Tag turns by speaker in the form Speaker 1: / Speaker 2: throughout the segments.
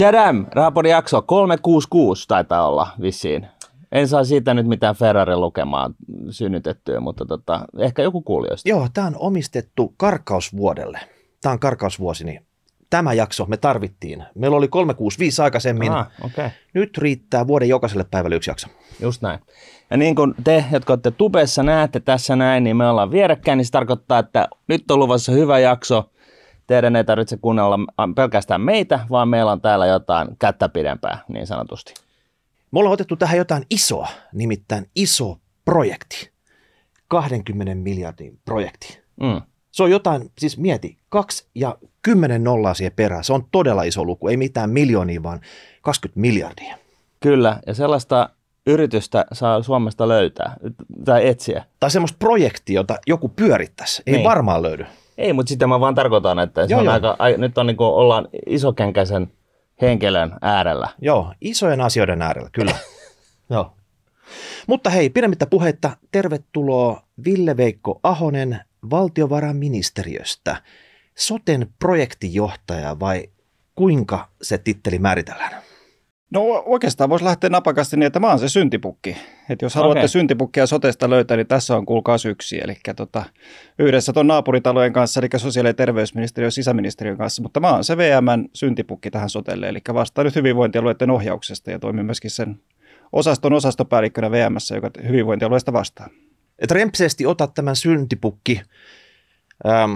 Speaker 1: Jadam, raapori jakso 366 taitaa olla vissiin. En saa siitä nyt mitään Ferrari lukemaan synnytettyä, mutta tota, ehkä joku kuulijoista. Joo,
Speaker 2: tämä on omistettu karkausvuodelle. Tämä on karkausvuosi, niin tämä jakso me tarvittiin.
Speaker 1: Meillä oli 365 aikaisemmin. Ah, okay. Nyt riittää vuoden jokaiselle päivälle yksi jakso. Just näin. Ja niin kuin te, jotka olette tubessa, näette tässä näin, niin me ollaan vierekkäin, niin se tarkoittaa, että nyt on luvassa hyvä jakso – teidän ei tarvitse kuunnella pelkästään meitä, vaan meillä on täällä jotain kättä pidempää niin sanotusti.
Speaker 2: Me ollaan otettu tähän jotain isoa, nimittäin iso projekti. 20 miljardin projekti. Mm. Se on jotain, siis mieti, kaksi ja kymmenen nollaa siihen perään. Se on todella iso luku, ei mitään miljoonia, vaan 20 miljardia.
Speaker 1: Kyllä, ja sellaista yritystä saa Suomesta löytää tai etsiä. Tai semmoista projektia, jota joku pyörittäisi. Ei niin. varmaan löydy. Ei, mutta sitä mä vaan tarkoitan, että joo, on joo. Aika, ai, nyt on niin ollaan isokenkäisen henkilön äärellä. Joo, isojen asioiden äärellä, kyllä. joo.
Speaker 2: Mutta hei, pidemmittä puhetta, tervetuloa Ville Veikko Ahonen valtiovarainministeriöstä. Soten projektijohtaja vai kuinka se titteli määritellään? No oikeastaan voisi lähteä napakasti niin, että mä oon se syntipukki.
Speaker 3: Et jos haluatte okay. syntipukkia sotesta löytää, niin tässä on kuulkaa syksy. Eli tota, yhdessä tuon naapuritalojen kanssa, eli sosiaali- ja terveysministeriön ja sisäministeriön kanssa, mutta mä oon se VMn syntipukki tähän sotelle. Eli vastaan nyt hyvinvointialueiden ohjauksesta ja toimin myöskin sen osaston osastopäällikkönä
Speaker 2: VMssä, joka hyvinvointialueesta vastaa. Et rempseesti otat tämän syntipukki ähm,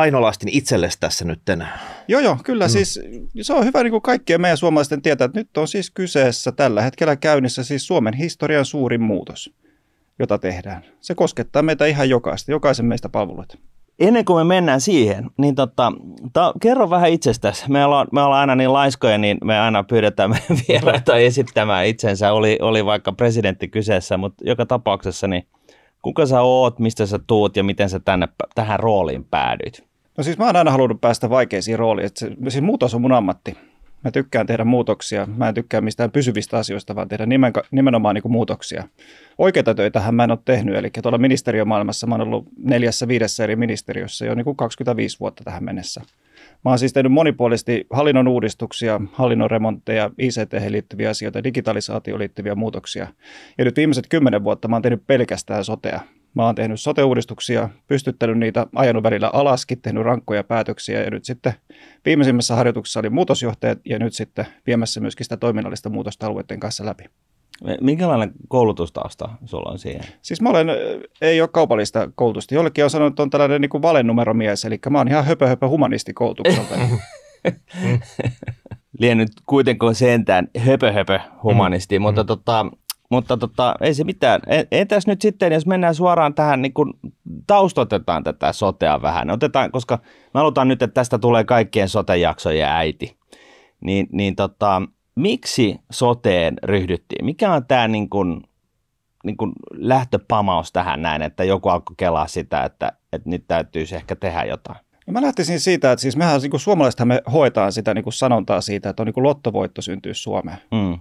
Speaker 2: painolastin itsellesi tässä nytten. Joo, joo, kyllä mm. siis
Speaker 3: se on hyvä niin kuin kaikkien meidän suomalaisten tietää, että nyt on siis kyseessä tällä hetkellä käynnissä siis Suomen historian suurin muutos, jota tehdään. Se koskettaa meitä ihan jokaista, jokaisen meistä
Speaker 1: palveluita. Ennen kuin me mennään siihen, niin tota, ta, kerro vähän itsestäsi. Me ollaan, me ollaan aina niin laiskoja, niin me aina pyydetään me vieraita esittämään itsensä. Oli, oli vaikka presidentti kyseessä, mutta joka tapauksessa niin kuka sä oot, mistä sä tuut ja miten sä tänne, tähän rooliin päädyit?
Speaker 3: No siis mä oon aina halunnut päästä vaikeisiin rooliin. Että se, siis muutos on mun ammatti. Mä tykkään tehdä muutoksia. Mä en tykkää mistään pysyvistä asioista, vaan tehdä nimen, nimenomaan niin muutoksia. Oikeita töitähän mä en ole tehnyt, eli tuolla ministeriömaailmassa mä oon ollut neljässä, viidessä eri ministeriössä jo niin 25 vuotta tähän mennessä. Mä oon siis tehnyt monipuolisesti hallinnon uudistuksia, hallinnon remontteja, ict liittyviä asioita, digitalisaatioon liittyviä muutoksia. Ja nyt viimeiset kymmenen vuotta mä oon tehnyt pelkästään sotea. Mä oon tehnyt sote-uudistuksia, pystyttänyt niitä, ajanut välillä alaskin, tehnyt rankkoja päätöksiä ja nyt sitten viimeisimmässä harjoituksessa oli muutosjohtajat ja nyt sitten viemässä myöskin sitä toiminnallista muutosta alueiden kanssa läpi. Minkälainen koulutustausta sulla on siihen? Siis mä olen, eh, ei ole kaupallista koulutusta. Jollekin on sanonut, että on tällainen niin valennumeromies, eli mä oon ihan höpö, höpö humanisti koulutukselta.
Speaker 1: Lien nyt kuitenkin sentään höpö, höpö humanisti, mm. mutta, mm. Tota, mutta tota, ei se mitään. E, entäs nyt sitten, jos mennään suoraan tähän, niin kun taustotetaan tätä sotea vähän. Otetaan, koska mä halutaan nyt, että tästä tulee kaikkien sotejaksojen äiti. Niin, niin tota, miksi soteen ryhdyttiin? Mikä on tämä niin kuin, niin kuin lähtöpamaus tähän näin, että joku alkoi kelaa sitä, että, että nyt täytyisi ehkä tehdä jotain?
Speaker 3: No mä lähtisin siitä, että siis mehän niin suomalaisethan me hoetaan sitä niin kuin sanontaa siitä, että on niin kuin lottovoitto syntyy Suomeen. Mm.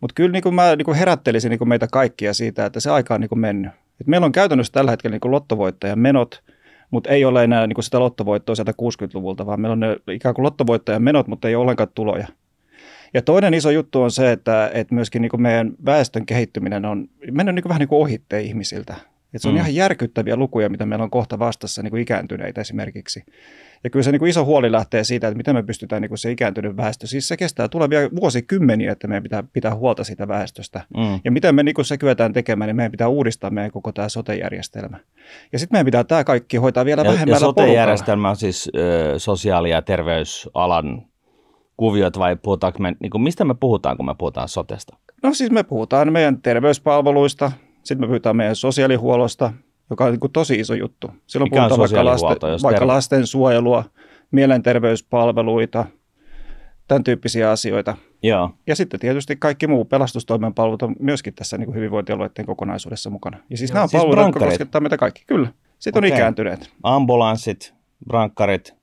Speaker 3: Mutta kyllä niin kuin mä niin kuin herättelisin niin kuin meitä kaikkia siitä, että se aika on niin kuin mennyt. Et meillä on käytännössä tällä hetkellä niin kuin lottovoittajan menot, mutta ei ole enää niin kuin sitä lottovoittoa sieltä 60-luvulta, vaan meillä on ne ikään kuin lottovoittajan menot, mutta ei ole ollenkaan tuloja. Ja toinen iso juttu on se, että, että myöskin niin kuin meidän väestön kehittyminen on mennyt niin kuin vähän niin kuin ohitte ihmisiltä. Että se on mm. ihan järkyttäviä lukuja, mitä meillä on kohta vastassa niin kuin ikääntyneitä esimerkiksi. Ja kyllä se niin kuin iso huoli lähtee siitä, että miten me pystytään niin kuin se ikääntynyt väestö, siis se kestää tulevia vuosikymmeniä, että meidän pitää pitää huolta siitä väestöstä. Mm. Ja miten me niin kuin se kyetään tekemään, niin meidän pitää uudistaa meidän koko tämä sotejärjestelmä. Ja sitten meidän pitää tämä kaikki hoitaa vielä ja, vähemmällä ja sote-järjestelmä
Speaker 1: porukalla. on siis ö, sosiaali- ja terveysalan kuviot vai puhutaanko me, niin kuin mistä me puhutaan, kun me puhutaan sotesta?
Speaker 3: No siis me puhutaan meidän terveyspalveluista, sitten me puhutaan meidän sosiaalihuolosta, joka on niin kuin tosi iso juttu. Silloin Mikä puhutaan vaikka, lasten, vaikka ter- lastensuojelua, mielenterveyspalveluita, tämän tyyppisiä asioita. Joo. Ja sitten tietysti kaikki muu pelastustoimen palvelut on myöskin tässä niin kuin hyvinvointialueiden kokonaisuudessa mukana. Ja siis Joo, nämä on siis palvelut, jotka koskettaa meitä kaikki, kyllä. Sitten okay. on ikääntyneet.
Speaker 1: Ambulanssit, brankkarit,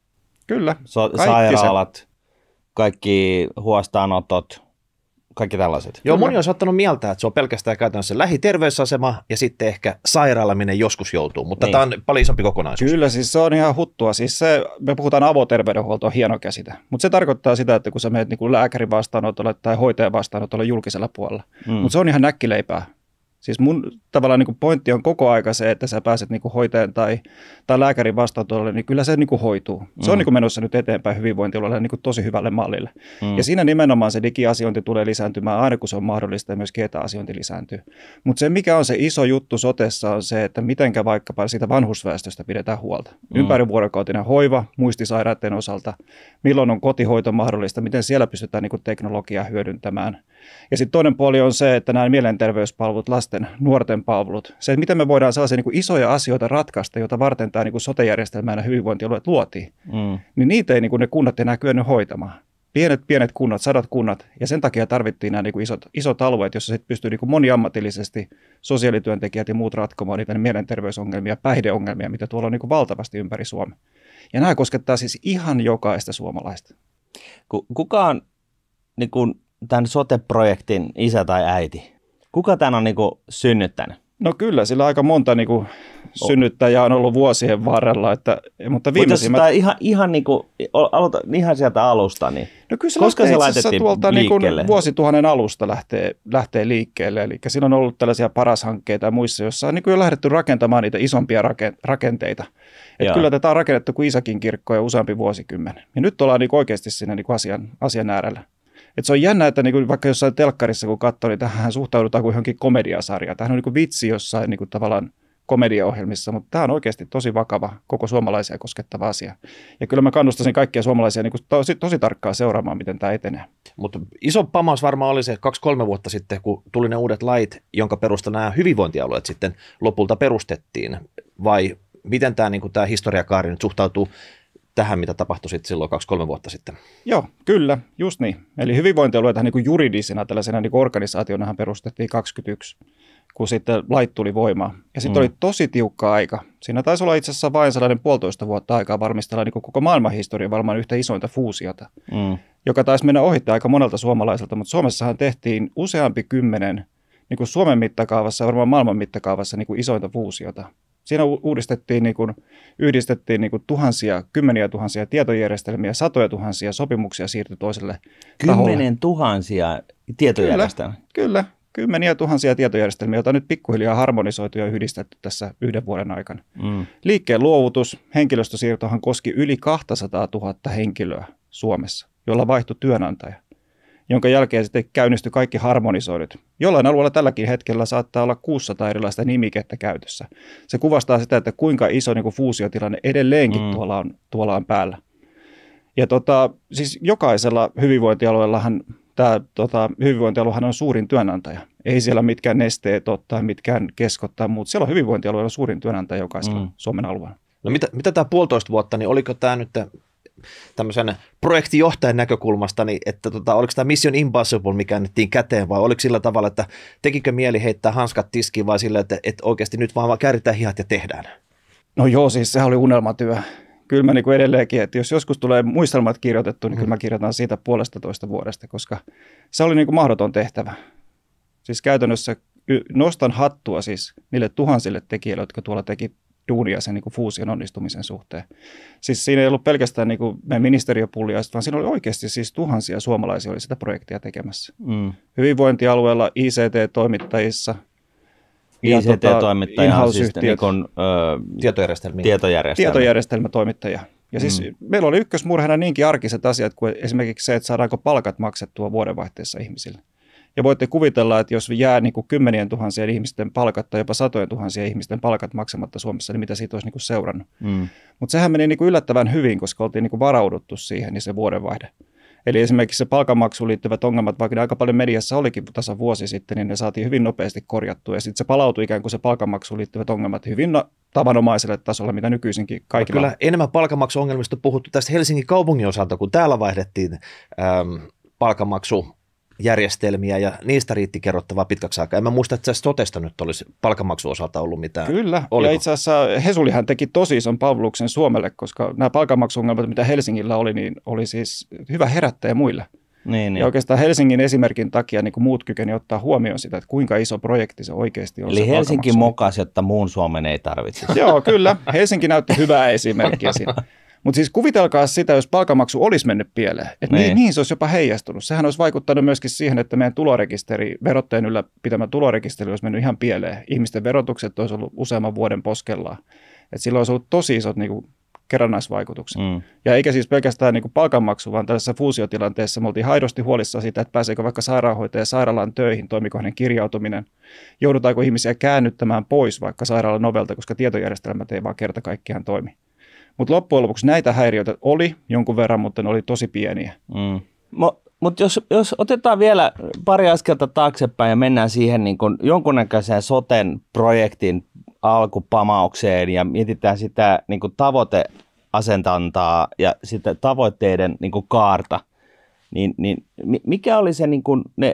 Speaker 1: kyllä. So- sairaalat. Se kaikki huostaanotot, kaikki tällaiset. Joo, moni on
Speaker 2: saattanut mieltää, että se on pelkästään käytännössä lähiterveysasema ja sitten ehkä sairaala, minne joskus joutuu, mutta niin. tämä on paljon isompi kokonaisuus.
Speaker 3: Kyllä, siis se on ihan huttua. Siis se, me puhutaan avoterveydenhuoltoa, hieno käsite, mutta se tarkoittaa sitä, että kun sä menet niin lääkärin vastaanotolle tai hoitajan vastaanotolle julkisella puolella, mm. mutta se on ihan näkkileipää. Siis mun tavallaan niin kuin pointti on koko aika se, että sä pääset niin kuin hoitajan tai, tai lääkärin vastaanotolle, niin kyllä se niin kuin hoituu. Se mm. on niin kuin menossa nyt eteenpäin hyvinvointialueelle niin kuin tosi hyvälle mallille. Mm. Ja siinä nimenomaan se digiasiointi tulee lisääntymään aina kun se on mahdollista ja myös etäasiointi lisääntyy. Mutta se mikä on se iso juttu sotessa on se, että mitenkä vaikkapa siitä vanhusväestöstä pidetään huolta. Mm. Ympärivuorokautinen hoiva muistisairaiden osalta, milloin on kotihoito mahdollista, miten siellä pystytään niin kuin teknologiaa hyödyntämään – ja sitten toinen puoli on se, että nämä mielenterveyspalvelut, lasten, nuorten palvelut, se, että miten me voidaan sellaisia niin kuin isoja asioita ratkaista, joita varten tämä niin kuin sote-järjestelmä ja hyvinvointialueet luotiin, mm. niin niitä ei niin kuin ne kunnat enää kyennyt hoitamaan pienet, pienet kunnat, sadat kunnat, ja sen takia tarvittiin nämä niin kuin isot, isot alueet, jossa sitten pystyy niin kuin moniammatillisesti sosiaalityöntekijät ja muut ratkomaan niitä mielenterveysongelmia, päihdeongelmia, mitä tuolla on niin kuin
Speaker 1: valtavasti ympäri Suomea. Ja nämä koskettaa siis ihan jokaista suomalaista. Kukaan niin kuin tämän sote-projektin isä tai äiti? Kuka tämän on niinku synnyttänyt? No kyllä, sillä aika monta niinku synnyttäjää on ollut vuosien
Speaker 3: varrella. Että,
Speaker 1: mutta viimeisimmät... Mutta ihan,
Speaker 3: ihan, niinku,
Speaker 1: aloita, ihan sieltä alusta, niin no kyllä se koska se laitettiin tuolta niinku liikkeelle?
Speaker 3: vuosituhannen alusta lähtee, lähtee liikkeelle. Eli siinä on ollut tällaisia parashankkeita ja muissa, joissa on niinku jo lähdetty rakentamaan niitä isompia rakenteita. Et kyllä tätä on rakennettu kuin Isakin ja useampi vuosikymmen. Ja nyt ollaan niinku oikeasti siinä niinku asian, asian äärellä. Et se on jännä, että niinku vaikka jossain telkkarissa kun katsoo, niin tähän suhtaudutaan kuin johonkin komediasarjaan. Tähän on niinku vitsi jossain niinku tavallaan komediaohjelmissa, mutta tämä on oikeasti tosi vakava, koko suomalaisia koskettava asia. Ja kyllä mä kannustaisin kaikkia suomalaisia niin kuin tosi, tosi tarkkaan seuraamaan,
Speaker 2: miten tämä etenee. Mutta iso pamaus varmaan oli se kaksi-kolme vuotta sitten, kun tuli ne uudet lait, jonka perusta nämä hyvinvointialueet sitten lopulta perustettiin. Vai miten tämä, niin kuin tämä historiakaari nyt suhtautuu tähän, mitä tapahtui sitten silloin kaksi-kolme vuotta sitten.
Speaker 3: Joo, kyllä, just niin. Eli hyvinvointialueetahan niin juridisena tällaisena niin organisaationahan perustettiin 21, kun sitten lait tuli voimaan. Ja sitten mm. oli tosi tiukka aika. Siinä taisi olla itse asiassa vain sellainen puolitoista vuotta aikaa varmistella niin koko maailmanhistoria varmaan yhtä isointa fuusiota, mm. joka taisi mennä ohi aika monelta suomalaiselta, mutta Suomessahan tehtiin useampi kymmenen niin kuin Suomen mittakaavassa ja varmaan maailman mittakaavassa niin kuin isointa fuusiota. Siinä uudistettiin, niin kuin, yhdistettiin niin kuin tuhansia, kymmeniä tuhansia tietojärjestelmiä, satoja tuhansia sopimuksia siirtyi toiselle Kymmenen taholle. tuhansia tietojärjestelmiä? Kyllä, kyllä, kymmeniä tuhansia tietojärjestelmiä, joita on nyt pikkuhiljaa harmonisoitu ja yhdistetty tässä yhden vuoden aikana. Mm. Liikkeen luovutus, henkilöstösiirtohan koski yli 200 000 henkilöä Suomessa, jolla vaihtui työnantaja jonka jälkeen sitten käynnistyi kaikki harmonisoidut. Jollain alueella tälläkin hetkellä saattaa olla 600 erilaista nimikettä käytössä. Se kuvastaa sitä, että kuinka iso niin kuin fuusiotilanne edelleenkin mm. tuolla, on, tuolla on päällä. Ja tota, siis jokaisella hyvinvointialueellahan tämä tota, hyvinvointialuehan on suurin työnantaja. Ei siellä mitkään
Speaker 2: nesteet ottaa, mitkään keskottaa muut. Siellä on hyvinvointialueella suurin työnantaja jokaisella mm. Suomen alueella. No mitä, mitä tämä puolitoista vuotta, niin oliko tämä nyt tämmöisen projektijohtajan näkökulmasta, niin että tota, oliko tämä Mission Impossible, mikä annettiin käteen vai oliko sillä tavalla, että tekikö mieli heittää hanskat tiskiin vai sillä, että, että oikeasti nyt vaan, vaan kääritään hihat ja tehdään?
Speaker 3: No joo, siis sehän oli unelmatyö. Kyllä mä niin kuin edelleenkin, että jos joskus tulee muistelmat kirjoitettu, niin mm. kyllä mä mm. kirjoitan siitä puolesta toista vuodesta, koska se oli niin kuin mahdoton tehtävä. Siis käytännössä nostan hattua siis niille tuhansille tekijöille, jotka tuolla teki duunia sen niin kuin fuusion onnistumisen suhteen. Siis siinä ei ollut pelkästään niin kuin meidän ministeriöpullia, vaan siinä oli oikeasti siis tuhansia suomalaisia oli sitä projektia tekemässä. Mm. Hyvinvointialueella, ICT-toimittajissa.
Speaker 1: ICT-toimittajana tota, siis niin kuin, ö, tietojärjestelmiä. Tietojärjestelmiä.
Speaker 3: Tietojärjestelmätoimittaja. Ja siis mm. meillä oli ykkösmurheena niinkin arkiset asiat kuin esimerkiksi se, että saadaanko palkat maksettua vuodenvaihteessa ihmisille. Ja voitte kuvitella, että jos jää niin kuin kymmenien tuhansien ihmisten palkat tai jopa satojen tuhansien ihmisten palkat maksamatta Suomessa, niin mitä siitä olisi niin kuin seurannut. Mm. Mutta sehän meni niin kuin yllättävän hyvin, koska oltiin niin kuin varauduttu siihen, niin se vuodenvaihde. Eli esimerkiksi se palkanmaksuun liittyvät ongelmat, vaikka ne aika paljon mediassa olikin tasa vuosi sitten, niin ne saatiin hyvin nopeasti korjattua. Ja sitten se palautui ikään kuin se palkanmaksuun liittyvät ongelmat hyvin no-, tavanomaiselle tasolle, mitä nykyisinkin
Speaker 2: kaikilla Kyllä enemmän palkanmaksuongelmista puhuttu tästä Helsingin kaupungin osalta, kun täällä vaihdettiin ähm, palkanmaksu järjestelmiä ja niistä riitti kerrottavaa pitkäksi aikaa. En mä muista, että totesta nyt olisi palkanmaksu osalta ollut mitään. Kyllä, Oliko? ja itse
Speaker 3: asiassa Hesulihan
Speaker 2: teki tosi ison
Speaker 3: palveluksen Suomelle, koska nämä palkanmaksuongelmat, mitä Helsingillä oli, niin oli siis hyvä herättäjä muille. Niin, niin. Ja oikeastaan Helsingin esimerkin takia niin kuin muut kykeni ottaa huomioon sitä, että kuinka iso projekti
Speaker 1: se oikeasti on. Eli Helsinki mokasi, että muun Suomen ei tarvitse. Joo, kyllä.
Speaker 3: Helsinki näytti hyvää esimerkkiä siinä. Mutta siis kuvitelkaa sitä, jos palkamaksu olisi mennyt pieleen, että niin. niihin niin se olisi jopa heijastunut. Sehän olisi vaikuttanut myöskin siihen, että meidän tulorekisteri, verottajan ylläpitämä tulorekisteri olisi mennyt ihan pieleen. Ihmisten verotukset olisi ollut useamman vuoden poskellaan. Et silloin olisi ollut tosi isot niin kuin, kerrannaisvaikutukset. Mm. Ja eikä siis pelkästään niin kuin palkanmaksu, vaan tällaisessa fuusiotilanteessa me oltiin haidosti huolissa siitä, että pääseekö vaikka sairaanhoitaja sairaalaan töihin, toimiko hänen kirjautuminen, joudutaanko ihmisiä käännyttämään pois vaikka sairaalan ovelta, koska tietojärjestelmät ei vaan kerta kaikkiaan toimi.
Speaker 1: Mutta loppujen lopuksi näitä häiriöitä oli jonkun verran, mutta ne oli tosi pieniä. Mm. Mo- mutta jos, jos otetaan vielä pari askelta taaksepäin ja mennään siihen niin kun jonkunnäköiseen soten projektin alkupamaukseen ja mietitään sitä niin kun tavoiteasentantaa ja sitä tavoitteiden niin kun kaarta, niin, niin mikä oli se niin kun ne,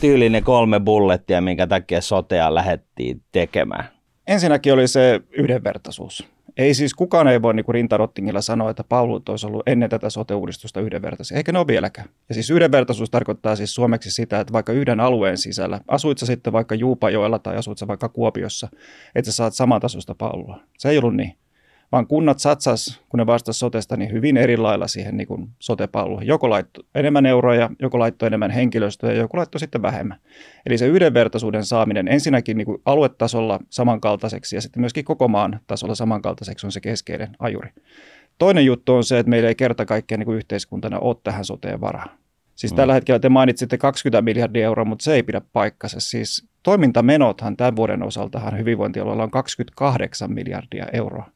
Speaker 1: tyyli ne kolme bullettia, minkä takia sotea lähdettiin tekemään?
Speaker 3: Ensinnäkin oli se yhdenvertaisuus. Ei siis kukaan ei voi niin kuin rintarottingilla sanoa, että palvelut olisi ollut ennen tätä sote-uudistusta yhdenvertaisia, eikä ne ole vieläkään. Ja siis yhdenvertaisuus tarkoittaa siis suomeksi sitä, että vaikka yhden alueen sisällä, asuit sä sitten vaikka Juupajoella tai asuit sä vaikka Kuopiossa, että sä saat samantasoista palvelua. Se ei ollut niin vaan kunnat satsas, kun ne vastasivat sotesta, niin hyvin eri lailla siihen niin kuin sote palveluun Joko laittoi enemmän euroja, joko laittoi enemmän henkilöstöä ja joko laittoi sitten vähemmän. Eli se yhdenvertaisuuden saaminen ensinnäkin niin kuin aluetasolla samankaltaiseksi ja sitten myöskin koko maan tasolla samankaltaiseksi on se keskeinen ajuri. Toinen juttu on se, että meillä ei kerta kaikkiaan niin kuin yhteiskuntana ole tähän soteen varaa. Siis mm. tällä hetkellä te mainitsitte 20 miljardia euroa, mutta se ei pidä paikkansa. Siis toimintamenothan tämän vuoden osaltahan hyvinvointialueella on 28 miljardia euroa.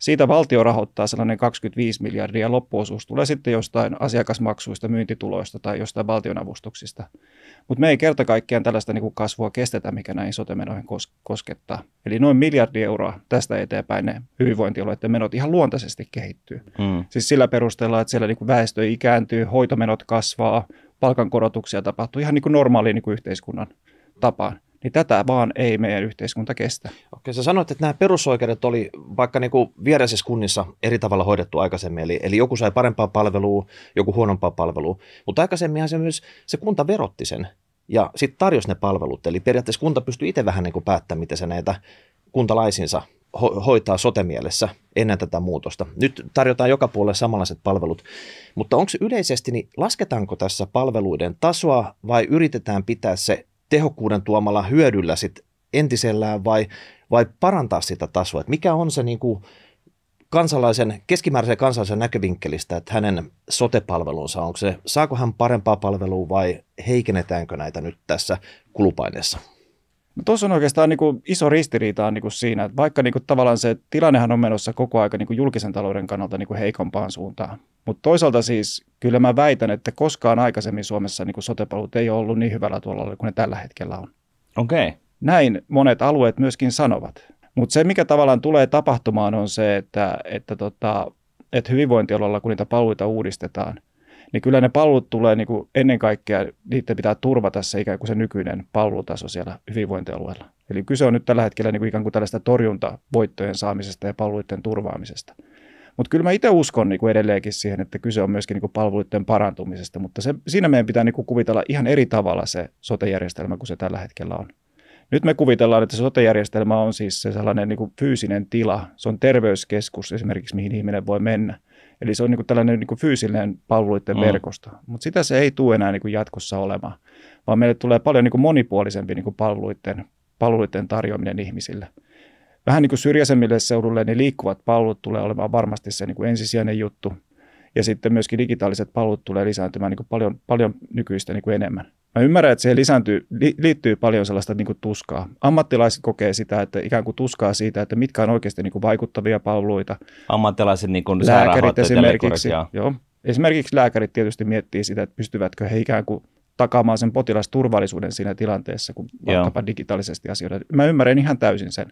Speaker 3: Siitä valtio rahoittaa sellainen 25 miljardia, loppuosuus tulee sitten jostain asiakasmaksuista, myyntituloista tai jostain valtionavustuksista. Mutta me ei kerta kaikkiaan tällaista niin kuin kasvua kestetä, mikä näihin sote-menoihin kos- koskettaa. Eli noin miljardi euroa tästä eteenpäin ne hyvinvointialueiden menot ihan luontaisesti kehittyy. Hmm. Siis sillä perusteella, että siellä niinku väestö ikääntyy, hoitomenot kasvaa, palkankorotuksia tapahtuu ihan niin kuin normaaliin niinku yhteiskunnan tapaan niin tätä
Speaker 2: vaan ei meidän yhteiskunta kestä. Okei, sä sanoit, että nämä perusoikeudet oli vaikka niin kuin vieressä kunnissa eri tavalla hoidettu aikaisemmin, eli, eli joku sai parempaa palvelua, joku huonompaa palvelua, mutta aikaisemminhan se myös, se kunta verotti sen ja sitten tarjosi ne palvelut, eli periaatteessa kunta pystyi itse vähän niin kuin päättämään, miten se näitä kuntalaisinsa ho- hoitaa sotemielessä ennen tätä muutosta. Nyt tarjotaan joka puolelle samanlaiset palvelut, mutta onko yleisesti, niin lasketaanko tässä palveluiden tasoa vai yritetään pitää se tehokkuuden tuomalla hyödyllä sit entisellään vai, vai parantaa sitä tasoa? Et mikä on se niin kuin kansalaisen, keskimääräisen kansalaisen näkövinkkelistä, että hänen sotepalvelunsa, onko se, saako hän parempaa palvelua vai heikennetäänkö näitä nyt tässä kulupaineessa?
Speaker 3: No tuossa on oikeastaan niin kuin iso ristiriita niin kuin siinä, että vaikka niin kuin tavallaan se tilannehan on menossa koko ajan niin julkisen talouden kannalta niin kuin heikompaan suuntaan. Mutta toisaalta siis kyllä mä väitän, että koskaan aikaisemmin Suomessa niin kuin ei ole ollut niin hyvällä tuolla kuin ne tällä hetkellä on. Okei. Okay. Näin monet alueet myöskin sanovat. Mutta se, mikä tavallaan tulee tapahtumaan, on se, että, että, tota, että hyvinvointialalla, kun niitä palveluita uudistetaan – niin kyllä ne palvelut tulee niin kuin ennen kaikkea, niiden pitää turvata se ikään kuin se nykyinen palvelutaso siellä hyvinvointialueella. Eli kyse on nyt tällä hetkellä niin kuin ikään kuin tällaista torjuntavoittojen saamisesta ja palveluiden turvaamisesta. Mutta kyllä mä itse uskon niin kuin edelleenkin siihen, että kyse on myöskin niin kuin palveluiden parantumisesta, mutta se, siinä meidän pitää niin kuin kuvitella ihan eri tavalla se sotejärjestelmä kuin se tällä hetkellä on. Nyt me kuvitellaan, että se sotejärjestelmä on siis se sellainen niin kuin fyysinen tila, se on terveyskeskus esimerkiksi, mihin ihminen voi mennä. Eli se on niin kuin tällainen niin kuin fyysillinen palveluiden mm. verkosto. Mutta sitä se ei tule enää niin kuin jatkossa olemaan, vaan meille tulee paljon niin kuin monipuolisempi niin kuin palveluiden, palveluiden tarjoaminen ihmisille. Vähän niin kuin syrjäisemmille seudulle niin liikkuvat palvelut tulee olemaan varmasti se niin kuin ensisijainen juttu. Ja sitten myöskin digitaaliset palvelut tulee lisääntymään niin kuin paljon, paljon nykyistä niin kuin enemmän mä ymmärrän, että siihen lisääntyy, li, liittyy paljon sellaista niin kuin tuskaa. Ammattilaiset kokee sitä, että ikään kuin tuskaa siitä, että mitkä on oikeasti niin kuin vaikuttavia palveluita.
Speaker 1: Ammattilaiset niin kuin lääkärit esimerkiksi. Ja
Speaker 3: joo. Esimerkiksi lääkärit tietysti miettii sitä, että pystyvätkö he ikään kuin takaamaan sen potilasturvallisuuden siinä tilanteessa, kun vaikkapa Joo. digitaalisesti asioita. Mä ymmärrän ihan täysin sen.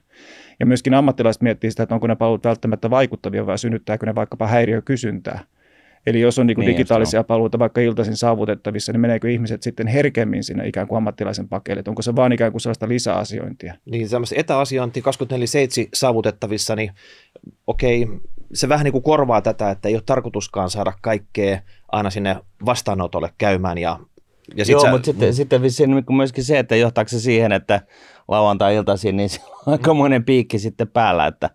Speaker 3: Ja myöskin ammattilaiset miettii sitä, että onko ne palvelut välttämättä vaikuttavia vai synnyttääkö ne vaikkapa häiriökysyntää. Eli jos on niinku niin kuin niin digitaalisia palveluita vaikka iltaisin saavutettavissa, niin meneekö ihmiset sitten herkemmin sinne ikään kuin ammattilaisen pakeille? Onko se vaan ikään kuin sellaista lisäasiointia?
Speaker 2: Niin, semmoista etäasiointi 24-7 saavutettavissa, niin okei, se vähän niin kuin korvaa tätä, että ei ole tarkoituskaan saada kaikkea aina sinne vastaanotolle
Speaker 1: käymään ja ja sit Joo, sä... mutta sitten, mm. sitten vissiin niinku myöskin se, että johtaako se siihen, että lauantai-iltaisin, niin se on aika monen piikki sitten päällä, että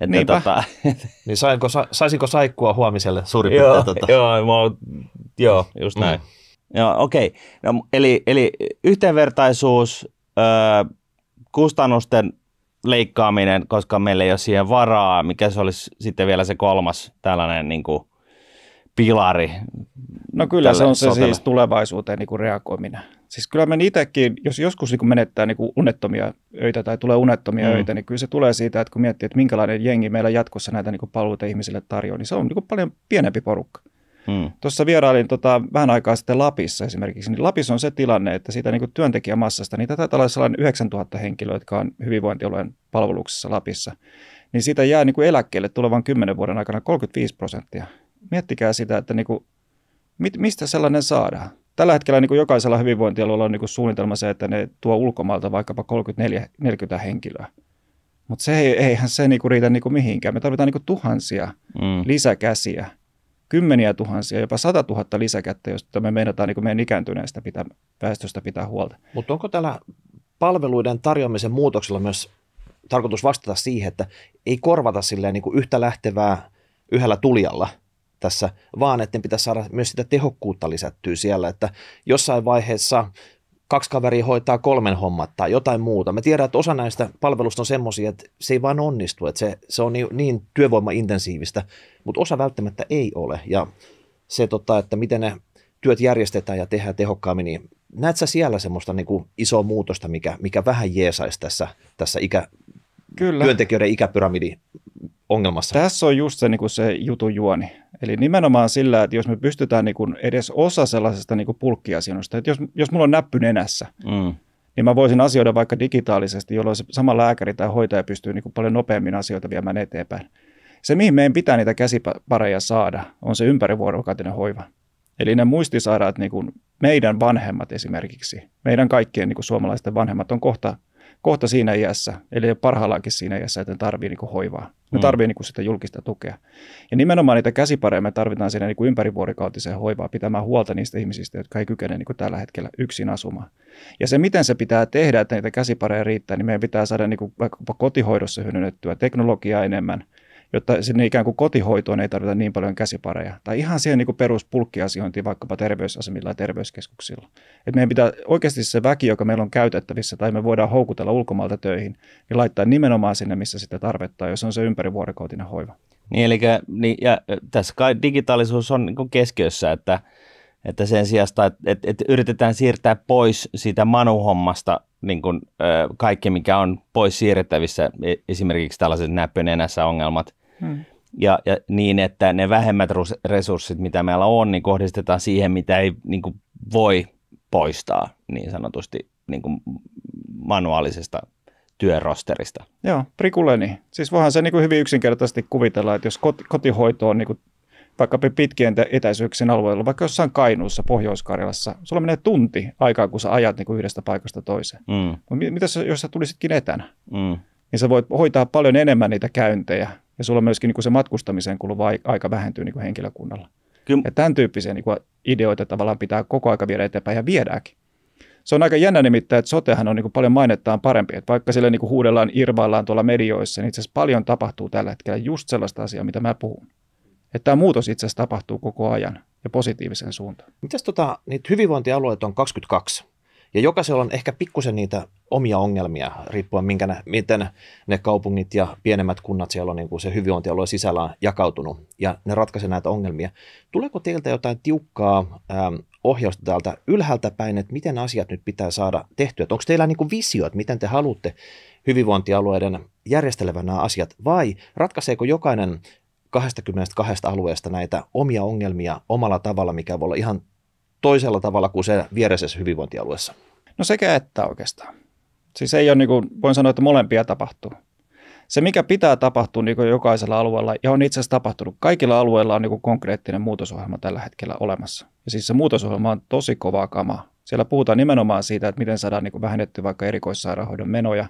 Speaker 1: että tota... niin sainko, sa, saisinko saikkua huomiselle suurin joo, piirtein? Tota. Joo, mä, joo, just mm. näin. Mm. Joo, okei. Okay. No, eli, eli yhteenvertaisuus, ö, kustannusten leikkaaminen, koska meillä ei ole siihen varaa, mikä se olisi sitten vielä se kolmas tällainen niin kuin pilari? No kyllä se on sotelle. se siis
Speaker 3: tulevaisuuteen niin kuin reagoiminen. Siis kyllä me itsekin, jos joskus niin kun menettää niin kun unettomia öitä tai tulee unettomia mm. öitä, niin kyllä se tulee siitä, että kun miettii, että minkälainen jengi meillä jatkossa näitä niin palveluita ihmisille tarjoaa, niin se on niin paljon pienempi porukka. Mm. Tuossa vierailin tota, vähän aikaa sitten Lapissa esimerkiksi, niin Lapissa on se tilanne, että siitä niin työntekijämassasta, niin tätä olla sellainen 9000 henkilöä, jotka on hyvinvointialueen palveluksessa Lapissa, niin siitä jää niin eläkkeelle tulevan 10 vuoden aikana 35 prosenttia. Miettikää sitä, että niin kuin, mit, mistä sellainen saadaan tällä hetkellä niin kuin jokaisella hyvinvointialueella on niin kuin suunnitelma se, että ne tuo ulkomaalta vaikkapa 34-40 henkilöä. Mutta se ei, eihän se niinku riitä niinku mihinkään. Me tarvitaan niinku tuhansia mm. lisäkäsiä, kymmeniä tuhansia, jopa sata tuhatta lisäkättä, jos me
Speaker 2: meinataan niinku meidän ikääntyneestä pitää, väestöstä pitää huolta. Mutta onko tällä palveluiden tarjoamisen muutoksella myös tarkoitus vastata siihen, että ei korvata silleen niinku yhtä lähtevää yhdellä tulijalla – tässä, vaan että ne pitäisi saada myös sitä tehokkuutta lisättyä siellä, että jossain vaiheessa kaksi kaveria hoitaa kolmen hommat tai jotain muuta. Me tiedän, että osa näistä palveluista on semmoisia, että se ei vaan onnistu, että se, se on niin, niin työvoimaintensiivistä, mutta osa välttämättä ei ole. Ja se, tota, että miten ne työt järjestetään ja tehdään tehokkaammin, niin näet sä siellä semmoista niin kuin isoa muutosta, mikä, mikä vähän jeesaisi tässä, tässä ikä, Kyllä. työntekijöiden ikäpyramidi ongelmassa. Tässä on
Speaker 3: just se, niin kuin se jutun juoni. Eli nimenomaan sillä, että jos me pystytään niin kuin edes osa sellaisesta niin pulkkiasioista, että jos, jos mulla on näppy nenässä, mm. niin mä voisin asioida vaikka digitaalisesti, jolloin se sama lääkäri tai hoitaja pystyy niin kuin paljon nopeammin asioita viemään eteenpäin. Se, mihin meidän pitää niitä käsipareja saada, on se ympärivuorokautinen hoiva. Eli ne muistisairaat, niin kuin meidän vanhemmat esimerkiksi, meidän kaikkien niin kuin suomalaisten vanhemmat on kohta kohta siinä iässä, eli parhaillaankin siinä iässä, että ne tarvii niin hoivaa. Ne mm. tarvii niin sitä julkista tukea. Ja nimenomaan niitä käsipareja me tarvitaan siinä niin ympärivuorikautiseen hoivaan pitämään huolta niistä ihmisistä, jotka ei kykene niin tällä hetkellä yksin asumaan. Ja se, miten se pitää tehdä, että niitä käsipareja riittää, niin meidän pitää saada niin kuin vaikka kotihoidossa hyödynnettyä teknologiaa enemmän – jotta sinne ikään kuin kotihoitoon ei tarvita niin paljon käsipareja. Tai ihan siihen niin peruspulkkiasiointiin vaikkapa terveysasemilla ja terveyskeskuksilla. Et meidän pitää oikeasti se väki, joka meillä on käytettävissä tai me voidaan houkutella ulkomailta töihin, niin laittaa nimenomaan sinne, missä sitä tarvetta jos on se ympärivuorokautinen hoiva.
Speaker 1: Niin, eli niin, ja tässä kai digitaalisuus on niin keskiössä, että, että sen sijasta, että, että, että yritetään siirtää pois siitä manuhommasta niin kuin, ö, kaikki, mikä on pois siirrettävissä, e, esimerkiksi tällaiset näppönenässä ongelmat, Mm. Ja, ja niin, että ne vähemmät resurssit, mitä meillä on, niin kohdistetaan siihen, mitä ei niin kuin voi poistaa niin sanotusti niin kuin manuaalisesta työrosterista. Joo, prikuleni. Niin. Siis
Speaker 3: voihan se niin kuin hyvin yksinkertaisesti kuvitella, että jos kot, kotihoito on niin kuin vaikka pitkien etäisyyksien alueella, vaikka jossain Kainuussa, Pohjois-Karjalassa, sulla menee tunti aikaa, kun sä ajat niin kuin yhdestä paikasta toiseen. Mm. Mitä jos sä tulisitkin etänä? Mm. Niin sä voit hoitaa paljon enemmän niitä käyntejä, ja sulla myöskin niin kuin se matkustamiseen kuluva aika vähentyy niin kuin henkilökunnalla. Kyllä. Ja tämän tyyppisiä niin kuin ideoita tavallaan pitää koko aika viedä eteenpäin ja viedäänkin. Se on aika jännä nimittäin, että sotehan on niin kuin paljon mainettaan parempi. Että vaikka sille niin kuin huudellaan, irvaillaan tuolla medioissa, niin itse asiassa paljon tapahtuu tällä hetkellä just sellaista asiaa, mitä
Speaker 2: mä puhun. Että tämä muutos itse asiassa tapahtuu koko ajan ja positiivisen suuntaan. Mitäs tota, niitä hyvinvointialueet on 22? Ja jokaisella on ehkä pikkusen niitä omia ongelmia, riippuen minkä ne, miten ne kaupungit ja pienemmät kunnat siellä on niin kuin se hyvinvointialue sisällä on jakautunut, ja ne ratkaisee näitä ongelmia. Tuleeko teiltä jotain tiukkaa ähm, ohjausta täältä ylhäältä päin, että miten asiat nyt pitää saada tehtyä? Onko teillä niin kuin visio, että miten te haluatte hyvinvointialueiden järjestelevän nämä asiat, vai ratkaiseeko jokainen 22 alueesta näitä omia ongelmia omalla tavalla, mikä voi olla ihan toisella tavalla kuin se vieressä hyvinvointialueessa? No sekä että oikeastaan. Siis ei ole, niin
Speaker 3: kuin, voin sanoa, että molempia tapahtuu. Se, mikä pitää tapahtua niin kuin jokaisella alueella, ja on itse asiassa tapahtunut, kaikilla alueilla on niin kuin konkreettinen muutosohjelma tällä hetkellä olemassa. Ja siis se muutosohjelma on tosi kovaa kamaa. Siellä puhutaan nimenomaan siitä, että miten saadaan niin kuin vähennetty vaikka erikoissairaanhoidon menoja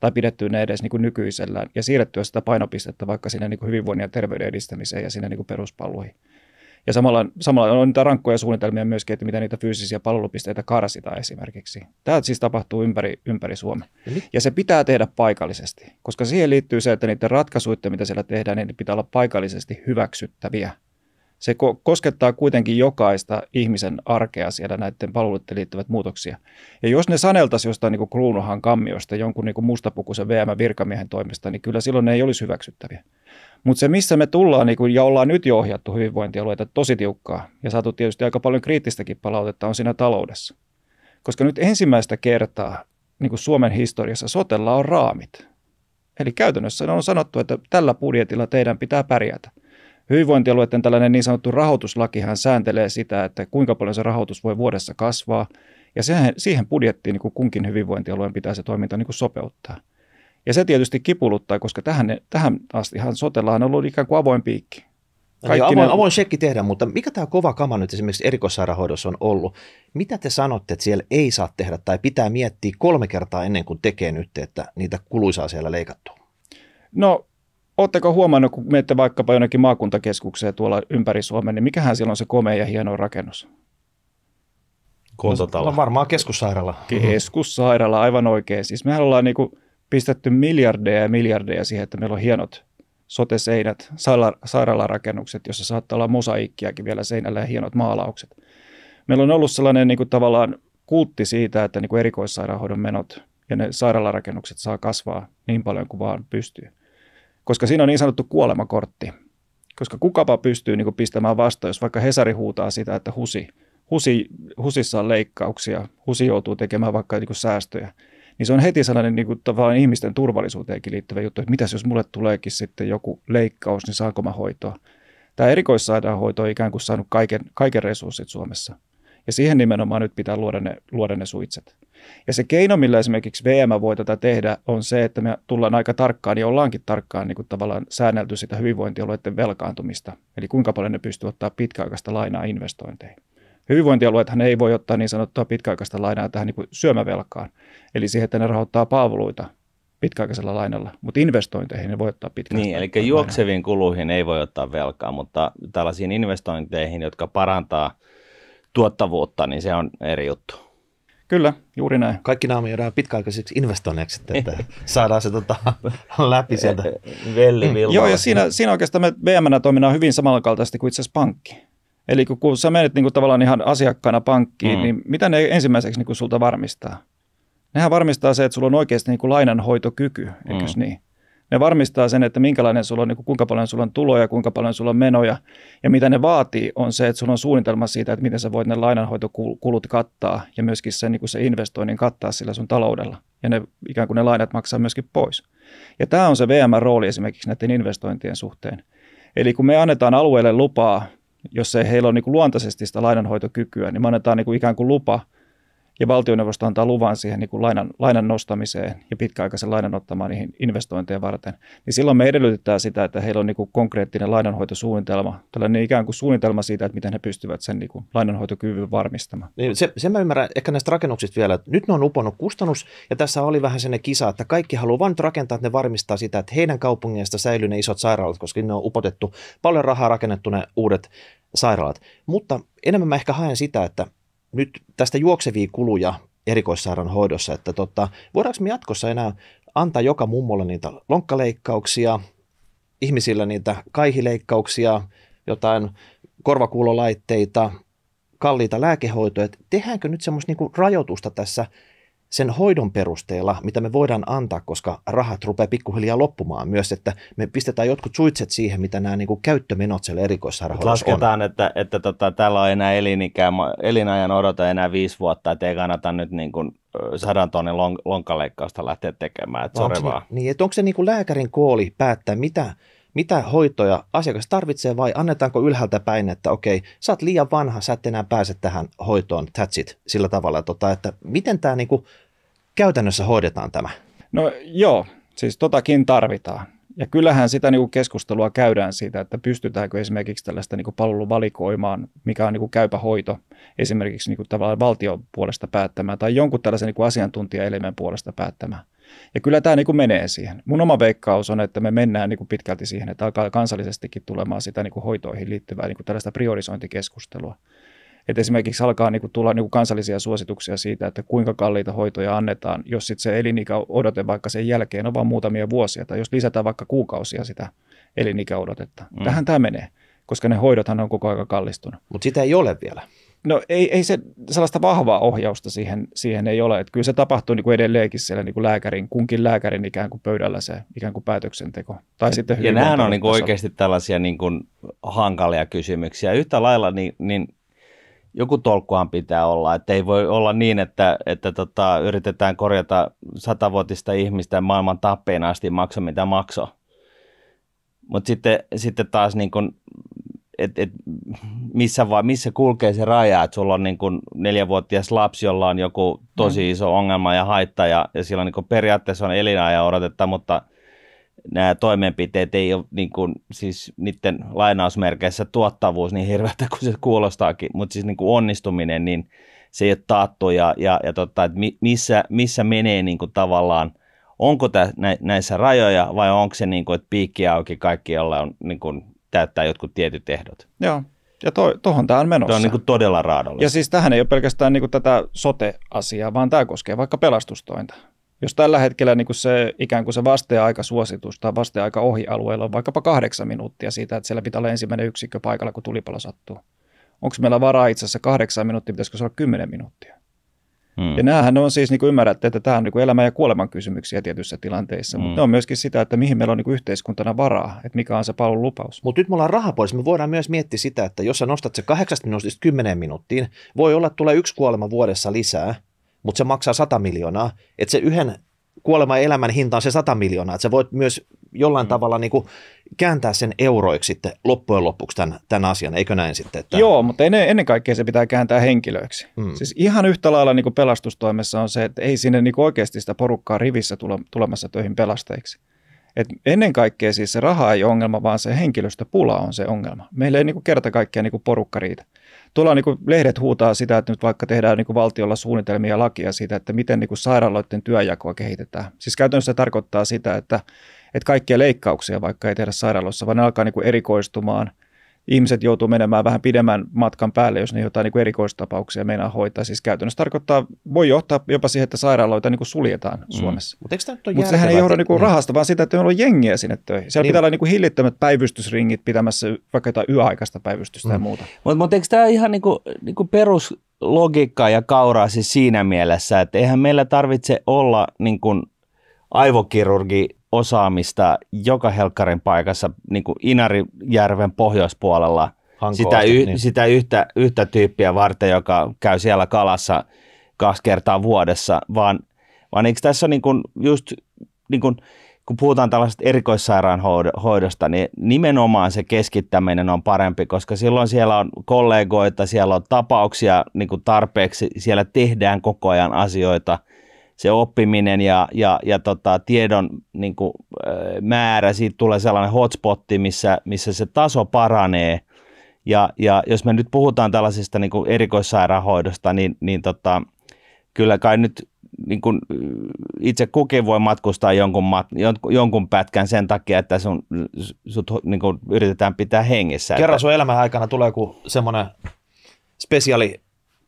Speaker 3: tai pidetty ne edes niin kuin nykyisellään ja siirrettyä sitä painopistettä vaikka sinne niin kuin hyvinvoinnin ja terveyden edistämiseen ja sinne niin kuin peruspalveluihin. Ja samalla, samalla on niitä rankkoja suunnitelmia myöskin, että miten niitä fyysisiä palvelupisteitä karsitaan esimerkiksi. Tämä siis tapahtuu ympäri, ympäri Suomen. Ja se pitää tehdä paikallisesti, koska siihen liittyy se, että niiden ratkaisuja, mitä siellä tehdään, niin pitää olla paikallisesti hyväksyttäviä. Se ko- koskettaa kuitenkin jokaista ihmisen arkea siellä näiden palveluiden liittyvät muutoksia. Ja jos ne saneltaisiin jostain niin kruunohan kammiosta jonkun niin mustapukuisen VM-virkamiehen toimesta, niin kyllä silloin ne ei olisi hyväksyttäviä. Mutta se, missä me tullaan niin kun, ja ollaan nyt jo ohjattu hyvinvointialueita tosi tiukkaa ja saatu tietysti aika paljon kriittistäkin palautetta, on siinä taloudessa. Koska nyt ensimmäistä kertaa niin Suomen historiassa sotella on raamit. Eli käytännössä on sanottu, että tällä budjetilla teidän pitää pärjätä. Hyvinvointialueiden tällainen niin sanottu rahoituslakihan sääntelee sitä, että kuinka paljon se rahoitus voi vuodessa kasvaa. Ja sehän, siihen budjettiin niin kunkin hyvinvointialueen pitää se toiminta niin sopeuttaa. Ja se tietysti kipuluttaa, koska tähän, tähän astihan sotellaan on ollut ikään kuin avoin
Speaker 2: piikki. Niin, Kaikki avoin, ne... avoin shekki tehdä, mutta mikä tämä kova kama nyt esimerkiksi erikoissairaanhoidossa on ollut? Mitä te sanotte, että siellä ei saa tehdä tai pitää miettiä kolme kertaa ennen kuin tekee nyt, että niitä kuluisaa siellä leikattua? No, oletteko huomannut,
Speaker 3: kun menette vaikkapa jonnekin maakuntakeskukseen tuolla ympäri Suomen, niin mikähän siellä on se komea ja hieno rakennus? Kuntatalo. No, no, varmaan keskussairaala. Keskussairaala, aivan oikein. Siis mehän ollaan kuin niinku pistetty miljardeja ja miljardeja siihen, että meillä on hienot soteseinät, sairaalarakennukset, jossa saattaa olla mosaikkiakin vielä seinällä ja hienot maalaukset. Meillä on ollut sellainen niin kuin, tavallaan kultti siitä, että niin kuin erikoissairaanhoidon menot ja ne sairaalarakennukset saa kasvaa niin paljon kuin vaan pystyy. Koska siinä on niin sanottu kuolemakortti. Koska kukapa pystyy niin kuin, pistämään vasta, jos vaikka Hesari huutaa sitä, että husi, husi, husissa on leikkauksia, husi joutuu tekemään vaikka niin kuin, säästöjä – niin se on heti sellainen niin kuin, tavallaan ihmisten turvallisuuteenkin liittyvä juttu, että mitäs jos mulle tuleekin sitten joku leikkaus, niin saanko mä hoitoa. Tämä erikoissairaanhoito on ikään kuin saanut kaiken, kaiken resurssit Suomessa. Ja siihen nimenomaan nyt pitää luoda ne, luoda ne suitset. Ja se keino, millä esimerkiksi VM voi tätä tehdä, on se, että me tullaan aika tarkkaan ja ollaankin tarkkaan niin kuin tavallaan säännelty sitä hyvinvointialueiden velkaantumista. Eli kuinka paljon ne pystyy ottaa pitkäaikaista lainaa investointeihin. Hyvinvointialueethan ei voi ottaa niin sanottua pitkäaikaista lainaa tähän niin kuin syömävelkaan, eli siihen, että ne rahoittaa palveluita pitkäaikaisella lainalla, mutta investointeihin ne voi ottaa pitkäaikaista Niin,
Speaker 1: eli lainaa. juokseviin kuluihin ei voi ottaa velkaa, mutta tällaisiin investointeihin, jotka parantaa tuottavuutta, niin se on eri juttu.
Speaker 2: Kyllä, juuri näin. Kaikki naamioidaan pitkäaikaisiksi investoinneiksi, että saadaan se tota, läpi
Speaker 1: sieltä. Velli mm. Joo, ja siinä, siinä
Speaker 3: oikeastaan me VMnä toiminnan hyvin samankaltaisesti kuin itse asiassa pankki. Eli kun, kun sä menet niin kuin tavallaan ihan asiakkaana pankkiin, mm. niin mitä ne ensimmäiseksi niin kuin sulta varmistaa? Nehän varmistaa se, että sulla on oikeasti niin kuin lainanhoitokyky, eikö mm. niin? Ne varmistaa sen, että minkälainen sulla on, niin kuin kuinka paljon sulla on tuloja, kuinka paljon sulla on menoja. Ja mitä ne vaatii on se, että sulla on suunnitelma siitä, että miten sä voit ne lainanhoitokulut kattaa ja myöskin sen, niin kuin se investoinnin kattaa sillä sun taloudella. Ja ne ikään kuin ne lainat maksaa myöskin pois. Ja tämä on se VM-rooli esimerkiksi näiden investointien suhteen. Eli kun me annetaan alueelle lupaa jos ei heillä ole niin kuin luontaisesti sitä lainanhoitokykyä, niin me annetaan niin kuin ikään kuin lupa ja valtioneuvosto antaa luvan siihen niin kuin lainan, lainan nostamiseen ja pitkäaikaisen lainan ottamaan niihin investointeja varten, niin silloin me edellytetään sitä, että heillä on niin kuin konkreettinen lainanhoitosuunnitelma, tällainen ikään kuin suunnitelma siitä, että miten he pystyvät sen niin kuin lainanhoitokyvyn varmistamaan.
Speaker 2: Niin, se, sen mä ymmärrän ehkä näistä rakennuksista vielä, että nyt ne on uponnut kustannus, ja tässä oli vähän sen kisa, että kaikki haluaa vain rakentaa, että ne varmistaa sitä, että heidän kaupungeista säilyy ne isot sairaalat, koska ne on upotettu paljon rahaa rakennettu ne uudet sairaalat. Mutta enemmän mä ehkä haen sitä, että nyt tästä juoksevia kuluja erikoissairaanhoidossa, että tota, voidaanko me jatkossa enää antaa joka mummolle niitä lonkkaleikkauksia, ihmisillä niitä kaihileikkauksia, jotain korvakuulolaitteita, kalliita lääkehoitoja. Tehdäänkö nyt semmoista niinku rajoitusta tässä sen hoidon perusteella, mitä me voidaan antaa, koska rahat rupeaa pikkuhiljaa loppumaan myös, että me pistetään jotkut suitset siihen, mitä nämä niin kuin käyttömenot siellä erikoissairaanhoidossa
Speaker 1: Lasketaan, on. että, että tota, täällä on enää elinikää, elinajan odota enää viisi vuotta, että ei kannata nyt niin kuin sadan tonnin lonkaleikkausta lähteä tekemään, että sori vaan.
Speaker 2: Niin, että onko se niin kuin lääkärin kooli päättää, mitä mitä hoitoja asiakas tarvitsee vai annetaanko ylhäältä päin, että okei, sä oot liian vanha, sä et enää pääse tähän hoitoon, that's it, sillä tavalla, tota, että miten tämä niinku käytännössä hoidetaan tämä?
Speaker 3: No joo, siis totakin tarvitaan. Ja kyllähän sitä niin kuin keskustelua käydään siitä, että pystytäänkö esimerkiksi tällaista niin kuin valikoimaan, mikä on niin kuin käypä hoito, esimerkiksi niin kuin tavallaan valtion puolesta päättämään tai jonkun tällaisen niin kuin asiantuntijaelimen puolesta päättämään. Ja kyllä tämä niin kuin menee siihen. Mun oma veikkaus on, että me mennään niin kuin pitkälti siihen, että alkaa kansallisestikin tulemaan sitä niin kuin hoitoihin liittyvää niin kuin tällaista priorisointikeskustelua. Et esimerkiksi alkaa niinku tulla niinku kansallisia suosituksia siitä, että kuinka kalliita hoitoja annetaan, jos sit se elinikä odote vaikka sen jälkeen on vain muutamia vuosia, tai jos lisätään vaikka kuukausia sitä elinikäodotetta. Mm. Tähän tämä menee, koska ne hoidothan on koko ajan kallistunut. Mutta sitä ei ole vielä. No ei, ei se sellaista vahvaa ohjausta siihen, siihen ei ole. Että kyllä se tapahtuu niin kuin edelleenkin siellä niin kuin lääkärin, kunkin lääkärin ikään kuin pöydällä se ikään kuin päätöksenteko. Tai sitten ja nämä on niin kuin oikeasti
Speaker 1: tällaisia niin kuin hankalia kysymyksiä. Yhtä lailla niin, niin joku tolkkuhan pitää olla, että ei voi olla niin, että, että tota, yritetään korjata satavuotista ihmistä maailman tappeen asti maksa mitä maksaa. Mutta sitten, sitten taas niin kun et, et missä, vai, missä kulkee se raja, että sulla on niin kuin neljävuotias lapsi, jolla on joku tosi mm. iso ongelma ja haitta ja, ja sillä on niin kuin periaatteessa on elinajan odotetta, mutta nämä toimenpiteet ei ole niin kuin, siis niiden lainausmerkeissä tuottavuus niin hirveätä kuin se kuulostaakin, mutta siis niin kuin onnistuminen, niin se ei ole taattu ja, ja, ja tota, että missä, missä menee niin kuin tavallaan, onko tämä nä, näissä rajoja vai onko se niin kuin, että piikki auki kaikki, jolla on niin kuin, täyttää jotkut tietyt ehdot.
Speaker 3: Joo. Ja tuohon to, tämä on menossa. Tämä on niin kuin
Speaker 1: todella raadollista. Ja siis tähän ei ole
Speaker 3: pelkästään niin kuin tätä sote-asiaa, vaan tämä koskee vaikka pelastustointa. Jos tällä hetkellä niin kuin se ikään kuin se vasteaika-suositus tai vasteaika ohialueella on vaikkapa kahdeksan minuuttia siitä, että siellä pitää olla ensimmäinen yksikkö paikalla, kun tulipalo sattuu. Onko meillä varaa itse asiassa kahdeksan minuuttia, pitäisikö se olla kymmenen minuuttia? Mm. Ja näähän on siis, niin kuin ymmärrätte, että tämä on niin kuin elämän ja kuoleman kysymyksiä tietyissä
Speaker 2: tilanteissa, mm. mutta ne on myöskin sitä, että mihin meillä on niin kuin yhteiskuntana varaa, että mikä on se palvelun lupaus. Mutta nyt me ollaan rahapuolissa, me voidaan myös miettiä sitä, että jos sä nostat se 8 minuutista kymmeneen minuuttiin, voi olla, että tulee yksi kuolema vuodessa lisää, mutta se maksaa 100 miljoonaa, että se yhden kuoleman elämän hinta on se 100 miljoonaa, että sä voit myös jollain mm. tavalla niin kuin kääntää sen euroiksi sitten loppujen lopuksi tämän, tämän asian, eikö näin sitten? Että... Joo, mutta ennen, ennen kaikkea se pitää kääntää henkilöiksi.
Speaker 1: Mm.
Speaker 3: Siis ihan yhtä lailla niin kuin pelastustoimessa on se, että ei sinne niin kuin oikeasti sitä porukkaa rivissä tule, tulemassa töihin pelastajiksi. Et ennen kaikkea siis se raha ei ole ongelma, vaan se henkilöstöpula on se ongelma. Meillä ei kuin niinku kerta kaikkiaan kuin niinku porukka riitä. Tuolla kuin niinku lehdet huutaa sitä, että nyt vaikka tehdään kuin valtiolla suunnitelmia ja lakia siitä, että miten kuin sairaaloiden työjakoa kehitetään. Siis käytännössä se tarkoittaa sitä, että että kaikkia leikkauksia vaikka ei tehdä sairaaloissa, vaan ne alkaa niin kuin erikoistumaan. Ihmiset joutuu menemään vähän pidemmän matkan päälle, jos ne jotain niin kuin erikoistapauksia meinaa hoitaa. Siis käytännössä tarkoittaa, voi johtaa jopa siihen, että sairaaloita niin kuin suljetaan mm. Suomessa. Mutta Mut sehän ei johda niinku niin kuin rahasta, vaan sitä, että meillä on jengiä sinne töihin. Siellä niin. pitää olla niin kuin hillittömät päivystysringit pitämässä
Speaker 1: vaikka jotain yöaikaista päivystystä mm. ja muuta. Mutta mut eikö tämä ihan niin kuin, niin kuin perus logiikkaa ja kauraa siis siinä mielessä, että eihän meillä tarvitse olla niin kuin aivokirurgi osaamista joka helkkarin paikassa, niin kuin Inarijärven pohjoispuolella, Hanko sitä, y- niin. sitä yhtä, yhtä tyyppiä varten, joka käy siellä kalassa kaksi kertaa vuodessa, vaan, vaan eikö tässä niin kuin just, niin kuin, kun puhutaan tällaisesta erikoissairaanhoidosta, niin nimenomaan se keskittäminen on parempi, koska silloin siellä on kollegoita, siellä on tapauksia niin kuin tarpeeksi, siellä tehdään koko ajan asioita – se oppiminen ja, ja, ja tota, tiedon niin kuin, määrä, siitä tulee sellainen hotspotti, missä, missä se taso paranee. Ja, ja jos me nyt puhutaan tällaisesta niin kuin erikoissairaanhoidosta, niin, niin tota, kyllä kai nyt niin kuin itse kukin voi matkustaa jonkun, mat, jonkun pätkän sen takia, että sun, sut niin kuin yritetään pitää hengissä. Kerran että... sun
Speaker 2: elämän aikana tulee joku semmoinen spesiaali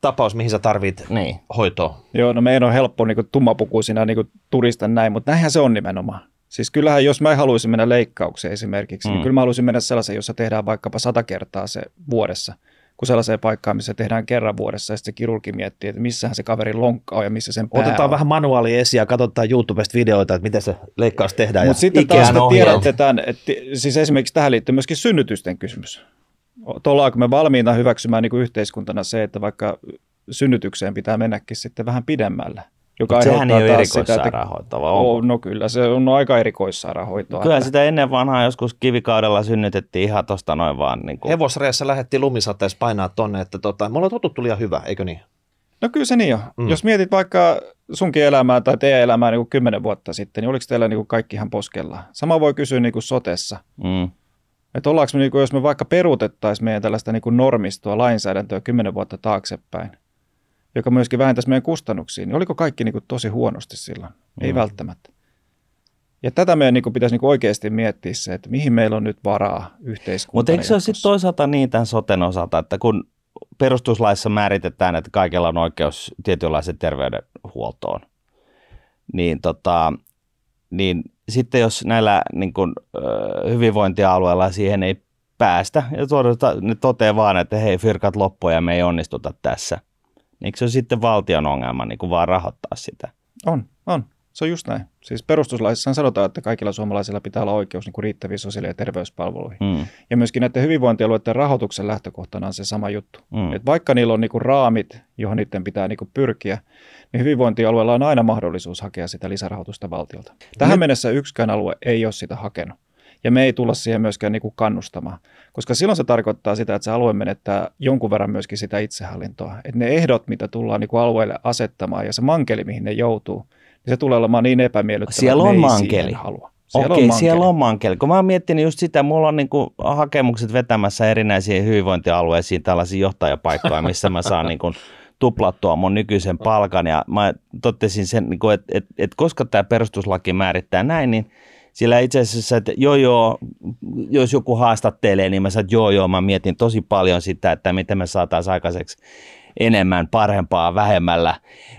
Speaker 2: tapaus, mihin sä tarvit niin. hoitoa.
Speaker 3: Joo, no meidän on helppo niin tummapukuisina niin turisten näin, mutta näinhän se on nimenomaan. Siis kyllähän jos mä haluaisin mennä leikkaukseen esimerkiksi, niin mm. niin kyllä mä haluaisin mennä sellaiseen, jossa tehdään vaikkapa sata kertaa se vuodessa, kuin sellaiseen paikkaan, missä tehdään kerran vuodessa ja sitten se kirurgi
Speaker 2: miettii, että missähän
Speaker 3: se kaveri lonkka on ja missä sen pää Otetaan on. vähän
Speaker 2: manuaali esiin ja katsotaan YouTubesta videoita, että miten se leikkaus tehdään. Mutta sitten taas te tiedätte
Speaker 3: tämän, että siis esimerkiksi tähän liittyy myöskin synnytysten kysymys ollaanko me valmiina hyväksymään niin kuin yhteiskuntana se, että vaikka synnytykseen pitää mennäkin sitten vähän pidemmälle. Joka Mut sehän ei ole erikoissairaanhoitoa, Oh, No kyllä, se on aika erikoissairaanhoitoa. kyllä että...
Speaker 1: sitä ennen vanhaa joskus kivikaudella synnytettiin ihan tuosta
Speaker 2: noin vaan. Niin kuin. Hevosreessä lähdettiin lumisateessa painaa tonne, että tota, me ollaan totuttu liian hyvä, eikö niin?
Speaker 3: No kyllä se niin on. Mm. Jos mietit vaikka sunkin elämää tai teidän elämää niin kuin kymmenen vuotta sitten, niin oliko teillä niin kuin kaikki ihan poskella? Sama voi kysyä niin kuin sotessa. Mm. Että ollaanko me, niin kuin, jos me vaikka peruutettaisiin meidän tällaista niin kuin normistoa, lainsäädäntöä kymmenen vuotta taaksepäin, joka myöskin vähentäisi meidän kustannuksiin, niin oliko kaikki niin kuin tosi huonosti silloin? Mm. Ei välttämättä. Ja tätä meidän niin kuin pitäisi niin kuin oikeasti miettiä se, että mihin meillä on nyt varaa yhteiskunta. Mutta eikö se
Speaker 1: ole sitten toisaalta niin tämän soten osalta, että kun perustuslaissa määritetään, että kaikilla on oikeus tietynlaiseen terveydenhuoltoon, niin, tota, niin sitten jos näillä niin kuin, hyvinvointialueilla siihen ei päästä ja tuodata, ne toteaa vaan, että hei fyrkat loppuja, ja me ei onnistuta tässä. Eikö se ole sitten valtion ongelma niin kuin vaan rahoittaa sitä?
Speaker 3: On, on. Se on just näin. Siis perustuslaissa sanotaan, että kaikilla suomalaisilla pitää olla oikeus niin kuin riittäviin sosiaali- ja terveyspalveluihin. Mm. Ja myöskin näiden hyvinvointialueiden rahoituksen lähtökohtana on se sama juttu. Mm. Et vaikka niillä on niin kuin raamit, johon niiden pitää niin kuin pyrkiä, niin hyvinvointialueella on aina mahdollisuus hakea sitä lisärahoitusta valtiolta. Tähän mennessä yksikään alue ei ole sitä hakenut. Ja me ei tulla siihen myöskään niin kuin kannustamaan, koska silloin se tarkoittaa sitä, että se alue menettää jonkun verran myöskin sitä itsehallintoa. Että ne ehdot, mitä tullaan niin kuin alueelle asettamaan ja se mankeli, mihin ne joutuu, niin se tulee olemaan niin epämiellyttävä, siellä on mankeli. halua. Siellä Okei, on mankeli. siellä
Speaker 1: on mankeli. Kun mä oon miettinyt just sitä, mulla on kuin niinku hakemukset vetämässä erinäisiin hyvinvointialueisiin tällaisiin johtajapaikkoja, missä mä saan kuin niinku tuplattua mun nykyisen palkan ja mä totesin sen, että, että, että koska tämä perustuslaki määrittää näin, niin sillä itse asiassa, että joo joo, jos joku haastattelee, niin mä sanon, että joo joo, mä mietin tosi paljon sitä, että miten me saataisiin aikaiseksi enemmän, parempaa, vähemmällä.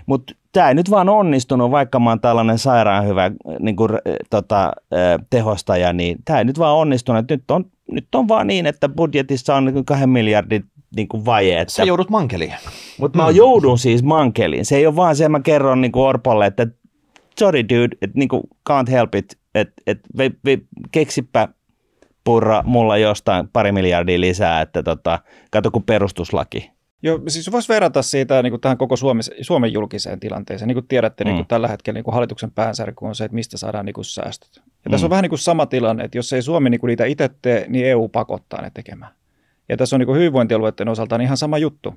Speaker 1: Mutta tämä ei nyt vaan onnistunut, vaikka mä oon tällainen sairaan hyvä niin kuin, eh, tota, eh, tehostaja, niin tämä ei nyt vaan onnistunut. Nyt on, nyt on vaan niin, että budjetissa on niin kahden miljardin niin kuin vaje. Että... Sä joudut mankeliin. Mutta mä mm. joudun siis mankeliin. Se ei ole vaan se, mä kerron niin kuin Orpolle, että sorry dude, että niin kuin can't help it, että et, keksipä purra mulla jostain pari miljardia lisää, että tota, kato kun perustuslaki.
Speaker 3: Joo, siis voisi verrata siitä niin kuin tähän koko Suomen, Suomen julkiseen tilanteeseen. Niin kuin tiedätte, niinku mm. niin kuin tällä hetkellä niin kuin hallituksen päänsärky on se, että mistä saadaan niin kuin säästöt. Ja mm. tässä on mm. vähän niin kuin sama tilanne, että jos ei Suomi niin kuin niitä itse tee, niin EU pakottaa ne tekemään. Ja tässä on niin hyvinvointialueiden osalta ihan sama juttu.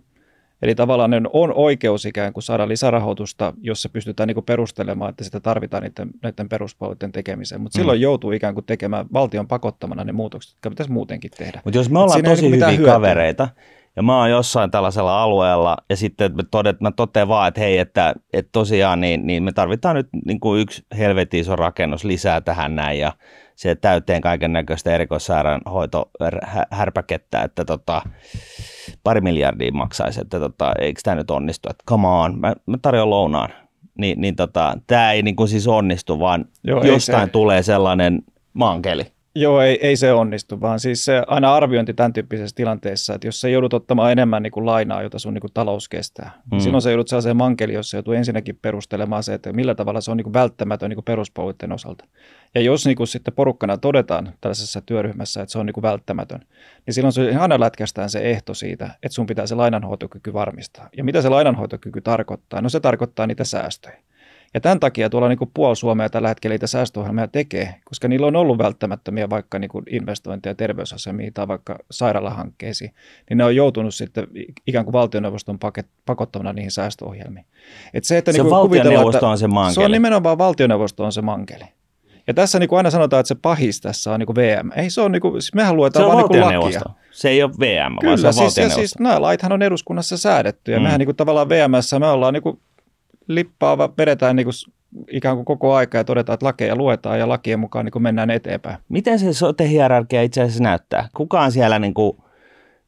Speaker 3: Eli tavallaan ne on oikeus ikään kuin saada lisärahoitusta, jossa pystytään niin perustelemaan, että sitä tarvitaan niiden, näiden peruspalveluiden tekemiseen. Mutta mm. silloin joutuu ikään kuin tekemään valtion pakottamana ne muutokset, jotka pitäisi muutenkin tehdä.
Speaker 1: Mutta jos me ollaan tosi niin hyviä hyötyä. kavereita, ja mä oon jossain tällaisella alueella, ja sitten mä, todet, mä totean vaan, että hei, että, että tosiaan niin, niin me tarvitaan nyt niin kuin yksi helvetin iso rakennus lisää tähän näin, ja se täyteen kaiken näköistä erikoissairaanhoitohärpäkettä, että tota, pari miljardia maksaisi, että tota, eikö tämä nyt onnistu, että come on, mä, mä tarjoan lounaan. Ni, niin tota, tämä ei niinku siis onnistu, vaan Joo, jostain se. tulee sellainen maankeli.
Speaker 3: Joo, ei, ei se onnistu, vaan siis se aina arviointi tämän tyyppisessä tilanteessa, että jos sä joudut ottamaan enemmän niin kuin lainaa, jota sun niin kuin talous kestää, niin mm. niin silloin sä joudut sellaiseen mankeliin, jossa joutuu ensinnäkin perustelemaan se, että millä tavalla se on niin kuin välttämätön niin peruspalveluiden osalta. Ja jos niin kuin sitten porukkana todetaan tällaisessa työryhmässä, että se on niin kuin välttämätön, niin silloin se aina lätkästään se ehto siitä, että sun pitää se lainanhoitokyky varmistaa. Ja mitä se lainanhoitokyky tarkoittaa? No se tarkoittaa niitä säästöjä. Ja tämän takia tuolla niin puoli Suomea tällä hetkellä niitä säästöohjelmia tekee, koska niillä on ollut välttämättömiä vaikka niin investointeja terveysasemiin tai vaikka sairaalahankkeisiin, niin ne on joutunut sitten ikään kuin valtioneuvoston paket, pakottamana niihin säästöohjelmiin. Et se, että se niin valtioneuvosto että, on se mankeli. Se on nimenomaan valtioneuvosto on se mankeli. Ja tässä niin kuin aina sanotaan, että se pahis tässä on niin VM. Ei se on, niin kuin, siis mehän luetaan se on vaan niin lakia.
Speaker 1: Se ei ole VM, Kyllä, vaan se on siis-, siis, valtioneuvosto. Siis,
Speaker 3: nämä laithan on eduskunnassa säädetty ja mm. mehän niin kuin, tavallaan VMssä me ollaan niin kuin, Lippaa, vedetään niin kuin ikään kuin koko aika ja todetaan, että lakeja luetaan ja lakien mukaan niin kuin mennään eteenpäin.
Speaker 1: Miten se sote-hierarkia itse asiassa näyttää? Kuka on siellä niin kuin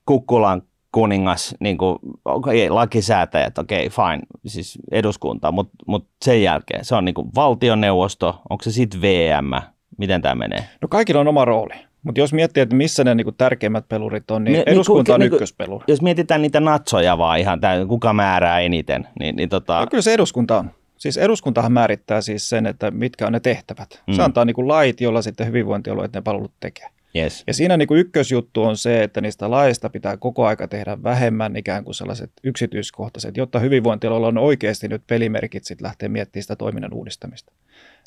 Speaker 1: kukkulan kuningas, niin kuin, okay, lakisäätäjät, okei, okay, fine, siis eduskunta, mutta mut sen jälkeen se on niin kuin valtioneuvosto, onko se sitten VM, miten tämä menee?
Speaker 3: No kaikilla on oma rooli. Mutta jos miettii, että missä ne niinku tärkeimmät pelurit on, niin ne, niinku- eduskunta niin, on niinku- ykköspelu.
Speaker 1: ykköspeluri. Jos mietitään niitä natsoja vaan ihan, tää, kuka määrää eniten, niin, niin tota... No,
Speaker 3: kyllä se eduskunta on. Siis eduskuntahan määrittää siis sen, että mitkä on ne tehtävät. Mm. Se antaa niinku lait, joilla sitten hyvinvointialueet ne palvelut tekee. Yes. Ja siinä niinku ykkösjuttu on se, että niistä laista pitää koko aika tehdä vähemmän ikään kuin sellaiset yksityiskohtaiset, jotta hyvinvointialueilla on oikeasti nyt pelimerkit sitten lähtee miettimään sitä toiminnan uudistamista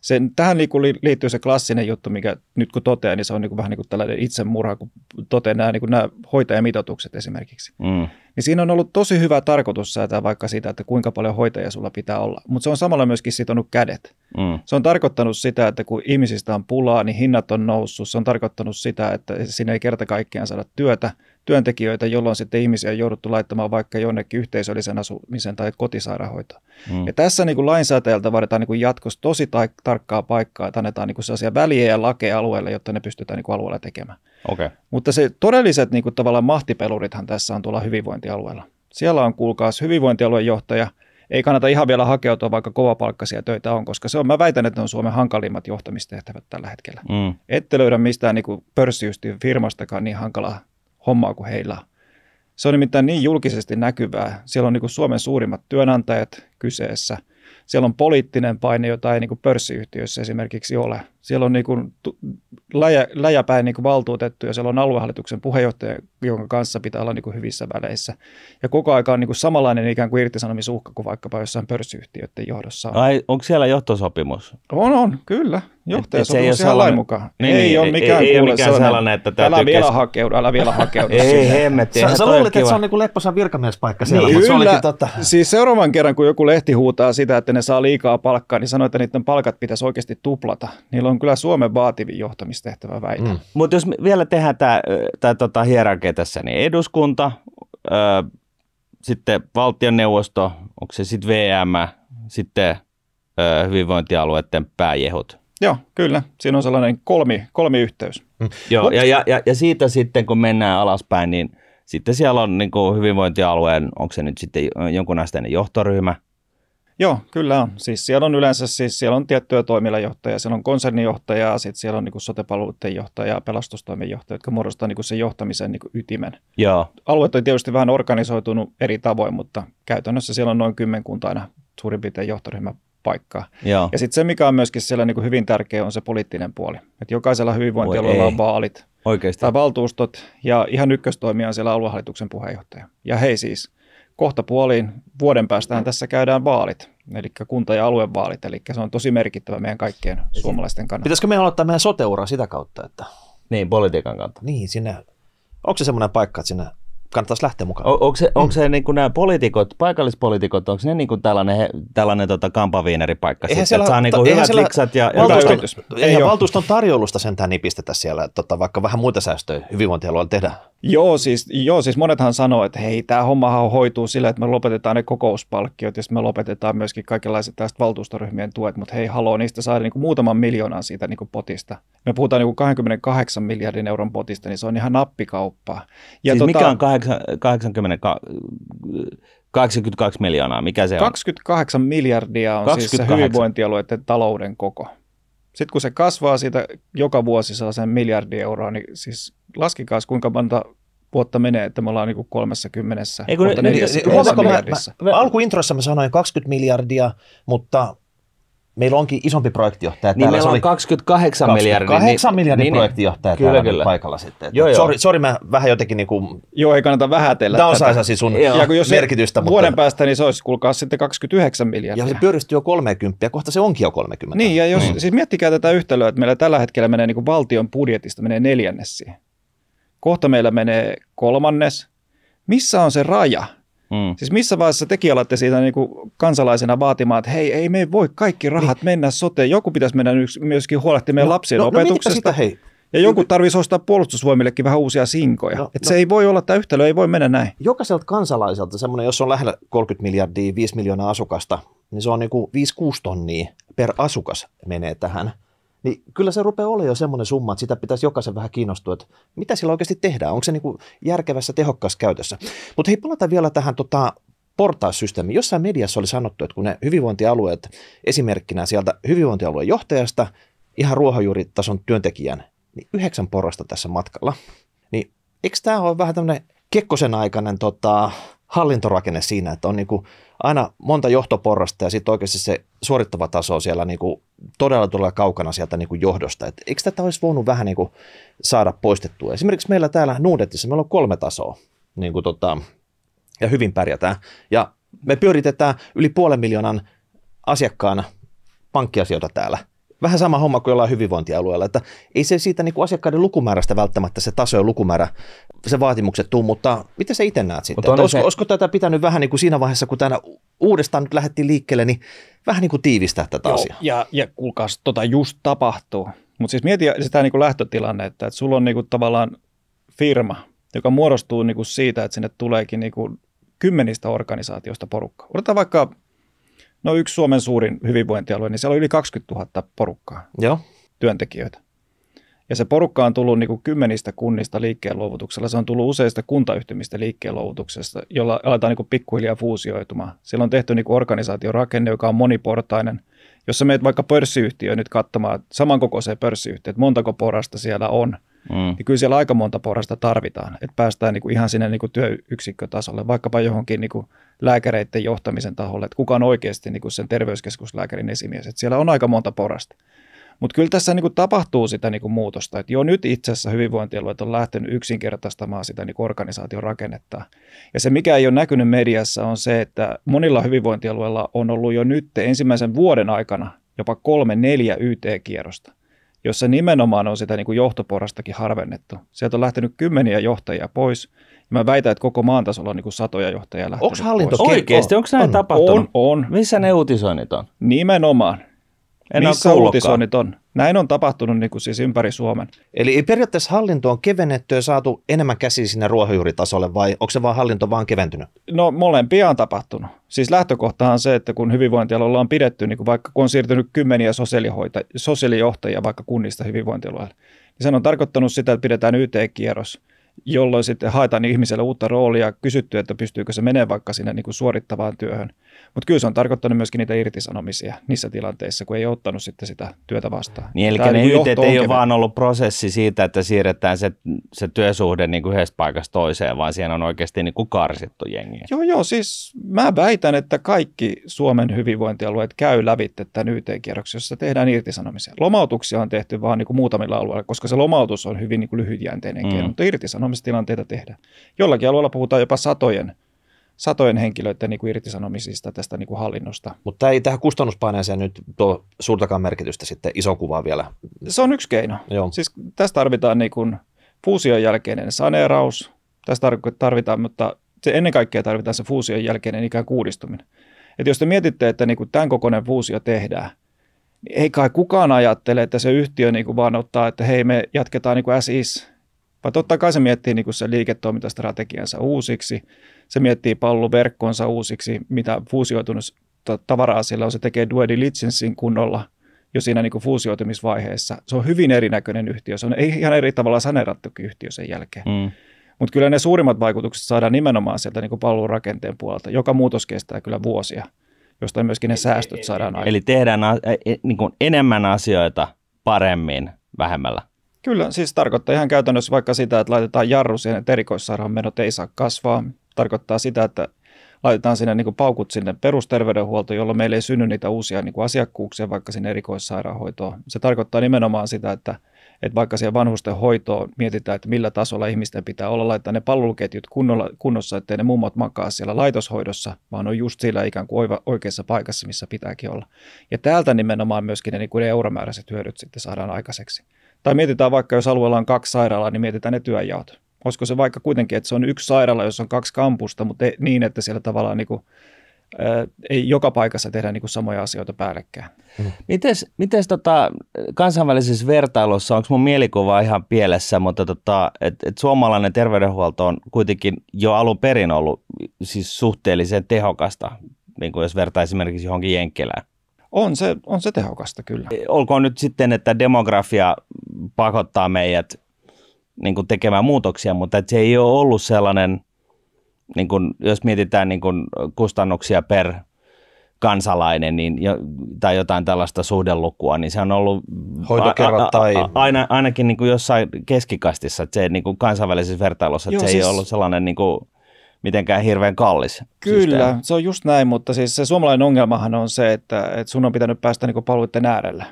Speaker 3: sen tähän niinku liittyy se klassinen juttu, mikä nyt kun toteaa, niin se on niinku vähän niin kuin tällainen itsemurha, kun toteaa nämä, niinku nämä hoitajamitoitukset esimerkiksi. Mm. Niin siinä on ollut tosi hyvä tarkoitus säätää vaikka siitä, että kuinka paljon hoitajia sulla pitää olla, mutta se on samalla myöskin sitonut kädet. Mm. Se on tarkoittanut sitä, että kun ihmisistä on pulaa, niin hinnat on noussut. Se on tarkoittanut sitä, että sinne ei kerta kaikkiaan saada työtä – työntekijöitä, jolloin sitten ihmisiä on jouduttu laittamaan vaikka jonnekin yhteisöllisen asumisen tai kotisairaanhoitoon. Mm. Ja tässä niin kuin lainsäätäjältä vaaditaan niin jatkossa tosi ta- tarkkaa paikkaa, että annetaan niin kuin sellaisia väliä ja lakeja alueelle, jotta ne pystytään niin kuin alueella tekemään. Okay. Mutta se todelliset niin kuin tavallaan mahtipelurithan tässä on tuolla hyvinvointialueella. Siellä on kuulkaas hyvinvointialueen johtaja, ei kannata ihan vielä hakeutua, vaikka kovapalkkaisia töitä on, koska se on, mä väitän, että ne on Suomen hankalimmat johtamistehtävät tällä hetkellä. Mm. Ette löydä mistään niin pörssiystyyn firmastakaan niin hankalaa hommaa kuin heillä on. Se on nimittäin niin julkisesti näkyvää. Siellä on niin kuin Suomen suurimmat työnantajat kyseessä. Siellä on poliittinen paine, jota ei niin kuin pörssiyhtiöissä esimerkiksi ole siellä on niin kuin läjä, läjäpäin niin kuin valtuutettu ja siellä on aluehallituksen puheenjohtaja, jonka kanssa pitää olla niin kuin hyvissä väleissä. Ja koko aika on niin kuin samanlainen ikään kuin irtisanomisuhka kuin vaikkapa jossain pörssiyhtiöiden johdossa on. Ai,
Speaker 1: onko siellä johtosopimus? On, on, kyllä. Johtajasopimus ihan sellainen... lain mukaan. Niin, niin, ei, niin, ole mikään, ei, ei ole mikään sellainen, sellainen että täytyy... Älä vielä hakeudu, älä vielä
Speaker 3: hakeudu. ei hemmetti. Sä, sä luulit, että se on
Speaker 2: niin lepposan virkamiespaikka siellä, niin, mutta se olikin totta.
Speaker 3: Siis seuraavan kerran, kun joku lehti huutaa sitä, että ne saa liikaa palkkaa, niin sanoo, että niiden palkat pitäisi oikeasti tuplata. Niillä on kyllä Suomen vaativin johtamistehtävä väitä.
Speaker 1: Mm. Mutta jos vielä tehdään tämä tota hierarkia tässä, niin eduskunta, ö, sitten valtioneuvosto, onko se sitten VM, sitten ö, hyvinvointialueiden pääjehut.
Speaker 3: Joo, kyllä. Siinä on sellainen kolmi, kolmiyhteys. Mm.
Speaker 1: Joo, ja, ja, ja, ja siitä sitten kun mennään alaspäin, niin sitten siellä on niin kuin hyvinvointialueen, onko se nyt sitten jonkunasteinen johtoryhmä –
Speaker 3: Joo, kyllä on. Siis siellä on yleensä siis siellä on tiettyä toimialajohtajaa, siellä on konsernijohtajaa, sitten siellä on niin sote-palveluiden johtajaa, pelastustoimen johtaja, jotka muodostavat niin sen johtamisen niin ytimen. Joo. Alueet on tietysti vähän organisoitunut eri tavoin, mutta käytännössä siellä on noin kymmenkunta aina suurin piirtein johtoryhmä paikkaa. Joo. Ja sitten se, mikä on myöskin siellä niin hyvin tärkeä, on se poliittinen puoli. Et jokaisella hyvinvointialueella on vaalit. Oikeasti. Tai valtuustot, ja ihan ykköstoimija on siellä aluehallituksen puheenjohtaja. Ja hei siis, kohta puoliin vuoden päästähän tässä käydään vaalit eli kunta- ja aluevaalit, eli se on tosi merkittävä meidän kaikkien suomalaisten kannalta.
Speaker 2: Pitäisikö me aloittaa meidän sote sitä kautta? Että... Niin, politiikan kautta. Niin, sinne, onko se semmoinen paikka, että sinne kannattaisi lähteä mukaan. On, onko se, onko se
Speaker 1: niin kuin nämä poliitikot, paikallispoliitikot, onko ne niin kuin tällainen, tällainen tota kampaviineripaikka eihän sitten, siellä, että saa ta, niin hyvät siellä, ja... Valtuuston, ja ei
Speaker 2: valtuuston tarjoulusta sentään nipistetä siellä, tota, vaikka vähän muita säästöjä hyvinvointialueella tehdä
Speaker 3: Joo siis, joo, siis monethan sanoo, että hei, tämä hommahan hoituu sillä, että me lopetetaan ne kokouspalkkiot ja me lopetetaan myöskin kaikenlaiset tästä valtuustoryhmien tuet, mutta hei, haloo niistä saada niin kuin muutaman miljoonan siitä niin kuin potista. Me puhutaan niin kuin 28 miljardin euron potista, niin se on ihan nappikauppaa.
Speaker 1: Ja siis tota, mikä on 80, 82 miljoonaa, mikä se
Speaker 3: 28 on? 28 miljardia on 28. siis se
Speaker 1: hyvinvointialueiden talouden koko.
Speaker 3: Sitten kun se kasvaa siitä joka vuosi sellaisen sen miljardi euroa, niin siis laskikaa kuinka monta vuotta menee, että me ollaan niin 30, kymmenessä, miljardissa.
Speaker 2: alkuintrossa mä sanoin 20 miljardia, mutta meillä onkin isompi projektijohtaja. Niin meillä on 28 miljardia. 28 niin miljardin niin, niin, projektijohtaja niin, täällä kyllä, kyllä. paikalla sitten. Joo, joo. Sorry, sorry, mä vähän jotenkin niin kuin... Joo, ei kannata vähätellä tätä. sun ja kun jos merkitystä. Vuoden mutta... päästä niin se olisi, kuulkaa, sitten 29 miljardia. Ja se pyöristyy jo 30, kohta se onkin jo 30. Niin,
Speaker 3: ja jos, mm. siis miettikää tätä yhtälöä, että meillä tällä hetkellä menee niin kuin valtion budjetista menee neljännes siihen. Kohta meillä menee kolmannes. Missä on se raja? Mm. Siis missä vaiheessa tekin alatte siitä niin kuin kansalaisena vaatimaan, että hei, ei me voi kaikki rahat niin. mennä soteen. Joku pitäisi mennä myöskin huolehtimaan no, lapsien no, no opetuksesta. No, sitä, hei. Ja niin, tarvitsisi ostaa puolustusvoimillekin vähän uusia sinkoja. No, Et
Speaker 2: no. Se ei voi olla, tämä yhtälö ei voi mennä näin. Jokaiselta kansalaiselta, semmoinen, jos on lähellä 30 miljardia, 5 miljoonaa asukasta, niin se on niin 5-6 tonnia per asukas menee tähän niin kyllä se rupeaa olemaan jo semmoinen summa, että sitä pitäisi jokaisen vähän kiinnostua, että mitä sillä oikeasti tehdään, onko se niin kuin järkevässä, tehokkaassa käytössä. Mutta hei, palataan vielä tähän tota, portaussysteemiin. Jossain mediassa oli sanottu, että kun ne hyvinvointialueet, esimerkkinä sieltä hyvinvointialueen johtajasta ihan ruohonjuuritason työntekijän, niin yhdeksän porrasta tässä matkalla. Niin eikö tämä ole vähän tämmöinen Kekkosen aikainen tota, hallintorakenne siinä, että on niin kuin aina monta johtoporrasta ja sitten oikeasti se suorittava taso siellä siellä niinku todella, todella kaukana sieltä niin kuin johdosta. Et eikö tätä olisi voinut vähän niin kuin saada poistettua? Esimerkiksi meillä täällä Nuudetissa meillä on kolme tasoa niin kuin tota, ja hyvin pärjätään. Ja me pyöritetään yli puolen miljoonan asiakkaan pankkiasioita täällä – Vähän sama homma kuin jollain hyvinvointialueella, että ei se siitä niin kuin asiakkaiden lukumäärästä välttämättä se taso ja lukumäärä, se vaatimukset tuu, mutta mitä sä itse näet sitten? Olisiko, se... olisiko tätä pitänyt vähän niin kuin siinä vaiheessa, kun tämä uudestaan nyt lähdettiin liikkeelle, niin vähän niin kuin tiivistää tätä Joo, asiaa?
Speaker 3: Ja, ja kuulkaas, tota just tapahtuu. Mutta siis mieti sitä niin kuin lähtötilannetta, että sulla on niin kuin tavallaan firma, joka muodostuu niin kuin siitä, että sinne tuleekin niin kuin kymmenistä organisaatioista porukka. Otetaan vaikka No yksi Suomen suurin hyvinvointialue, niin siellä on yli 20 000 porukkaa, Joo. työntekijöitä. Ja se porukka on tullut niin kuin kymmenistä kunnista liikkeen luovutuksella. Se on tullut useista kuntayhtymistä liikkeen luovutuksesta, jolla aletaan niin kuin pikkuhiljaa fuusioitumaan. Siellä on tehty niin kuin organisaatiorakenne, joka on moniportainen, jossa meet vaikka pörssiyhtiö nyt katsomaan samankokoiseen pörssiyhtiöön, että montako porasta siellä on – mm. niin kyllä siellä aika monta porrasta tarvitaan, että päästään niin kuin ihan sinne niin kuin työyksikkötasolle, vaikkapa johonkin niin kuin lääkäreiden johtamisen taholle, että kuka on oikeasti niin kuin sen terveyskeskuslääkärin esimies, että siellä on aika monta porrasta. Mutta kyllä tässä niin kuin tapahtuu sitä niin kuin muutosta, että jo nyt itse asiassa hyvinvointialueet on lähtenyt yksinkertaistamaan sitä niin kuin organisaation rakennetta. Ja se, mikä ei ole näkynyt mediassa, on se, että monilla hyvinvointialueilla on ollut jo nyt ensimmäisen vuoden aikana jopa kolme, neljä YT-kierrosta jossa nimenomaan on sitä niin kuin johtoporastakin harvennettu. Sieltä on lähtenyt kymmeniä johtajia pois, ja mä väitän, että koko maan tasolla on niin kuin satoja johtajia lähtenyt Onko hallinto pois. oikeasti? Onko näin on, tapahtunut? On, on. Missä ne uutisoinnit on? Nimenomaan.
Speaker 1: En Missä ole uutisoinnit on.
Speaker 3: Näin on
Speaker 2: tapahtunut niin kuin siis ympäri Suomen. Eli periaatteessa hallinto on kevennetty ja saatu enemmän käsiä sinne ruohonjuuritasolle vai onko se vaan hallinto vaan keventynyt? No molempia on tapahtunut. Siis lähtökohtahan
Speaker 3: on se, että kun hyvinvointialueella on pidetty, niin kuin vaikka kun on siirtynyt kymmeniä sosiaalijohtajia vaikka kunnista hyvinvointialoille, niin se on tarkoittanut sitä, että pidetään YT-kierros jolloin sitten haetaan ihmiselle uutta roolia, kysytty, että pystyykö se menemään vaikka sinne niin kuin suorittavaan työhön. Mutta kyllä se on tarkoittanut myöskin niitä irtisanomisia niissä tilanteissa, kun ei ottanut sitten sitä työtä vastaan.
Speaker 1: Niin, eli Tämä ne niin ei ole vaan ollut prosessi siitä, että siirretään se, se työsuhde niin kuin yhdestä paikasta toiseen, vaan siinä on oikeasti niin kuin karsittu jengiä.
Speaker 3: Joo, joo, siis mä väitän, että kaikki Suomen hyvinvointialueet käy lävitte tämän YT-kierroksen, jossa tehdään irtisanomisia. Lomautuksia on tehty vaan niin kuin muutamilla alueilla, koska se lomautus on hyvin niin kuin lyhytjänteinen mm. kierro, mutta irtisanomisia irtisanomistilanteita tehdä. Jollakin alueella puhutaan jopa satojen satojen henkilöiden niin kuin irtisanomisista tästä niin kuin hallinnosta. Mutta ei tähän kustannuspaineeseen nyt tuo suurtakaan merkitystä sitten iso kuva vielä. Se on yksi keino. Joo. Siis tässä tarvitaan niin kuin fuusion jälkeinen saneeraus, tässä tarvitaan, mutta se ennen kaikkea tarvitaan se fuusion jälkeinen ikään kuudistuminen. Et jos te mietitte, että niin kuin tämän kokoinen fuusio tehdään, niin ei kai kukaan ajattele, että se yhtiö niin kuin vaan ottaa, että hei me jatketaan niin kuin as is, vaan totta kai se miettii niin se liiketoimintastrategiansa uusiksi, se miettii palluverkkonsa uusiksi, mitä fuusioitunut tavaraa sillä on, se tekee due diligencen kunnolla jo siinä niin fuusioitumisvaiheessa. Se on hyvin erinäköinen yhtiö, se on ihan eri tavalla sanerattu yhtiö sen jälkeen. Mm. Mutta kyllä ne suurimmat vaikutukset saadaan nimenomaan sieltä niin palvelun rakenteen puolelta. Joka muutos kestää kyllä vuosia, josta myöskin ne säästöt saadaan aikaan. Eli
Speaker 1: tehdään e- e- niin kuin enemmän asioita paremmin vähemmällä.
Speaker 3: Kyllä, siis tarkoittaa ihan käytännössä vaikka sitä, että laitetaan jarru siihen, että erikoissairaanmenot ei saa kasvaa. Tarkoittaa sitä, että laitetaan sinne niin paukut sinne perusterveydenhuoltoon, jolloin meillä ei synny niitä uusia niin asiakkuuksia vaikka sinne erikoissairaanhoitoon. Se tarkoittaa nimenomaan sitä, että, että vaikka siellä vanhusten hoitoon mietitään, että millä tasolla ihmisten pitää olla, laittaa ne palveluketjut kunnolla, kunnossa, ettei ne mummot makaa siellä laitoshoidossa, vaan on just sillä ikään kuin oiva, oikeassa paikassa, missä pitääkin olla. Ja täältä nimenomaan myöskin ne, niin kuin ne euromääräiset hyödyt sitten saadaan aikaiseksi. Tai mietitään vaikka, jos alueella on kaksi sairaalaa, niin mietitään ne työnjaot. Olisiko se vaikka kuitenkin, että se on yksi sairaala, jossa on kaksi kampusta, mutta ei, niin, että siellä tavallaan niin kuin, ää, ei joka paikassa tehdä niin kuin samoja
Speaker 1: asioita päällekkäin. Mm. Mites, mites tota, kansainvälisessä vertailussa, onko mun mielikuva ihan pielessä, mutta tota, et, et suomalainen terveydenhuolto on kuitenkin jo alun perin ollut siis suhteellisen tehokasta, niin kuin jos vertaa esimerkiksi johonkin jenkkelään. On se, on se tehokasta kyllä. E, olkoon nyt sitten, että demografia pakottaa meidät niin kuin tekemään muutoksia, mutta että se ei ole ollut sellainen, niin kuin, jos mietitään niin kuin kustannuksia per kansalainen niin, jo, tai jotain tällaista suhdelukua, niin se on ollut Hoitokerrat a, a, a, tai... aina, ainakin niin kuin jossain keskikastissa, että se niin kuin kansainvälisessä vertailussa, että Joo, se siis... ei ollut sellainen niin kuin, mitenkään hirveän kallis. Kyllä, systeemi.
Speaker 3: se on just näin, mutta siis se suomalainen ongelmahan on se, että, että sun on pitänyt päästä niin palveluiden äärellä.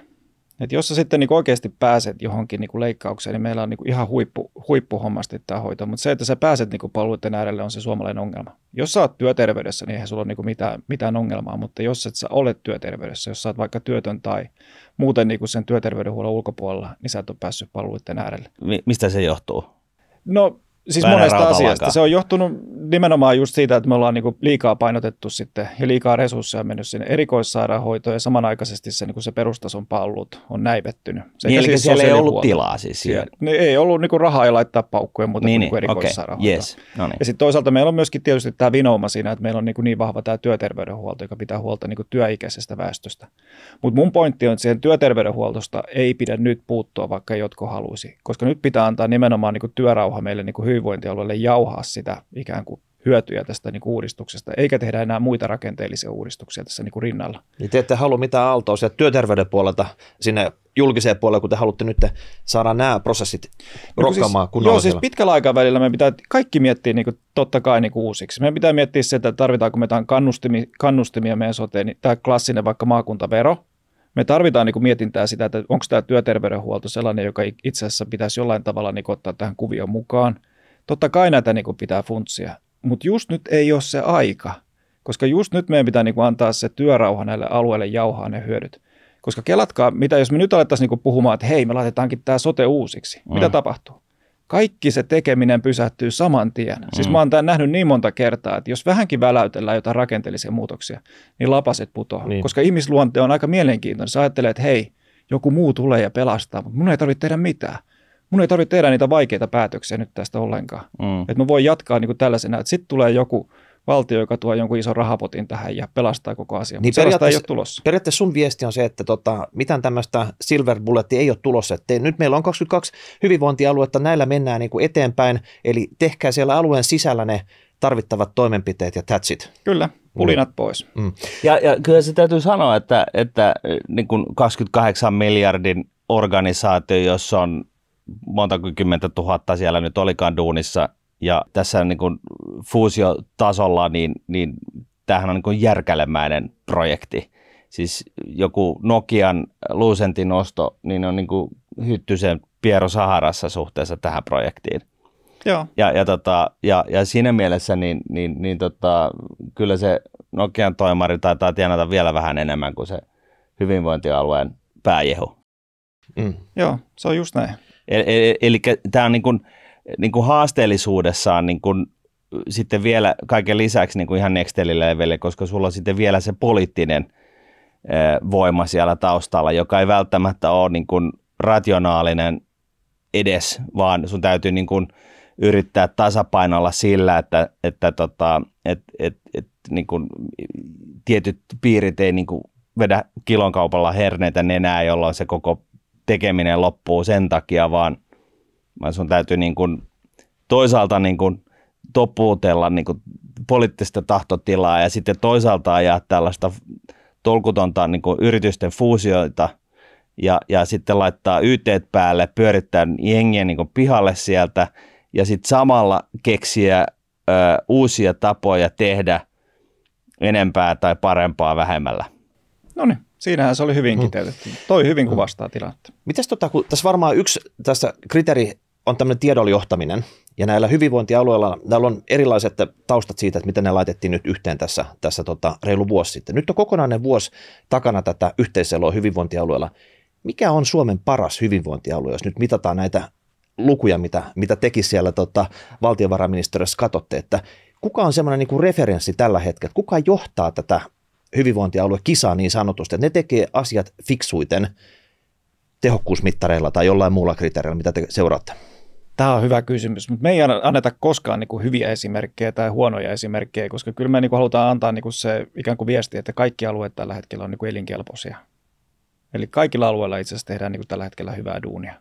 Speaker 3: Et jos sä sitten niin oikeasti pääset johonkin niin leikkaukseen, niin meillä on niin ihan huippu, huippuhommasti tämä hoito. Mutta se, että sä pääset niin palveluiden äärelle, on se suomalainen ongelma. Jos sä oot työterveydessä, niin eihän sulla ole niin mitään, mitään ongelmaa. Mutta jos et sä ole työterveydessä, jos sä oot vaikka työtön tai muuten niin sen työterveydenhuollon ulkopuolella, niin sä et ole päässyt palveluiden äärelle.
Speaker 1: Mi- mistä se johtuu? No siis monesta asiasta. Se
Speaker 3: on johtunut nimenomaan just siitä, että me ollaan niinku liikaa painotettu sitten ja liikaa resursseja mennyt sinne erikoissairaanhoitoon ja samanaikaisesti se, niinku se perustason pallut on näivettynyt. Se niin, eli siis siellä ei ollut tilaa siis siellä. Niin, ei ollut niinku rahaa ja laittaa paukkuja muuta niin, kuin niin, niinku niin. erikoissairaanhoitoa. Okay, yes. no niin. Ja sitten toisaalta meillä on myöskin tietysti tämä vinouma siinä, että meillä on niinku niin vahva tämä työterveydenhuolto, joka pitää huolta niinku työikäisestä väestöstä. Mutta mun pointti on, että siihen työterveydenhuoltosta ei pidä nyt puuttua, vaikka jotkut haluaisi, koska nyt pitää antaa nimenomaan niinku työrauha meille niinku hyvinvointialueelle jauhaa sitä ikään kuin hyötyjä tästä niin kuin uudistuksesta, eikä tehdä enää muita rakenteellisia uudistuksia
Speaker 2: tässä niin kuin rinnalla. Niin te ette halua mitään aaltoa sieltä työterveyden puolelta sinne julkiseen puolelle, kun te haluatte nyt saada nämä prosessit no, rokkaamaan siis, Joo, siis pitkällä aikavälillä me pitää
Speaker 3: kaikki miettiä niin kuin, totta kai niin kuin uusiksi. Me pitää miettiä sitä, että tarvitaanko me jotain kannustimia, kannustimia meidän soteen, niin tämä klassinen vaikka maakuntavero, me tarvitaan niin kuin mietintää sitä, että onko tämä työterveydenhuolto sellainen, joka itse asiassa pitäisi jollain tavalla niin ottaa tähän kuvioon mukaan. Totta kai näitä niin kuin pitää funtsia, mutta just nyt ei ole se aika, koska just nyt meidän pitää niin kuin antaa se työrauha näille alueille jauhaa ne hyödyt. Koska kelatkaa, mitä jos me nyt alettaisiin niin kuin puhumaan, että hei, me laitetaankin tämä sote uusiksi. Mm. Mitä tapahtuu? Kaikki se tekeminen pysähtyy saman tien. Siis mm. Siis mä oon tämän nähnyt niin monta kertaa, että jos vähänkin väläytellään jotain rakenteellisia muutoksia, niin lapaset putoaa. Niin. Koska ihmisluonte on aika mielenkiintoinen. Sä ajattelee, että hei, joku muu tulee ja pelastaa, mutta mun ei tarvitse tehdä mitään mun ei tarvitse tehdä niitä vaikeita päätöksiä nyt tästä ollenkaan. Mm. Että mä voin jatkaa niin kuin tällaisena, että sitten tulee joku valtio, joka tuo jonkun ison rahapotin tähän ja pelastaa koko asian. Niin periaatteessa, ei ole
Speaker 2: tulossa. Periaatteessa sun viesti on se, että tota, mitään tämmöistä silver bulletti ei ole tulossa. Että nyt meillä on 22 hyvinvointialuetta, näillä mennään niin kuin eteenpäin, eli tehkää siellä alueen sisällä ne tarvittavat toimenpiteet ja that's it. Kyllä, pulinat mm. pois. Mm.
Speaker 1: Ja, ja kyllä se täytyy sanoa, että, että eh, niin kuin 28 miljardin organisaatio, jossa on monta kymmentä tuhatta siellä nyt olikaan duunissa. Ja tässä niin kuin fuusiotasolla, niin, niin tämähän on niin kuin järkälemäinen projekti. Siis joku Nokian Lucentin osto, niin on niin kuin hyttysen Piero Saharassa suhteessa tähän projektiin. Joo. Ja, ja, tota, ja, ja siinä mielessä niin, niin, niin tota, kyllä se Nokian toimari taitaa tienata vielä vähän enemmän kuin se hyvinvointialueen pääjehu.
Speaker 3: Mm. Joo, se on just näin.
Speaker 1: Eli, eli tämä on niin kuin, niin kuin haasteellisuudessaan niin kuin sitten vielä kaiken lisäksi niin kuin ihan nextelillä levelillä, koska sulla on sitten vielä se poliittinen voima siellä taustalla, joka ei välttämättä ole niin kuin rationaalinen edes, vaan sun täytyy niin kuin yrittää tasapainolla sillä, että, että tota, et, et, et, niin kuin tietyt piirit ei niin kuin vedä kilon kaupalla herneitä nenää, jolloin se koko tekeminen loppuu sen takia, vaan, sun täytyy niin kuin, toisaalta niin kuin, topuutella niin kuin, poliittista tahtotilaa ja sitten toisaalta ajaa tällaista tolkutonta niin kuin, yritysten fuusioita ja, ja sitten laittaa yteet päälle, pyörittää jengiä niin kuin, pihalle sieltä ja sitten samalla keksiä ö, uusia tapoja tehdä enempää tai parempaa vähemmällä.
Speaker 2: No niin. Siinähän se oli hyvin kiteytetty. Mm-hmm. Mm. Toi hyvin mm-hmm. kuvastaa mm. tilannetta. Mites tota, kun tässä varmaan yksi tässä kriteeri on tämmöinen tiedonjohtaminen, johtaminen, ja näillä hyvinvointialueilla, näillä on erilaiset taustat siitä, että miten ne laitettiin nyt yhteen tässä, tässä tota, reilu vuosi sitten. Nyt on kokonainen vuosi takana tätä yhteiseloa hyvinvointialueella. Mikä on Suomen paras hyvinvointialue, jos nyt mitataan näitä lukuja, mitä, mitä teki siellä tota, valtiovarainministeriössä katsotte, että kuka on semmoinen niin referenssi tällä hetkellä, kuka johtaa tätä hyvinvointialuekisa niin sanotusti, että ne tekee asiat fiksuiten tehokkuusmittareilla tai jollain muulla kriteerillä, mitä te seuraatte? Tämä on hyvä kysymys, mutta me ei
Speaker 3: anneta koskaan niin kuin hyviä esimerkkejä tai huonoja esimerkkejä, koska kyllä me niin kuin halutaan antaa niin kuin se ikään kuin viesti, että kaikki alueet tällä hetkellä on niin kuin elinkelpoisia. Eli kaikilla alueilla itse asiassa tehdään niin kuin tällä hetkellä hyvää duunia.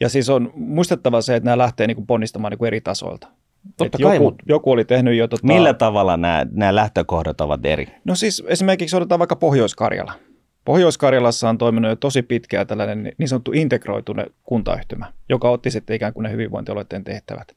Speaker 3: Ja siis on muistettava se, että nämä lähtee niin kuin ponnistamaan niin kuin eri tasoilta. Totta kai, joku, mutta... joku oli tehnyt jo... Tota... Millä tavalla nämä, nämä lähtökohdat ovat eri? No siis esimerkiksi otetaan vaikka Pohjois-Karjala. Pohjois-Karjalassa on toiminut jo tosi pitkään tällainen niin sanottu integroitune kuntayhtymä, joka otti sitten ikään kuin ne hyvinvointialueiden tehtävät.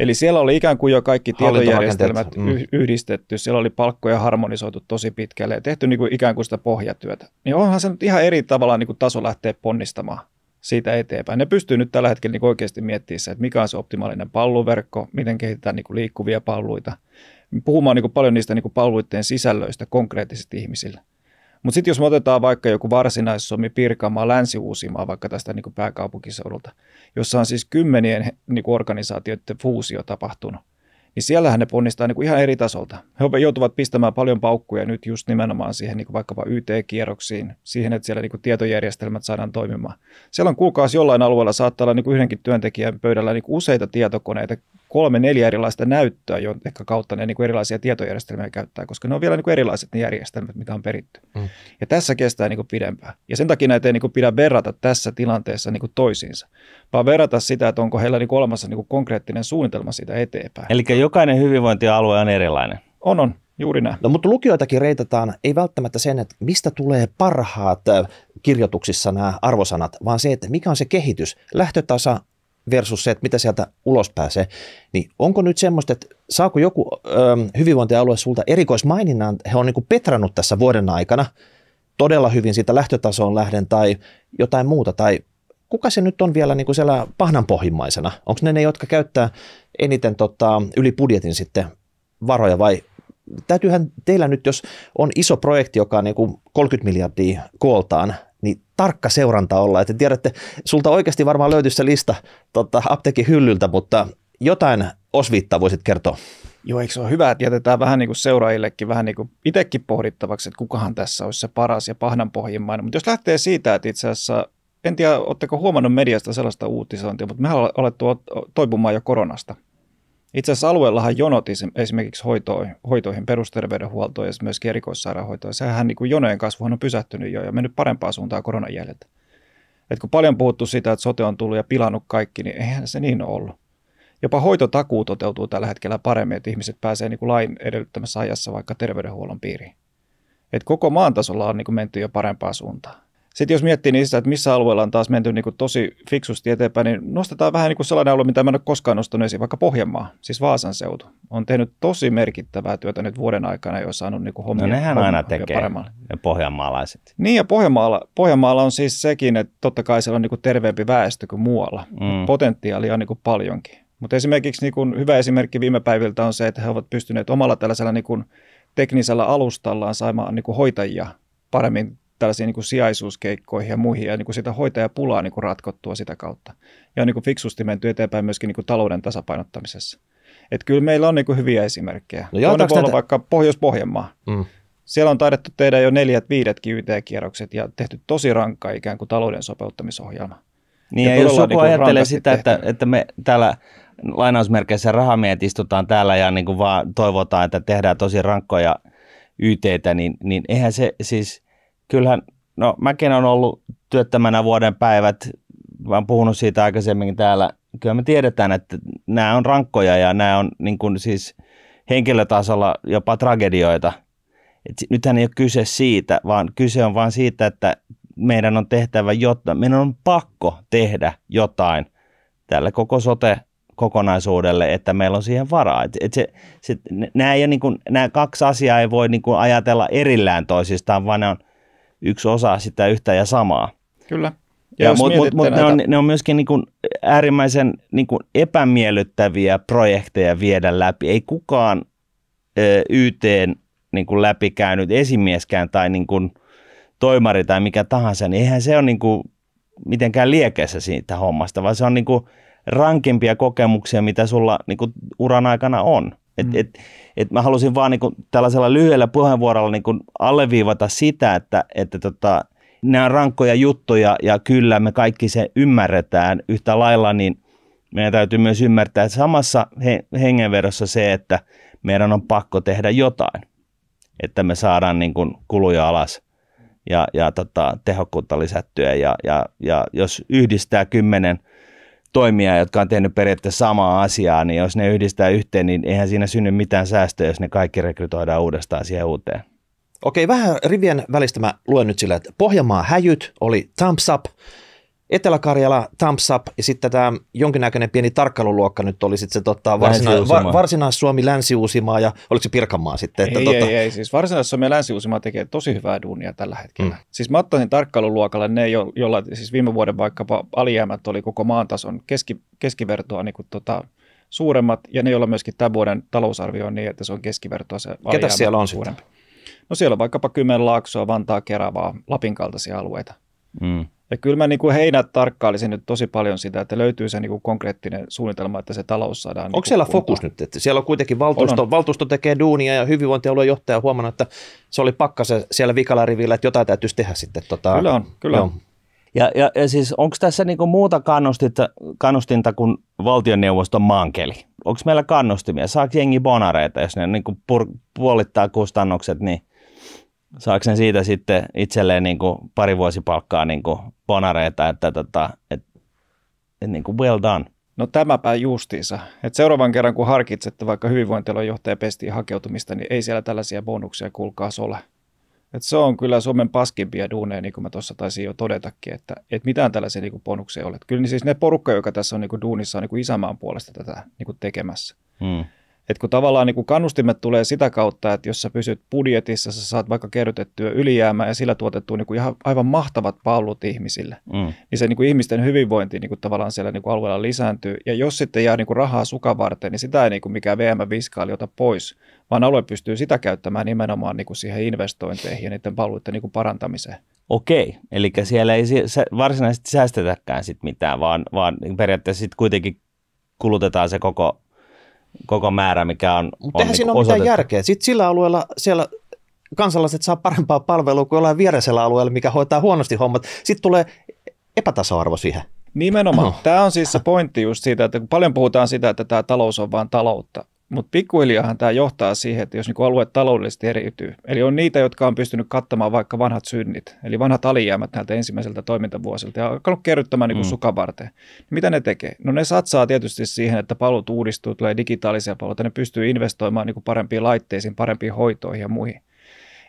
Speaker 3: Eli siellä oli ikään kuin jo kaikki tietojärjestelmät mm. yhdistetty, siellä oli palkkoja harmonisoitu tosi pitkälle ja tehty niin kuin ikään kuin sitä pohjatyötä. Niin onhan se nyt ihan eri tavalla niin kuin taso lähteä ponnistamaan siitä eteenpäin. Ne pystyy nyt tällä hetkellä niin oikeasti miettimään että mikä on se optimaalinen palluverkko, miten kehitetään niin liikkuvia palluita. Puhumaan niin paljon niistä niin palluiden sisällöistä konkreettisesti ihmisille. Mutta sitten jos me otetaan vaikka joku Varsinais-Suomi, Pirkanmaa, Länsi-Uusimaa vaikka tästä niin pääkaupunkiseudulta, jossa on siis kymmenien niin organisaatioiden fuusio tapahtunut, niin siellähän ne ponnistaa niin kuin ihan eri tasolta. He joutuvat pistämään paljon paukkuja nyt just nimenomaan siihen niin kuin vaikkapa YT-kierroksiin, siihen, että siellä niin kuin tietojärjestelmät saadaan toimimaan. Siellä on kuukausi jollain alueella saattaa olla niin kuin yhdenkin työntekijän pöydällä niin kuin useita tietokoneita kolme, neljä erilaista näyttöä, jonka kautta ne niin kuin erilaisia tietojärjestelmiä käyttää, koska ne on vielä niin kuin erilaiset ne järjestelmät, mitä on peritty. Mm. Ja tässä kestää niin kuin pidempään. Ja sen takia näitä ei niin kuin pidä verrata tässä tilanteessa niin kuin toisiinsa, vaan verrata sitä, että onko heillä niin kuin olemassa niin kuin konkreettinen suunnitelma siitä eteenpäin.
Speaker 1: Eli jokainen hyvinvointialue on erilainen. On, on.
Speaker 2: Juuri näin. No, mutta lukijoitakin reitataan ei välttämättä sen, että mistä tulee parhaat äh, kirjoituksissa nämä arvosanat, vaan se, että mikä on se kehitys. Lähtötasa, versus se, että mitä sieltä ulos pääsee, niin onko nyt semmoista, että saako joku ö, hyvinvointialue sulta erikoismaininnan, he on niin petrannut tässä vuoden aikana todella hyvin siitä lähtötasoon lähden tai jotain muuta, tai kuka se nyt on vielä niin kuin siellä pahnan pohjimmaisena? Onko ne ne, jotka käyttää eniten tota, yli budjetin sitten varoja vai täytyyhän teillä nyt, jos on iso projekti, joka on niin kuin 30 miljardia kooltaan, niin tarkka seuranta olla. Että tiedätte, sulta oikeasti varmaan löytyisi se lista tota, apteekin hyllyltä, mutta jotain osviittaa voisit kertoa. Joo, eikö se ole hyvä,
Speaker 3: että jätetään vähän niin kuin seuraajillekin vähän
Speaker 2: niin kuin itsekin pohdittavaksi,
Speaker 3: että kukahan tässä olisi se paras ja pohjimmainen. Mutta jos lähtee siitä, että itse asiassa, en tiedä, oletteko huomannut mediasta sellaista uutisointia, mutta mehän on toipumaan jo koronasta. Itse asiassa alueellahan jonot esimerkiksi hoitoihin, hoitoihin perusterveydenhuoltoon ja myös erikoissairaanhoitoon, sehän niin kuin jonojen kasvuhan on pysähtynyt jo ja mennyt parempaan suuntaan koronan jäljiltä. Et kun paljon puhuttu sitä, että sote on tullut ja pilannut kaikki, niin eihän se niin ole ollut. Jopa hoitotakuu toteutuu tällä hetkellä paremmin, että ihmiset pääsee niin kuin lain edellyttämässä ajassa vaikka terveydenhuollon piiriin. Et koko maan tasolla on niin kuin menty jo parempaan suuntaan. Sitten jos miettii niistä, että missä alueella on taas menty niin kuin tosi fiksusti eteenpäin, niin nostetaan vähän niin kuin sellainen alue, mitä mä en ole koskaan nostanut esiin, vaikka Pohjanmaa, siis Vaasan seutu. On tehnyt tosi merkittävää työtä nyt vuoden aikana, jo saanut niin kuin hommia. No nehän hommia aina tekee, paremmalle.
Speaker 1: ne pohjanmaalaiset.
Speaker 3: Niin ja Pohjanmaalla, Pohjanmaalla on siis sekin, että totta kai siellä on niin kuin terveempi väestö kuin muualla. Mm. Potentiaalia on niin kuin paljonkin. Mutta esimerkiksi niin kuin hyvä esimerkki viime päiviltä on se, että he ovat pystyneet omalla tällaisella niin kuin teknisellä alustallaan saamaan niin kuin hoitajia paremmin tällaisiin niin kuin sijaisuuskeikkoihin ja muihin ja niin kuin sitä hoitajapulaa niin kuin ratkottua sitä kautta. Ja on niin kuin fiksusti menty eteenpäin myöskin niin kuin talouden tasapainottamisessa. Et kyllä meillä on niin kuin hyviä esimerkkejä. No Toinen voi olla vaikka Pohjois-Pohjanmaa. Mm. Siellä on taidettu tehdä jo neljät, viidetkin YT-kierrokset ja tehty tosi rankka ikään kuin talouden sopeuttamisohjelma.
Speaker 1: Niin ja, ja jos joku niin ajattelee sitä, että, että me täällä lainausmerkeissä rahamiehet istutaan täällä ja niin kuin vaan toivotaan, että tehdään tosi rankkoja yteitä, niin, niin eihän se siis – kyllähän, no mäkin on ollut työttömänä vuoden päivät, mä oon puhunut siitä aikaisemmin täällä, kyllä me tiedetään, että nämä on rankkoja ja nämä on niin kuin siis henkilötasolla jopa tragedioita. Et nythän ei ole kyse siitä, vaan kyse on vain siitä, että meidän on tehtävä jotain, meidän on pakko tehdä jotain tälle koko sote kokonaisuudelle, että meillä on siihen varaa. Et, et se, se, nämä, ei niin kuin, nämä kaksi asiaa ei voi niin kuin ajatella erillään toisistaan, vaan ne on – yksi osa sitä yhtä ja samaa.
Speaker 3: Kyllä. Ja, ja mutta mut, mut ne, on,
Speaker 1: ne on myöskin niin kuin äärimmäisen niin kuin epämiellyttäviä projekteja viedä läpi. Ei kukaan ö, yhteen niin kuin läpikäynyt esimieskään tai niin kuin toimari tai mikä tahansa, niin eihän se ole niin kuin mitenkään liekessä siitä hommasta, vaan se on niin kuin rankimpia kokemuksia, mitä sulla niin kuin uran aikana on. Et, mm. et, et mä halusin vaan niin tällaisella lyhyellä puheenvuorolla niin alleviivata sitä, että, että tota, nämä on rankkoja juttuja ja kyllä me kaikki se ymmärretään yhtä lailla, niin meidän täytyy myös ymmärtää että samassa he, hengenvedossa se, että meidän on pakko tehdä jotain, että me saadaan niin kuin kuluja alas ja, ja tota, tehokkuutta lisättyä ja, ja, ja jos yhdistää kymmenen – toimia, jotka on tehnyt periaatteessa samaa asiaa, niin jos ne yhdistää yhteen, niin eihän siinä synny mitään säästöä, jos ne kaikki rekrytoidaan uudestaan siihen uuteen. Okei,
Speaker 2: vähän rivien välistä mä luen nyt sillä, että Pohjanmaan häjyt oli thumbs up, Etelä-Karjala, thumbs up, ja sitten tämä jonkinnäköinen pieni tarkkailuluokka nyt oli sitten se tota, varsina, va, Varsinais-Suomi, Länsi-Uusimaa ja oliko se Pirkanmaa sitten? Että, ei, tota... ei,
Speaker 3: ei, siis Varsinais-Suomi ja Länsi-Uusimaa tekee tosi hyvää duunia tällä hetkellä. Mm. Siis mä ottaisin tarkkailuluokalle ne, jo, jolla siis viime vuoden vaikkapa alijäämät oli koko maan tason keski, keskivertoa niin kuin, tota, suuremmat, ja ne, joilla myöskin tämän vuoden talousarvio on niin, että se on keskivertoa se Ketä siellä on suurempi. Sitten? No siellä on vaikkapa Kymenlaaksoa, Vantaa, Keravaa, Lapin kaltaisia alueita. Mm. Ja kyllä mä niin kuin heinä tarkkailisin
Speaker 2: nyt tosi paljon sitä, että löytyy se niin kuin konkreettinen suunnitelma, että se talous saadaan. Onko niin siellä kunta. fokus nyt? Että siellä on kuitenkin valtuusto, on, on. valtuusto tekee duunia ja hyvinvointialueen johtaja huomannut, että se oli pakkasen siellä vikalla rivillä, että jotain täytyisi tehdä sitten. Tota, kyllä on, kyllä joo. on.
Speaker 1: Ja, ja, ja siis onko tässä kuin niinku muuta kannustinta, kannustinta kuin valtioneuvoston maankeli? Onko meillä kannustimia? Saako jengi bonareita, jos ne niin pur, puolittaa kustannukset, niin saako sen siitä sitten itselleen niin kuin pari vuosipalkkaa niin kuin bonareita, että että, tota, että että niin kuin well done. No tämäpä justiinsa. Et seuraavan kerran kun harkitsette
Speaker 3: vaikka johtaja johtajapestiin hakeutumista, niin ei siellä tällaisia bonuksia kuulkaa ole. Et se on kyllä Suomen paskimpia duuneja, niin kuin mä tuossa taisin jo todetakin, että et mitään tällaisia niin kuin bonuksia ole. Et kyllä niin siis ne porukka, joka tässä on niin kuin duunissa, on niin kuin isämaan puolesta tätä niin kuin tekemässä. Hmm. Et kun tavallaan niin kun kannustimet tulee sitä kautta, että jos sä pysyt budjetissa, sä saat vaikka kerrytettyä ylijäämää ja sillä tuotettua niin ihan, aivan mahtavat palvelut ihmisille, mm. niin se niin kuin ihmisten hyvinvointi niin kuin tavallaan siellä niin kuin alueella lisääntyy. Ja jos sitten jää niin kuin rahaa sukavarteen, niin sitä ei niin kuin mikään VM-viskaali ota pois, vaan alue pystyy sitä käyttämään nimenomaan niin kuin siihen investointeihin ja niiden palveluiden niin kuin parantamiseen.
Speaker 1: Okei, eli siellä ei varsinaisesti säästetäkään sit mitään, vaan, vaan periaatteessa sit kuitenkin kulutetaan se koko koko määrä, mikä on Mutta eihän niinku siinä ole mitään järkeä.
Speaker 2: Sitten sillä alueella siellä kansalaiset saa parempaa palvelua kuin jollain viereisellä alueella, mikä hoitaa huonosti hommat. Sitten tulee epätasa-arvo siihen.
Speaker 3: Nimenomaan. No. Tämä on siis se pointti just siitä, että kun paljon puhutaan sitä, että tämä talous on vain taloutta, mutta pikkuhiljaahan tämä johtaa siihen, että jos niin alueet taloudellisesti eriytyy, eli on niitä, jotka on pystynyt kattamaan vaikka vanhat synnit, eli vanhat alijäämät näiltä ensimmäiseltä toimintavuosilta ja alkanut kerryttämään niinku mm. varten. Niin mitä ne tekee? No ne satsaa tietysti siihen, että palvelut uudistuu, tulee digitaalisia palveluita, ne pystyy investoimaan niinku parempiin laitteisiin, parempiin hoitoihin ja muihin.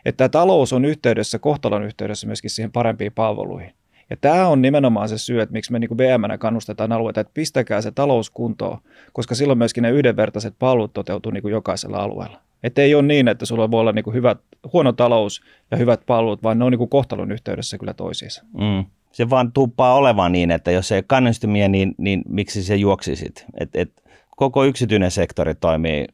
Speaker 3: Että talous on yhteydessä, kohtalon yhteydessä myöskin siihen parempiin palveluihin. Ja tämä on nimenomaan se syy, että miksi me niin BMnä kannustetaan alueita, että pistäkää se talous kuntoon, koska silloin myöskin ne yhdenvertaiset palvelut toteutuu niin kuin jokaisella alueella. Että ei ole niin, että sulla voi olla niin kuin hyvät, huono talous ja hyvät palvelut, vaan ne on niin kuin kohtalon yhteydessä kyllä toisiinsa.
Speaker 1: Mm. Se vaan tuppaa olevan niin, että jos ei kannustimia, niin, niin miksi se juoksisit? Et, et koko yksityinen sektori toimii,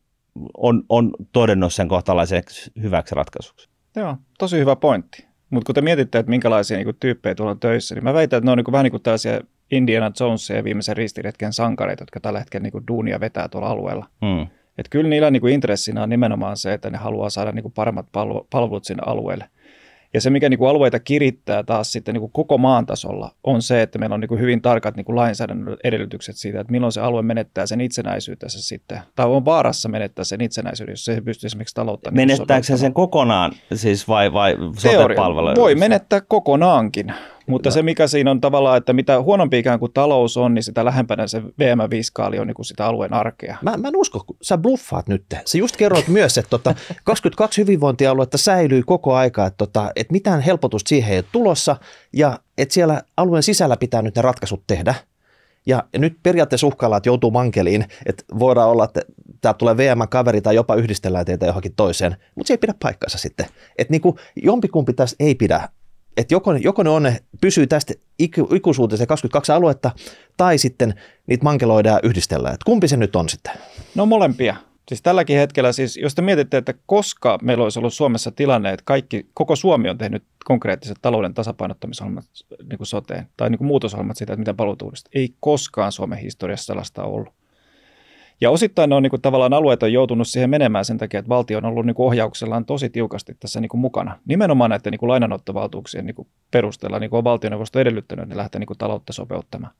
Speaker 1: on, on todennut sen kohtalaisen hyväksi ratkaisuksi.
Speaker 3: Joo, tosi hyvä pointti. Mutta kun te mietitte, että minkälaisia niin tyyppejä tuolla on töissä, niin mä väitän, että ne on niin kuin, vähän niin kuin tällaisia Indiana Jonesia ja viimeisen ristiretken sankareita, jotka tällä hetkellä niin kuin, duunia vetää tuolla alueella. Hmm. Et kyllä niillä niin kuin, intressinä on nimenomaan se, että ne haluaa saada niin kuin, paremmat palvelut sinne alueelle. Ja se, mikä niin kuin alueita kirittää taas sitten niin kuin koko maan tasolla, on se, että meillä on niin kuin hyvin tarkat niin kuin lainsäädännön edellytykset siitä, että milloin se alue menettää sen itsenäisyytensä sitten, tai on vaarassa menettää sen itsenäisyyden, jos se pysty esimerkiksi taloutta. Niinku Menettääkö
Speaker 1: se sen kokonaan siis vai, vai sote Voi
Speaker 3: menettää kokonaankin, mutta Kyllä. se, mikä siinä on tavallaan, että mitä huonompi ikään kuin talous on, niin sitä lähempänä se vm 5 on niin kuin sitä alueen arkea. Mä, mä en usko, kun sä
Speaker 2: bluffaat nyt. Sä just kerroit myös, että tota, 22 hyvinvointialuetta säilyy koko aika, että, tota, että mitään helpotusta siihen ei ole tulossa ja että siellä alueen sisällä pitää nyt ne ratkaisut tehdä. Ja nyt periaatteessa uhkaillaan, että joutuu mankeliin, että voidaan olla, että tämä tulee VM-kaveri tai jopa yhdistellään teitä johonkin toiseen, mutta se ei pidä paikkansa sitten. Että niin kuin jompikumpi tässä ei pidä että joko, joko ne on, pysyy tästä iku, ikuisuuteen 22 aluetta, tai sitten niitä mankeloidaan ja yhdistellään. Et kumpi se nyt on sitten? No molempia.
Speaker 3: Siis tälläkin hetkellä, siis, jos te mietitte, että koska meillä olisi ollut Suomessa tilanne, että kaikki, koko Suomi on tehnyt konkreettiset talouden tasapainottamisohjelmat niin kuin soteen, tai niin kuin muutosohjelmat siitä, että mitä paluutuudesta, ei koskaan Suomen historiassa sellaista ollut. Ja osittain ne on niin kuin, tavallaan alueet on joutunut siihen menemään sen takia, että valtio on ollut niin kuin, ohjauksellaan tosi tiukasti tässä niin kuin, mukana. Nimenomaan näiden niin kuin, lainanottovaltuuksien niin kuin, perusteella niin kuin, on valtioneuvosto edellyttänyt, että ne lähtee niin kuin, taloutta sopeuttamaan.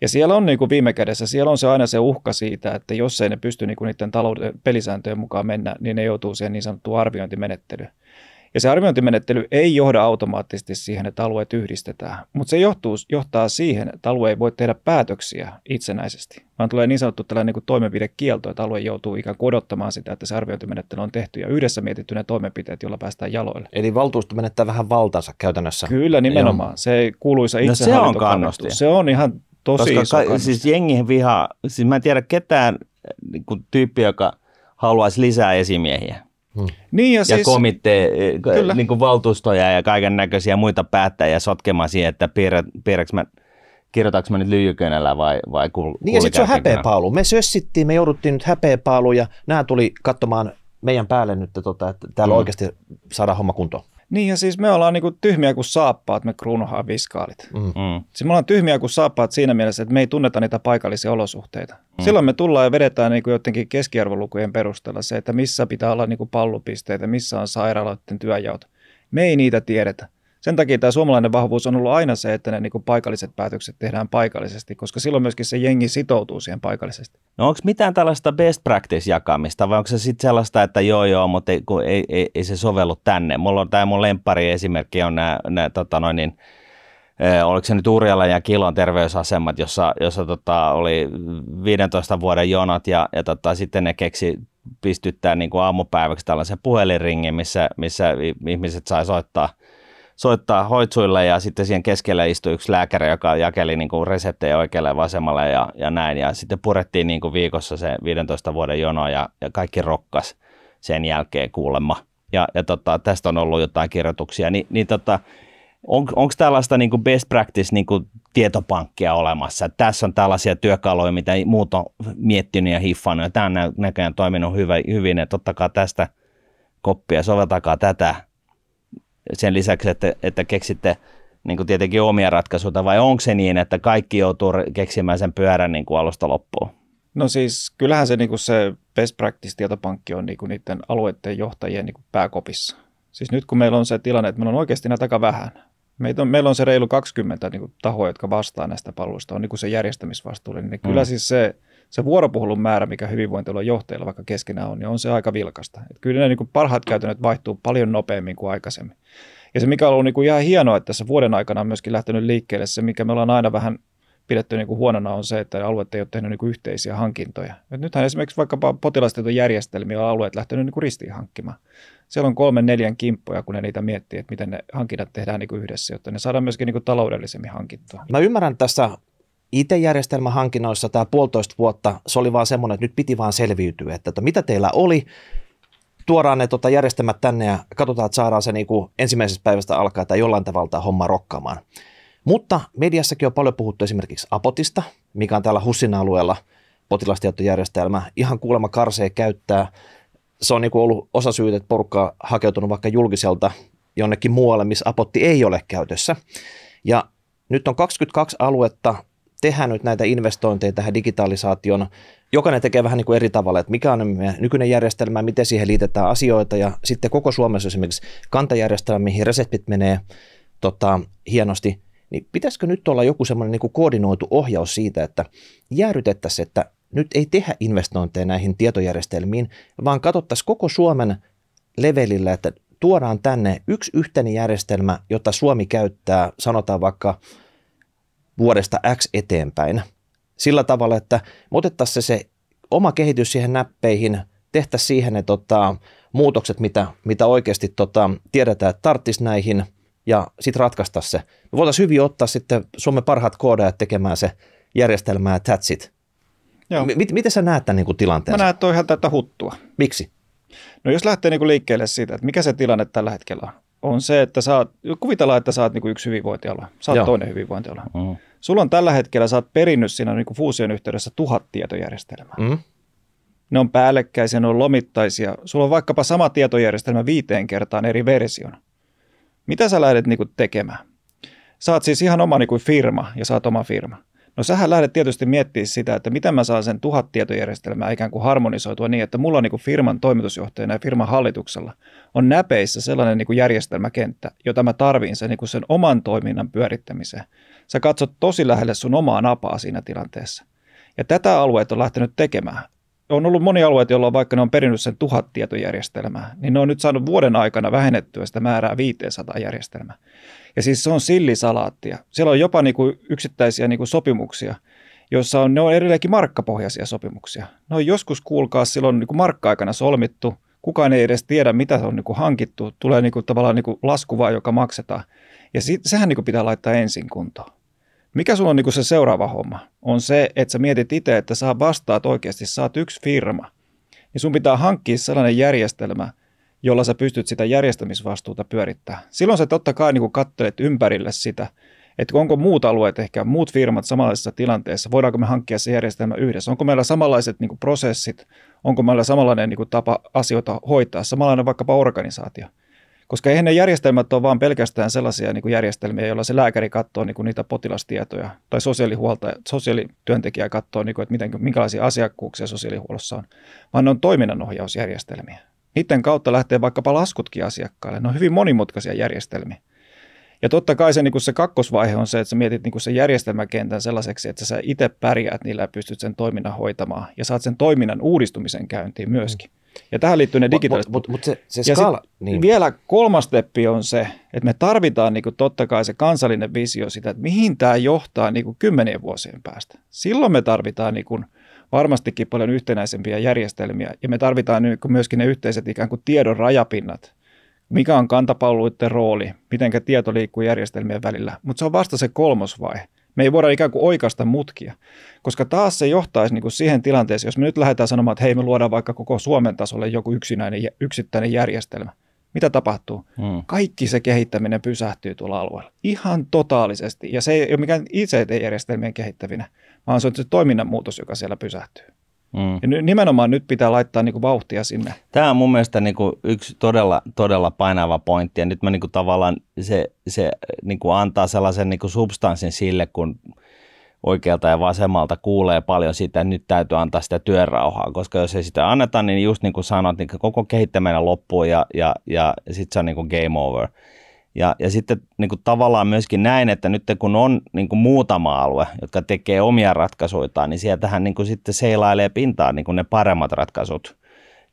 Speaker 3: Ja siellä on niin kuin viime kädessä, siellä on se aina se uhka siitä, että jos ei ne pysty niin kuin niiden talouden pelisääntöjen mukaan mennä, niin ne joutuu siihen niin sanottuun arviointimenettelyyn. Ja se arviointimenettely ei johda automaattisesti siihen, että alueet yhdistetään, mutta se johtuu, johtaa siihen, että alue ei voi tehdä päätöksiä itsenäisesti, vaan tulee niin sanottu tällainen niin kuin toimenpidekielto, että alue joutuu ikään kuin odottamaan sitä, että se arviointimenettely on tehty ja yhdessä mietitty ne toimenpiteet, joilla päästään jaloille. Eli valtuusto
Speaker 1: menettää vähän valtaansa käytännössä. Kyllä, nimenomaan. Joo.
Speaker 3: Se kuuluisa no, se on Se
Speaker 1: on ihan tosi Koska iso ka- Siis jengi vihaa, siis mä en tiedä ketään niin kuin, tyyppiä, joka haluaisi lisää esimiehiä.
Speaker 3: Hmm. Niin ja, ja siis,
Speaker 1: komitte, kyllä. niin kuin valtuustoja ja kaiken näköisiä muita päättäjiä sotkemaan siihen, että piirrä, piirräks mä kirjoitanko mä nyt lyijykönällä vai, vai kuul- Niin ja sitten se on häpeäpaalu.
Speaker 2: Me sössittiin, me jouduttiin nyt häpeäpaalu ja nämä tuli katsomaan meidän päälle nyt, tota, että täällä mm. oikeasti saadaan homma kuntoon.
Speaker 3: Niin ja siis me ollaan niinku tyhmiä kuin saappaat, me kruunuhaa viskaalit. Mm. Mm. mm. Siis me ollaan tyhmiä kuin saappaat siinä mielessä, että me ei tunneta niitä paikallisia olosuhteita. Mm. Silloin me tullaan ja vedetään niinku jotenkin keskiarvolukujen perusteella se, että missä pitää olla niinku pallupisteitä, missä on sairaaloiden työjaot. Me ei niitä tiedetä sen takia tämä suomalainen vahvuus on ollut aina se, että ne niin paikalliset päätökset tehdään paikallisesti, koska silloin myöskin se jengi sitoutuu siihen paikallisesti.
Speaker 1: No onko mitään tällaista best practice-jakamista vai onko se sitten sellaista, että joo joo, mutta ei, kun ei, ei, ei se sovellu tänne? Mulla on tämä mun lempari esimerkki on nämä, nämä tota noin, niin, eh, oliko se nyt Urjalan ja Kilon terveysasemat, jossa, jossa tota, oli 15 vuoden jonot ja, ja tota, sitten ne keksi pistyttää niin kuin aamupäiväksi tällaisen puhelinringin, missä, missä ihmiset sai soittaa – soittaa hoitsuille ja sitten siihen keskelle istui yksi lääkäri, joka jakeli niin kuin reseptejä oikealle ja vasemmalle ja, ja näin. Ja sitten purettiin niin kuin viikossa se 15 vuoden jono ja, ja kaikki rokkas sen jälkeen kuulemma. Ja, ja tota, tästä on ollut jotain kirjoituksia. Ni, niin tota, on, Onko tällaista niin kuin best practice niin kuin tietopankkia olemassa? Että tässä on tällaisia työkaluja, mitä muut on miettinyt ja hiffannut. Ja tämä on näköjään toiminut hyvä, hyvin, että ottakaa tästä koppia, soveltakaa tätä sen lisäksi, että, että keksitte niin kuin tietenkin omia ratkaisuja, vai onko se niin, että kaikki joutuu keksimään sen pyörän niin kuin alusta loppuun?
Speaker 3: No siis kyllähän se, niin kuin se best practice-tietopankki on niin kuin niiden alueiden johtajien niin kuin pääkopissa. Siis nyt kun meillä on se tilanne, että meillä on oikeasti näitä aika vähän. Meitä on, meillä on se reilu 20 niin kuin, tahoa, jotka vastaa näistä palveluista, on niin kuin se järjestämisvastuullinen. Niin mm. Kyllä siis se, se vuoropuhelun määrä, mikä hyvinvointialueen johtajilla vaikka keskenään on, niin on se aika vilkasta. Et kyllä ne niin kuin parhaat käytännöt vaihtuu paljon nopeammin kuin aikaisemmin. Ja se, mikä on ollut niin kuin ihan hienoa, että tässä vuoden aikana on myöskin lähtenyt liikkeelle, se mikä me ollaan aina vähän pidetty niin kuin huonona on se, että alueet ei ole tehnyt niin kuin yhteisiä hankintoja. Et nythän esimerkiksi vaikkapa potilastietojärjestelmiä on alueet lähtenyt niin kuin ristiin hankkimaan. Siellä on kolmen neljän kimppoja, kun ne niitä miettii,
Speaker 2: että miten ne hankinnat tehdään niin kuin yhdessä, jotta ne saadaan myöskin niin kuin taloudellisemmin hankittua. Mä ymmärrän tässä IT-järjestelmähankinnoissa tämä puolitoista vuotta, se oli vaan semmoinen, että nyt piti vaan selviytyä, että, että mitä teillä oli, tuodaan ne tota, järjestelmät tänne ja katsotaan, että saadaan se niin kuin ensimmäisestä päivästä alkaa tai jollain tavalla tämä homma rokkaamaan. Mutta mediassakin on paljon puhuttu esimerkiksi Apotista, mikä on täällä HUSin alueella potilastietojärjestelmä. Ihan kuulemma karsee käyttää. Se on niin ollut osa syytä, että porukka on hakeutunut vaikka julkiselta jonnekin muualle, missä Apotti ei ole käytössä. Ja nyt on 22 aluetta, tehdään nyt näitä investointeja tähän digitalisaation. Jokainen tekee vähän niin kuin eri tavalla, että mikä on nykyinen järjestelmä, miten siihen liitetään asioita ja sitten koko Suomessa esimerkiksi kantajärjestelmä, mihin reseptit menee tota, hienosti, niin pitäisikö nyt olla joku semmoinen niin kuin koordinoitu ohjaus siitä, että jäädytettäisiin, että nyt ei tehdä investointeja näihin tietojärjestelmiin, vaan katsottaisiin koko Suomen levelillä, että tuodaan tänne yksi yhteinen järjestelmä, jota Suomi käyttää, sanotaan vaikka – vuodesta X eteenpäin. Sillä tavalla, että otettaisiin se, se oma kehitys siihen näppeihin, tehtäisiin siihen ne tota, muutokset, mitä, mitä oikeasti tota, tiedetään, että tarttisi näihin, ja sitten ratkaista se. Me voitaisiin hyvin ottaa sitten Suomen parhaat koodajat tekemään se järjestelmää ja that's it. Joo. M- miten sä näet tämän niin tilanteen? Mä
Speaker 3: näen, että on ihan tätä huttua. Miksi? No jos lähtee niin kuin liikkeelle siitä, että mikä se tilanne tällä hetkellä on on se, että saat, kuvitellaan, että saat niinku yksi hyvinvointiala, saat Joo. toinen hyvinvointiala. Mm. Sulla on tällä hetkellä, saat perinnyt siinä niinku fuusion yhteydessä tuhat tietojärjestelmää. Mm. Ne on päällekkäisiä, ne on lomittaisia. Sulla on vaikkapa sama tietojärjestelmä viiteen kertaan eri version. Mitä sä lähdet niinku tekemään? Saat siis ihan oma niinku firma ja saat oma firma. No sähän lähdet tietysti miettimään sitä, että miten mä saan sen tuhat tietojärjestelmää ikään kuin harmonisoitua niin, että mulla on niin firman toimitusjohtajana ja firman hallituksella on näpeissä sellainen niin järjestelmäkenttä, jota mä tarviin sen, niin sen oman toiminnan pyörittämiseen. Sä katsot tosi lähelle sun omaa napaa siinä tilanteessa. Ja tätä alueet on lähtenyt tekemään. On ollut moni alueet, joilla on vaikka ne on perinnyt sen tuhat tietojärjestelmää, niin ne on nyt saanut vuoden aikana vähennettyä sitä määrää 500 järjestelmää. Ja siis se on sillisalaattia. Siellä on jopa niin kuin yksittäisiä niin kuin sopimuksia, joissa on, ne on edelleenkin markkapohjaisia sopimuksia. No joskus, kuulkaa, silloin niin kuin markka-aikana solmittu. Kukaan ei edes tiedä, mitä se on niin kuin hankittu. Tulee niin kuin, tavallaan niin kuin lasku joka maksetaan. Ja sit, sehän niin kuin pitää laittaa ensin kuntoon. Mikä sulla on niin kuin se seuraava homma? On se, että sä mietit itse, että sä vastaat oikeasti, sä oot yksi firma. Ja sun pitää hankkia sellainen järjestelmä – jolla sä pystyt sitä järjestämisvastuuta pyörittämään. Silloin sä totta kai niin katselet ympärille sitä, että onko muut alueet, ehkä muut firmat samanlaisessa tilanteessa, voidaanko me hankkia se järjestelmä yhdessä, onko meillä samanlaiset niin kuin, prosessit, onko meillä samanlainen niin kuin, tapa asioita hoitaa, samanlainen vaikkapa organisaatio. Koska eihän ne järjestelmät ole vain pelkästään sellaisia niin kuin järjestelmiä, joilla se lääkäri katsoo niin kuin niitä potilastietoja tai sosiaalihuolta, sosiaalityöntekijä katsoo, niin kuin, että miten, minkälaisia asiakkuuksia sosiaalihuollossa on, vaan ne on toiminnanohjausjärjestelmiä. Niiden kautta lähtee vaikkapa laskutkin asiakkaille. Ne on hyvin monimutkaisia järjestelmiä. Ja totta kai se, niin se kakkosvaihe on se, että sä mietit niin se järjestelmäkentän sellaiseksi, että sä itse pärjäät niillä ja pystyt sen toiminnan hoitamaan ja saat sen toiminnan uudistumisen käyntiin myöskin. Mm. Ja tähän liittyy ne digitaaliset. Mutta mut, mut se, se skaala, niin. Vielä kolmas steppi on se, että me tarvitaan niin kuin totta kai se kansallinen visio sitä, että mihin tämä johtaa niin kuin kymmenien vuosien päästä. Silloin me tarvitaan niin kuin varmastikin paljon yhtenäisempiä järjestelmiä ja me tarvitaan myöskin ne yhteiset ikään kuin tiedon rajapinnat, mikä on kantapalveluiden rooli, miten tieto liikkuu järjestelmien välillä, mutta se on vasta se kolmosvaihe. Me ei voida ikään kuin oikasta mutkia, koska taas se johtaisi niin kuin siihen tilanteeseen, jos me nyt lähdetään sanomaan, että hei me luodaan vaikka koko Suomen tasolle joku yksinäinen, yksittäinen järjestelmä. Mitä tapahtuu? Hmm. Kaikki se kehittäminen pysähtyy tuolla alueella. Ihan totaalisesti. Ja se ei ole mikään ICT-järjestelmien kehittäminen, vaan se on se toiminnan muutos, joka siellä pysähtyy. Mm. Ja nimenomaan nyt pitää laittaa niin kuin vauhtia sinne.
Speaker 1: Tämä on mun mielestä niin kuin yksi todella, todella painava pointti. Ja nyt mä niin kuin tavallaan se, se niin kuin antaa sellaisen niin kuin substanssin sille, kun oikealta ja vasemmalta kuulee paljon sitä, että nyt täytyy antaa sitä työrauhaa, koska jos ei sitä anneta, niin just niin kuin sanot, niin koko kehittäminen loppuu ja, ja, ja sitten se on niin kuin game over. Ja, ja sitten niin kuin tavallaan myöskin näin, että nyt kun on niin kuin muutama alue, jotka tekee omia ratkaisuitaan, niin sieltähän niin kuin sitten seilailee pintaan niin kuin ne paremmat ratkaisut,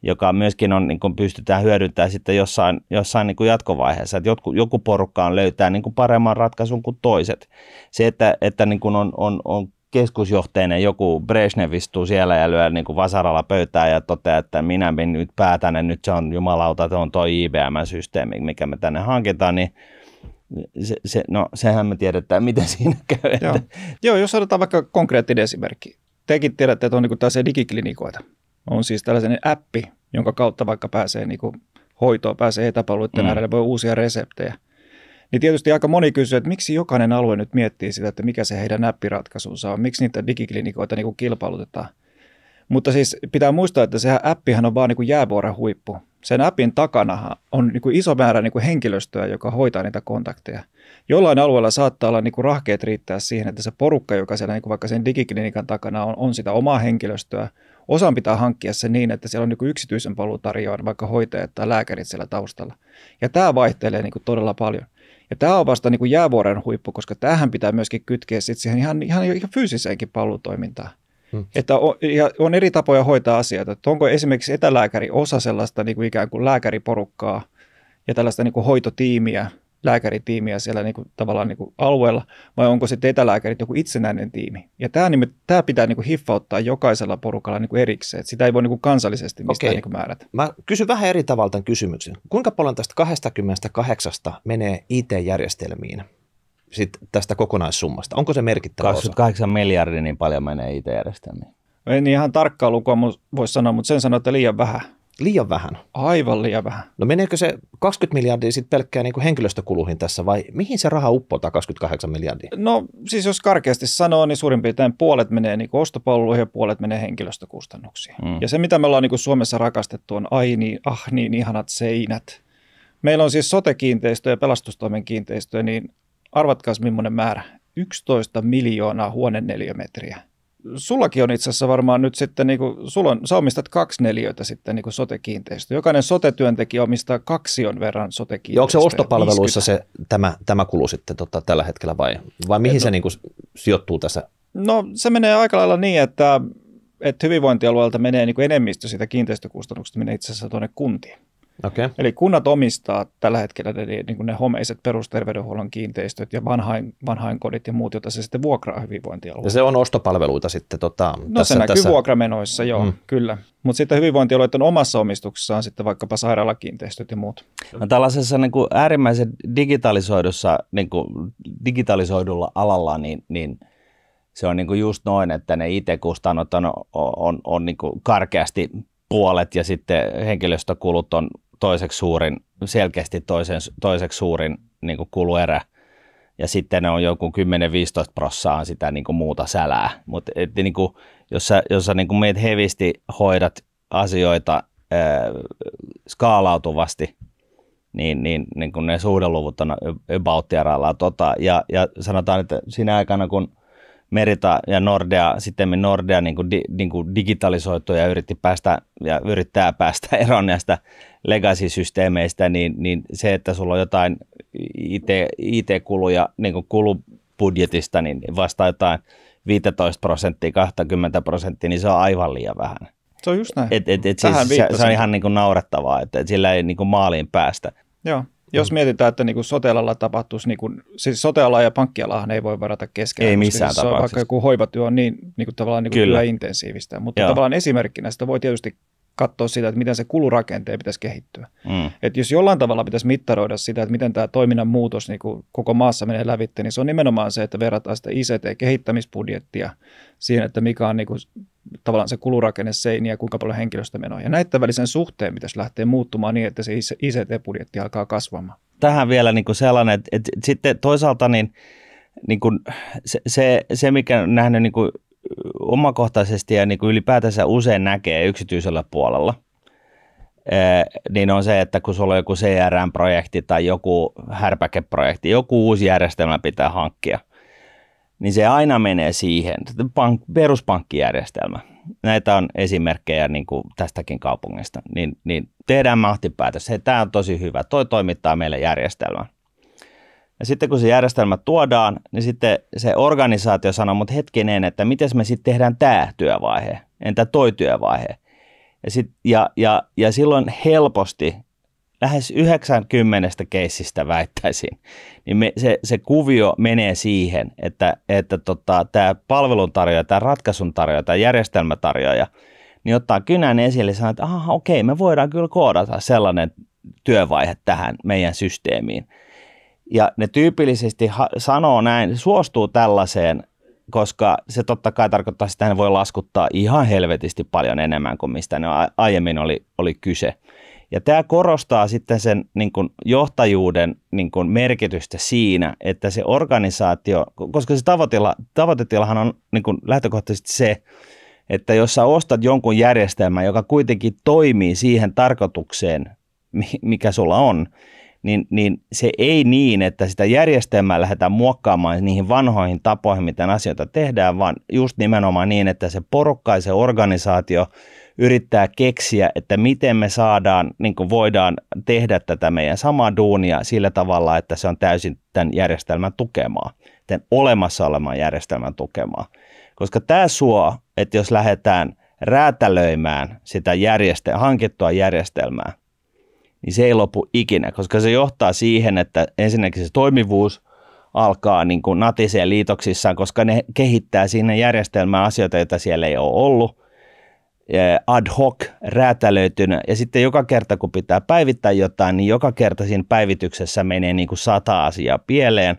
Speaker 1: joka myöskin on, niin kuin pystytään hyödyntämään sitten jossain, jossain niin kuin jatkovaiheessa. Että jotku, joku porukka on löytää niin kuin paremman ratkaisun kuin toiset. Se, että, että niin kuin on, on, on keskusjohtajana joku Brezhnev istuu siellä ja lyö niin kuin vasaralla pöytää ja toteaa, että minä nyt päätän, että nyt se on jumalauta, se on tuo IBM-systeemi, mikä me tänne hankitaan, niin se, se, no, sehän me tiedetään, miten siinä käy. Joo. Että. Joo, jos otetaan
Speaker 3: vaikka konkreettinen esimerkki. Tekin tiedätte, että on niin tällaisia digiklinikoita. On siis tällainen appi, jonka kautta vaikka pääsee niin kuin hoitoon, pääsee etäpalveluiden mm. äärelle, voi uusia reseptejä – niin tietysti aika moni kysyy, että miksi jokainen alue nyt miettii sitä, että mikä se heidän näppiratkaisunsa on, miksi niitä digiklinikoita niin kuin kilpailutetaan. Mutta siis pitää muistaa, että sehän appihan on vaan niin jäävuoren huippu. Sen appin takana on niin kuin iso määrä niin kuin henkilöstöä, joka hoitaa niitä kontakteja. Jollain alueella saattaa olla niin kuin rahkeet riittää siihen, että se porukka, joka siellä niin kuin vaikka sen digiklinikan takana on, on sitä omaa henkilöstöä. Osan pitää hankkia se niin, että siellä on niin yksityisen palvelutarjoajan vaikka hoitajat tai lääkärit siellä taustalla. Ja tämä vaihtelee niin kuin todella paljon. Ja tämä on vasta niin kuin jäävuoren huippu, koska tähän pitää myöskin kytkeä sit siihen ihan, ihan, ihan fyysiseenkin palutoimintaan. Hmm. Että on, ja on eri tapoja hoitaa asioita. Että onko esimerkiksi etälääkäri osa sellaista niin kuin ikään kuin lääkäriporukkaa ja tällaista niin kuin hoitotiimiä, lääkäritiimiä siellä niin kuin, tavallaan niin kuin alueella, vai onko se etälääkärit joku itsenäinen tiimi. Ja tämä, nimet, tämä pitää niin kuin hiffauttaa jokaisella porukalla niin kuin erikseen, että sitä ei voi niin kuin kansallisesti mistään
Speaker 2: okay. niin kuin määrätä. Mä kysyn vähän eri tavalla tämän kysymyksen. Kuinka paljon tästä 28 menee IT-järjestelmiin? Sit tästä kokonaissummasta. Onko se merkittävä 28 osa? miljardia
Speaker 1: niin paljon menee IT-järjestelmiin.
Speaker 3: En ihan tarkkaa lukua voisi sanoa, mutta sen sanoa, että liian
Speaker 2: vähän Liian vähän. Aivan liian vähän. No meneekö se 20 miljardia sitten pelkkään niin henkilöstökuluihin tässä vai mihin se raha uppoaa 28 miljardia?
Speaker 3: No siis jos karkeasti sanoo, niin suurin piirtein puolet menee niin ostopalveluihin ja puolet menee henkilöstökustannuksiin. Mm. Ja se mitä me ollaan niin Suomessa rakastettu on ai niin, ah niin ihanat seinät. Meillä on siis sote-kiinteistöjä ja pelastustoimen kiinteistöjä, niin arvatkaas millainen määrä? 11 miljoonaa huoneneliömetriä sullakin on itse asiassa varmaan nyt sitten, niin kuin, sulla on, sä omistat kaksi neliöitä sitten niin sote-kiinteistöä. Jokainen sotetyöntekijä omistaa kaksion verran sote Onko se ostopalveluissa
Speaker 2: se, tämä, tämä kulu sitten tota, tällä hetkellä vai, vai mihin Et, se niin kuin, sijoittuu tässä?
Speaker 3: No se menee aika lailla niin, että, että hyvinvointialueelta menee niin kuin enemmistö siitä kiinteistökustannuksista menee itse asiassa tuonne kuntiin. Okay. Eli kunnat omistaa tällä hetkellä ne, niin kuin ne homeiset perusterveydenhuollon kiinteistöt ja vanhain, vanhainkodit ja muut, joita se sitten vuokraa hyvinvointialueelle. Ja se
Speaker 2: on ostopalveluita sitten. Tota, no tässä, se näkyy tässä...
Speaker 3: vuokramenoissa, joo, mm. kyllä. Mutta sitten on
Speaker 1: omassa omistuksessaan sitten vaikkapa sairaalakiinteistöt ja muut. No, tällaisessa niin kuin äärimmäisen digitalisoidussa, niin kuin digitalisoidulla alalla, niin, niin – se on niinku just noin, että ne IT-kustannot on, on, on, on niinku karkeasti puolet ja sitten henkilöstökulut on toiseksi suurin, selkeästi toisen, toiseksi suurin niin kuin kuluerä. Ja sitten on joku 10-15 prossaa sitä niin kuin muuta sälää. Mutta niin jos sä, jos sä niin kuin meet hevisti hoidat asioita ää, skaalautuvasti, niin, niin, niin kuin ne suhdeluvut on about tota, ja, ja sanotaan, että siinä aikana, kun Merita ja Nordea, sitten Nordea niin kuin di, niin kuin digitalisoitu ja yritti päästä ja yrittää päästä eroon näistä legacy-systeemeistä, niin, niin se, että sulla on jotain IT, IT-kuluja niin kuin kulubudjetista, niin vasta jotain 15 prosenttia, 20 prosenttia, niin se on aivan liian vähän. Se on just näin. Et, et, et siis Tähän siis, se, se on ihan niin kuin naurettavaa, että et sillä ei niin kuin maaliin päästä.
Speaker 3: Joo. Jos mm. mietitään, että niin sotealalla tapahtuisi, niin kuin, siis soteala ja pankkialahan ei voi varata keskenään. Ei missään siis tapauksessa. Vaikka joku hoivatyö on niin, niin kuin tavallaan niin kuin Kyllä. intensiivistä, mutta Joo. tavallaan esimerkkinä sitä voi tietysti katsoa sitä, että miten se kulurakenteen pitäisi kehittyä. Mm. Et jos jollain tavalla pitäisi mittaroida sitä, että miten tämä toiminnan muutos niin kuin koko maassa menee lävitte, niin se on nimenomaan se, että verrataan sitä ICT-kehittämisbudjettia siihen, että mikä on niin kuin, tavallaan se kulurakenne seiniä, kuinka paljon henkilöstömenoja. Ja näiden välisen suhteen pitäisi lähteä muuttumaan niin, että se ICT-budjetti alkaa kasvamaan.
Speaker 1: Tähän vielä niin kuin sellainen, että, että sitten toisaalta niin, niin kuin se, se, se, mikä on nähnyt niin kuin omakohtaisesti ja niin kuin ylipäätänsä usein näkee yksityisellä puolella, eh, niin on se, että kun sulla on joku CRM-projekti tai joku härpäkeprojekti, joku uusi järjestelmä pitää hankkia, niin se aina menee siihen, pank, peruspankkijärjestelmä. Näitä on esimerkkejä niin kuin tästäkin kaupungista. Niin, niin tehdään mahtipäätös, että tämä on tosi hyvä, toi toimittaa meille järjestelmän ja sitten kun se järjestelmä tuodaan, niin sitten se organisaatio sanoo, mutta hetkinen, että miten me sitten tehdään tämä työvaihe, entä toi työvaihe. Ja, sit, ja, ja, ja silloin helposti lähes 90 keissistä väittäisin, niin me, se, se kuvio menee siihen, että, että tota, tämä palveluntarjoaja, tämä ratkaisuntarjoaja, tämä järjestelmätarjoaja, niin ottaa kynän esille ja sanoo, että aha, okei, me voidaan kyllä koodata sellainen työvaihe tähän meidän systeemiin – ja ne tyypillisesti ha- sanoo näin, suostuu tällaiseen, koska se totta kai tarkoittaa sitä, että ne voi laskuttaa ihan helvetisti paljon enemmän kuin mistä ne a- aiemmin oli, oli kyse. Ja tämä korostaa sitten sen niin kuin johtajuuden niin kuin merkitystä siinä, että se organisaatio, koska se tavoitila, tavoitetilahan on niin kuin lähtökohtaisesti se, että jos sä ostat jonkun järjestelmän, joka kuitenkin toimii siihen tarkoitukseen, mikä sulla on, niin, niin se ei niin, että sitä järjestelmää lähdetään muokkaamaan niihin vanhoihin tapoihin, miten asioita tehdään, vaan just nimenomaan niin, että se porukka ja se organisaatio yrittää keksiä, että miten me saadaan, niin kuin voidaan tehdä tätä meidän samaa duunia sillä tavalla, että se on täysin tämän järjestelmän tukemaa, tämän olemassa olevan järjestelmän tukemaa. Koska tämä suo, että jos lähdetään räätälöimään sitä järjestel- hankittua järjestelmää, niin se ei lopu ikinä, koska se johtaa siihen, että ensinnäkin se toimivuus alkaa niin kuin natiseen liitoksissaan, koska ne kehittää siinä järjestelmään asioita, joita siellä ei ole ollut, ad hoc räätälöitynä. Ja sitten joka kerta, kun pitää päivittää jotain, niin joka kerta siinä päivityksessä menee niin kuin sata asiaa pieleen,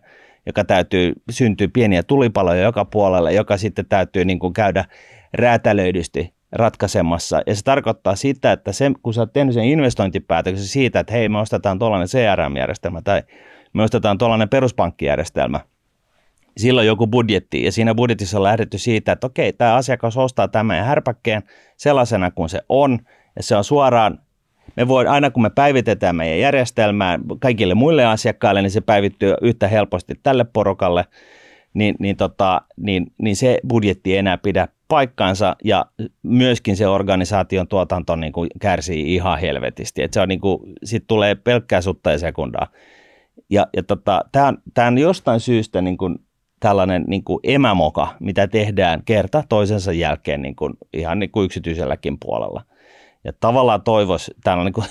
Speaker 1: joka täytyy, syntyy pieniä tulipaloja joka puolelle, joka sitten täytyy niin kuin käydä räätälöidysti ratkaisemassa. Ja se tarkoittaa sitä, että se, kun sä oot tehnyt sen investointipäätöksen siitä, että hei, me ostetaan tuollainen CRM-järjestelmä tai me ostetaan tuollainen peruspankkijärjestelmä, silloin joku budjetti ja siinä budjetissa on lähdetty siitä, että okei, tämä asiakas ostaa tämän härpäkkeen sellaisena kuin se on ja se on suoraan me voi, aina kun me päivitetään meidän järjestelmää kaikille muille asiakkaille, niin se päivittyy yhtä helposti tälle porokalle, niin, niin, tota, niin, niin se budjetti ei enää pidä paikkansa ja myöskin se organisaation tuotanto niin kuin kärsii ihan helvetisti. että se on niin kuin, sit tulee pelkkää sutta ja sekundaa. Ja, ja tota, tämä on jostain syystä niin kuin tällainen niin kuin emämoka, mitä tehdään kerta toisensa jälkeen niin kuin, ihan niin kuin yksityiselläkin puolella. Ja tavallaan toivoisi, tämä on niin kuin,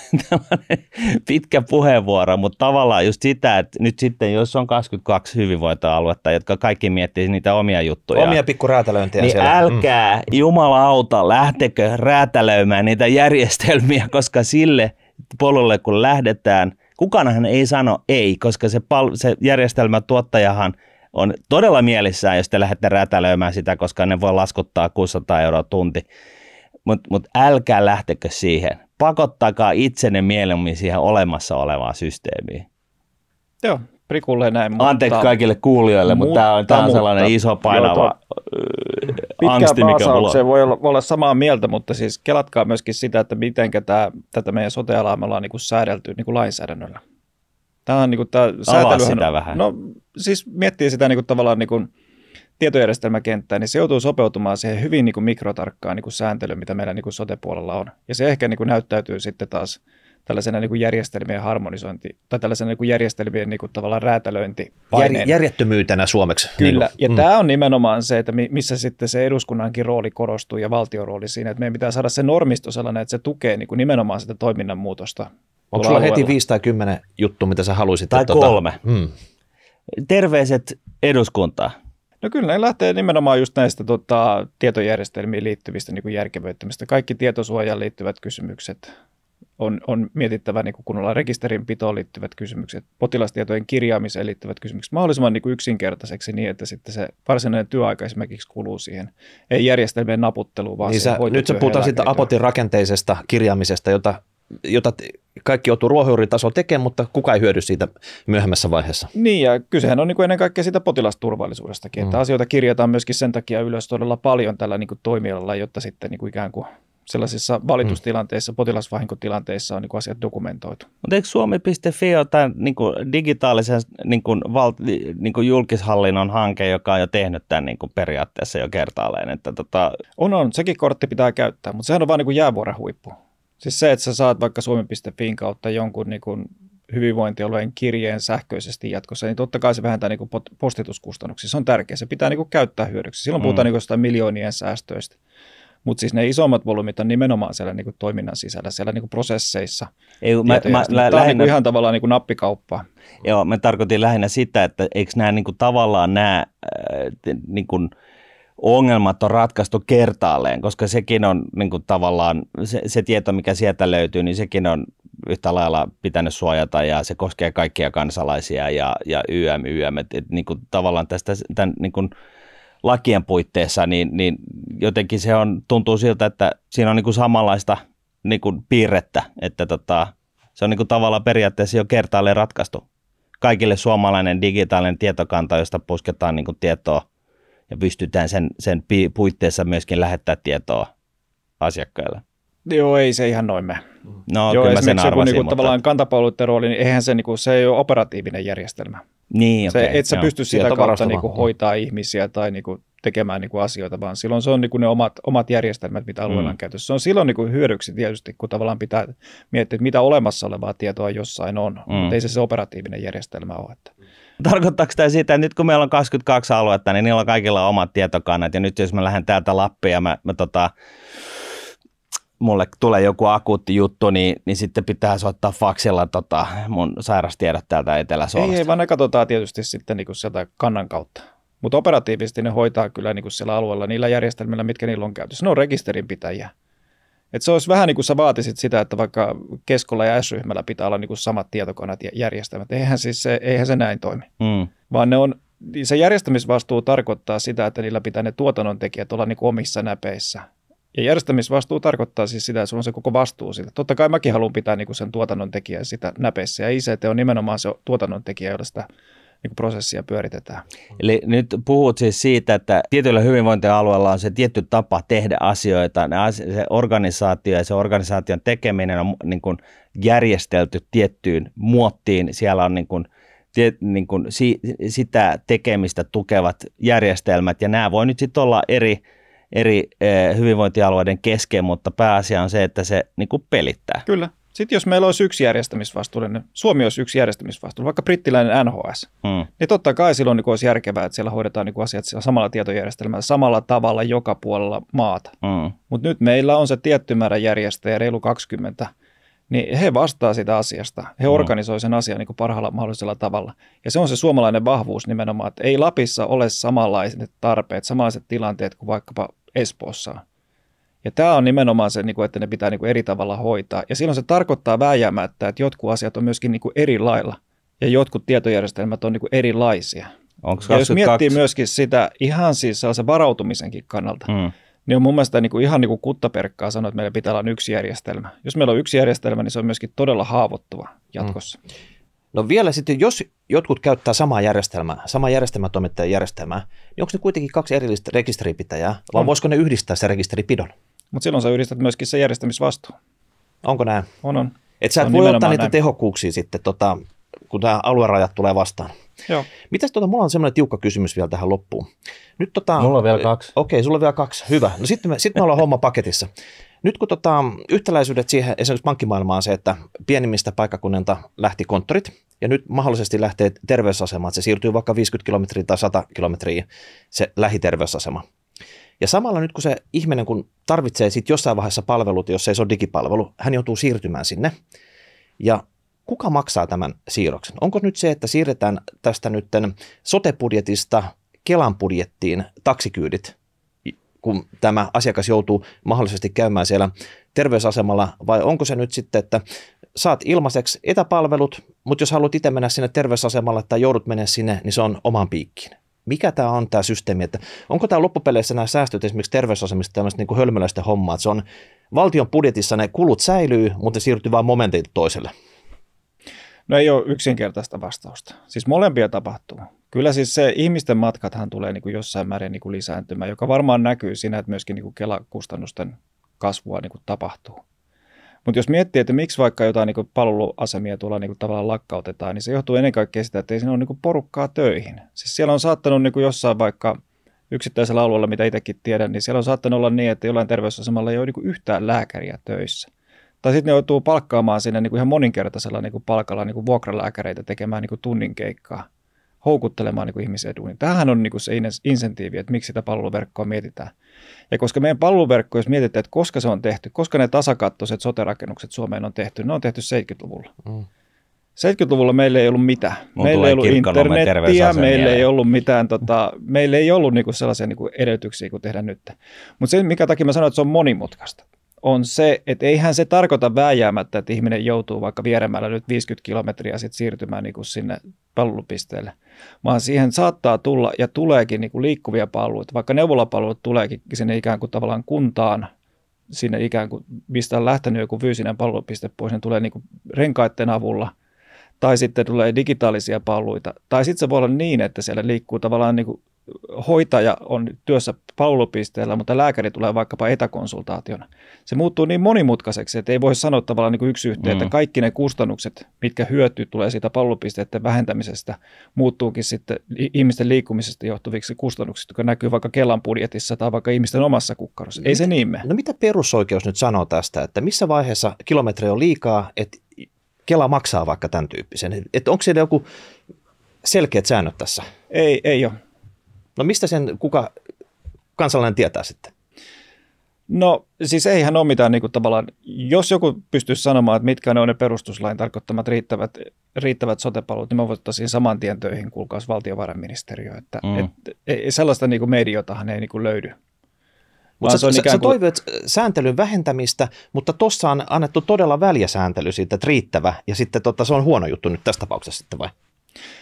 Speaker 1: pitkä puheenvuoro, mutta tavallaan just sitä, että nyt sitten, jos on 22 hyvinvointialuetta, jotka kaikki miettii niitä omia juttuja. Omia pikku räätälöintiä niin siellä. Mm. älkää mm. auta, lähtekö räätälöimään niitä järjestelmiä, koska sille polulle kun lähdetään, kukaanhan ei sano ei, koska se, pal- se järjestelmä tuottajahan on todella mielissään, jos te lähdette räätälöimään sitä, koska ne voi laskuttaa 600 euroa tunti mutta mut älkää lähtekö siihen. Pakottakaa itsenne mieluummin siihen olemassa olevaan systeemiin.
Speaker 3: Joo, prikulle näin. Mutta, Anteeksi kaikille kuulijoille, mutta, mutta tämä on, tämä on mutta, sellainen iso painava joo, äh, angsti, mikä mulla on. Voi olla, voi olla samaa mieltä, mutta siis kelatkaa myöskin sitä, että miten tämä, tätä meidän sote-alaa me ollaan niin kuin säädelty niin kuin lainsäädännöllä. Tämä on niin kuin tämä säätelyhän... sitä vähän. No siis miettii sitä niin kuin tavallaan niin kuin, Tietojärjestelmäkenttään niin se joutuu sopeutumaan siihen hyvin niin kuin mikrotarkkaan niin kuin sääntelyyn, mitä meillä niin kuin sote-puolella on. Ja se ehkä niin kuin näyttäytyy sitten taas tällaisena niin kuin järjestelmien harmonisointi tai tällaisena niin kuin järjestelmien niin kuin tavallaan räätälöinti. Jär,
Speaker 2: järjettömyytenä suomeksi. Niin Kyllä, niin ja mm. tämä
Speaker 3: on nimenomaan se, että missä sitten se eduskunnankin rooli korostuu ja valtion rooli siinä, että meidän pitää saada se normisto sellainen, että se tukee niin kuin nimenomaan sitä toiminnan muutosta. Onko sulla
Speaker 2: heti 5 tai 10 juttu, mitä sä haluaisit? Tai tuota... kolme.
Speaker 1: Mm. Terveiset eduskuntaa.
Speaker 3: No kyllä ne lähtee nimenomaan just näistä tota, tietojärjestelmiin liittyvistä niin kuin järkevöittämistä. Kaikki tietosuojaan liittyvät kysymykset on, on mietittävä niin kuin kunnolla rekisterinpitoon liittyvät kysymykset, potilastietojen
Speaker 2: kirjaamiseen
Speaker 3: liittyvät kysymykset mahdollisimman niin kuin yksinkertaiseksi niin, että sitten se varsinainen työaika esimerkiksi kuluu siihen, ei järjestelmien naputteluun, vaan niin sä, Nyt sä puhutaan siitä
Speaker 2: apotin rakenteisesta kirjaamisesta, jota jota kaikki joutuu ruohonjuuritasolla tekemään, mutta kuka ei hyödy siitä myöhemmässä vaiheessa.
Speaker 3: Niin, ja kysehän on niin kuin ennen kaikkea siitä potilasturvallisuudestakin, mm. että asioita kirjataan myöskin sen takia ylös todella paljon tällä niin kuin toimialalla, jotta sitten niin kuin ikään kuin sellaisissa valitustilanteissa, mm. potilasvahinkotilanteissa on niin asiat dokumentoitu.
Speaker 1: Mutta eikö suomi.fi ole tämän niin kuin digitaalisen niin kuin val, niin kuin julkishallinnon hanke, joka on jo tehnyt tämän niin kuin periaatteessa jo kertaalleen? Että tota... On, on. Sekin kortti pitää käyttää, mutta sehän on vain niin jäävuoren huippu. Siis se,
Speaker 3: että sä saat vaikka suomi.fin kautta jonkun niin kuin hyvinvointialueen kirjeen sähköisesti jatkossa, niin totta kai se vähentää niin kuin postituskustannuksia. Se on tärkeää. Se pitää mm. niin kuin käyttää hyödyksi. Silloin puhutaan mm. niin kuin miljoonien säästöistä. Mutta siis ne isommat volyymit on nimenomaan siellä niinku toiminnan sisällä, siellä niinku
Speaker 1: prosesseissa. Ei, mä, mä, mä, Tämä lähinnä, on niinku ihan
Speaker 3: tavallaan niinku nappikauppaa.
Speaker 1: Joo, mä tarkoitin lähinnä sitä, että eikö nämä niinku tavallaan nämä äh, niinku, äh, ongelmat on ratkaistu kertaalleen, koska sekin on niin kuin tavallaan, se, se tieto mikä sieltä löytyy, niin sekin on yhtä lailla pitänyt suojata ja se koskee kaikkia kansalaisia ja, ja YM, YM, Et, et, niin kuin tavallaan tästä tämän niin kuin, lakien puitteissa, niin, niin jotenkin se on, tuntuu siltä, että siinä on niin kuin samanlaista niin kuin piirrettä, että tota, se on niin kuin tavallaan periaatteessa jo kertaalleen ratkaistu. Kaikille suomalainen digitaalinen tietokanta, josta pusketaan niin kuin tietoa ja pystytään sen, sen puitteissa myöskin lähettää tietoa asiakkaille.
Speaker 3: Joo, ei se ihan noin mene. No, Joo, kyllä mä sen arvasin, joku, niinku, mutta... tavallaan kantapalveluiden rooli, niin eihän se, niinku, se ei ole operatiivinen järjestelmä.
Speaker 1: Niin, okay, se, et sä joo. pysty sitä Sieltä kautta niinku, hoitaa
Speaker 3: ihmisiä tai niinku, tekemään niinku, asioita, vaan silloin se on niinku, ne omat, omat järjestelmät, mitä alueella mm. on mm. käytössä. Se on silloin niinku, hyödyksi tietysti, kun tavallaan pitää miettiä, että mitä olemassa olevaa tietoa jossain on, mm. mutta ei se se operatiivinen järjestelmä ole. Että.
Speaker 1: Tarkoittaako tämä sitä, että nyt kun meillä on 22 aluetta, niin niillä on kaikilla omat tietokannat. Ja nyt jos mä lähden täältä Lappiin ja mä, mä tota, mulle tulee joku akuutti juttu, niin, niin sitten pitää soittaa faksilla tota mun sairastiedot täältä Etelä-Suomesta. Ei, ei, vaan ne
Speaker 3: katsotaan tietysti sitten niin kuin sieltä kannan kautta. Mutta operatiivisesti ne hoitaa kyllä niin kuin siellä alueella niillä järjestelmillä, mitkä niillä on käytössä. Ne on rekisterinpitäjiä. Et se olisi vähän niin kuin sä vaatisit sitä, että vaikka keskolla ja S-ryhmällä pitää olla niin kuin samat tietokoneet ja järjestelmät. Eihän, siis se, eihän se näin toimi, mm. vaan ne on, se järjestämisvastuu tarkoittaa sitä, että niillä pitää ne tuotannon tekijät olla niin kuin omissa näpeissä. Ja järjestämisvastuu tarkoittaa siis sitä, että sulla on se koko vastuu siitä. Totta kai mäkin haluan pitää niin kuin sen tuotannon tekijän sitä näpeissä ja ICT on nimenomaan se tuotannon tekijä, jolla sitä niin prosessia pyöritetään.
Speaker 1: Eli nyt puhut siis siitä, että tietyllä hyvinvointialueella on se tietty tapa tehdä asioita, se organisaatio ja se organisaation tekeminen on niin kuin järjestelty tiettyyn muottiin, siellä on niin kuin – tie, niin kuin si, sitä tekemistä tukevat järjestelmät. Ja nämä voi nyt sitten olla eri, eri eh, hyvinvointialueiden kesken, mutta pääasia on se, että se niin kuin pelittää.
Speaker 3: Kyllä, sitten jos meillä olisi yksi järjestämisvastuullinen, Suomi olisi yksi järjestämisvastuullinen, vaikka brittiläinen NHS, hmm. niin totta kai silloin niin olisi järkevää, että siellä hoidetaan niin asiat siellä samalla tietojärjestelmällä, samalla tavalla joka puolella maata. Hmm. Mutta nyt meillä on se tietty määrä järjestäjä, reilu 20, niin he vastaa sitä asiasta. He hmm. organisoivat sen asian niin parhaalla mahdollisella tavalla. Ja se on se suomalainen vahvuus nimenomaan, että ei Lapissa ole samanlaiset tarpeet, samanlaiset tilanteet kuin vaikkapa Espoossa ja tämä on nimenomaan se, niinku, että ne pitää niinku eri tavalla hoitaa. Ja silloin se tarkoittaa vääjäämättä, että jotkut asiat on myöskin niinku eri lailla ja jotkut tietojärjestelmät on erilaisia.
Speaker 1: Onko Ja jos miettii
Speaker 3: myöskin sitä ihan siis sellaisen varautumisenkin kannalta, mm. niin on mun mielestä niin kuin ihan niin kuin kuttaperkkaa sanoa, että meillä pitää olla yksi järjestelmä. Jos meillä on yksi
Speaker 2: järjestelmä, niin se on myöskin todella haavoittuva jatkossa. Mm. No vielä sitten, jos jotkut käyttää samaa järjestelmää, samaa järjestelmätoimittajan järjestelmää, niin onko ne kuitenkin kaksi erillistä rekisteripitäjää, vai on. voisiko ne yhdistää se rekisteripidon? Mutta silloin sä yhdistät myöskin se järjestämisvastuu. Onko näin? On, on. Et sä et voi ottaa niitä näin. tehokkuuksia sitten, tota, kun nämä aluerajat tulee vastaan. Joo. Mitäs tota, mulla on semmoinen tiukka kysymys vielä tähän loppuun. Nyt tota, mulla on vielä kaksi. Okei, okay, sulla on vielä kaksi. Hyvä. No sitten me, sit me ollaan homma paketissa. Nyt kun tota, yhtäläisyydet siihen esimerkiksi pankkimaailmaan on se, että pienimmistä paikkakunnilta lähti konttorit ja nyt mahdollisesti lähtee terveysasemat. Se siirtyy vaikka 50 kilometriä tai 100 kilometriä se lähiterveysasema. Ja samalla nyt kun se ihminen, kun tarvitsee sitten jossain vaiheessa palvelut, jos ei se ole digipalvelu, hän joutuu siirtymään sinne. Ja kuka maksaa tämän siirroksen? Onko nyt se, että siirretään tästä nyt sote-budjetista Kelan budjettiin taksikyydit, kun tämä asiakas joutuu mahdollisesti käymään siellä terveysasemalla, vai onko se nyt sitten, että saat ilmaiseksi etäpalvelut, mutta jos haluat itse mennä sinne terveysasemalle tai joudut menemään sinne, niin se on oman piikkiin mikä tämä on tämä systeemi, että onko tämä loppupeleissä nämä säästöt esimerkiksi terveysasemista tämmöistä niin hölmöläistä hommaa, että se on valtion budjetissa ne kulut säilyy, mutta ne siirtyy vain momentilta toiselle?
Speaker 3: No ei ole yksinkertaista vastausta. Siis molempia tapahtuu. Kyllä siis se ihmisten matkathan tulee niin kuin jossain määrin niin kuin lisääntymään, joka varmaan näkyy siinä, että myöskin niin kuin Kela-kustannusten kasvua niin kuin tapahtuu. Mutta jos miettii, että miksi vaikka jotain niin palveluasemia tuolla niin tavallaan lakkautetaan, niin se johtuu ennen kaikkea sitä, että ei siinä ole niin porukkaa töihin. Siis siellä on saattanut niin jossain vaikka yksittäisellä alueella, mitä itsekin tiedän, niin siellä on saattanut olla niin, että jollain terveysasemalla ei ole niin yhtään lääkäriä töissä. Tai sitten ne joutuu palkkaamaan sinne niin ihan moninkertaisella niin palkalla niin vuokralääkäreitä tekemään niin tunnin keikkaa houkuttelemaan niinku niin kuin ihmisiä duuniin. Tämähän on niin kuin se insentiivi, että miksi sitä palveluverkkoa mietitään. Ja koska meidän palveluverkko, jos mietitään, että koska se on tehty, koska ne tasakattoiset soterakennukset Suomeen on tehty, ne on tehty 70-luvulla. Mm. 70-luvulla meillä ei ollut mitään. Mun meillä ei ollut internettiä, meillä ei ollut mitään, tota, meillä ei ollut niinku sellaisia niinku edellytyksiä kuin tehdään nyt. Mutta se, mikä takia mä sanoin, että se on monimutkaista on se, että eihän se tarkoita vääjäämättä, että ihminen joutuu vaikka vieremällä nyt 50 kilometriä sit siirtymään niin kuin sinne palvelupisteelle, vaan siihen saattaa tulla ja tuleekin niin kuin liikkuvia palveluita, vaikka neuvolapalvelut tuleekin sinne ikään kuin tavallaan kuntaan, sinne ikään kuin, mistä on lähtenyt joku fyysinen palvelupiste pois, niin tulee niin kuin renkaiden avulla, tai sitten tulee digitaalisia palveluita, tai sitten se voi olla niin, että siellä liikkuu tavallaan niin kuin hoitaja on työssä palvelupisteellä, mutta lääkäri tulee vaikkapa etäkonsultaationa. Se muuttuu niin monimutkaiseksi, että ei voi sanoa tavallaan niin kuin yksi yhteen, mm. että kaikki ne kustannukset, mitkä hyötyy tulee siitä palvelupisteiden vähentämisestä, muuttuukin sitten ihmisten liikkumisesta johtuviksi kustannuksiksi, jotka näkyy vaikka Kelan budjetissa tai vaikka
Speaker 2: ihmisten omassa kukkarossa. Ei se niin mene. No mitä perusoikeus nyt sanoo tästä, että missä vaiheessa kilometri on liikaa, että Kela maksaa vaikka tämän tyyppisen? Että onko siellä joku selkeät säännöt tässä? Ei, ei ole No mistä sen kuka kansalainen
Speaker 3: tietää sitten? No siis eihän ole mitään niin kuin tavallaan, jos joku pystyisi sanomaan, että mitkä ne on ne perustuslain tarkoittamat riittävät, riittävät sote-palvelut, niin mä voitaisiin saman tien töihin, kuulkaas valtiovarainministeriö. Että, mm. et, et, sellaista niin kuin mediotahan ei niin kuin löydy. Mutta sä, sä, kuin... sä toivot
Speaker 2: sääntelyn vähentämistä, mutta tuossa on annettu todella väljä sääntely siitä, että riittävä, ja sitten tota, se on huono juttu nyt tässä tapauksessa sitten vai?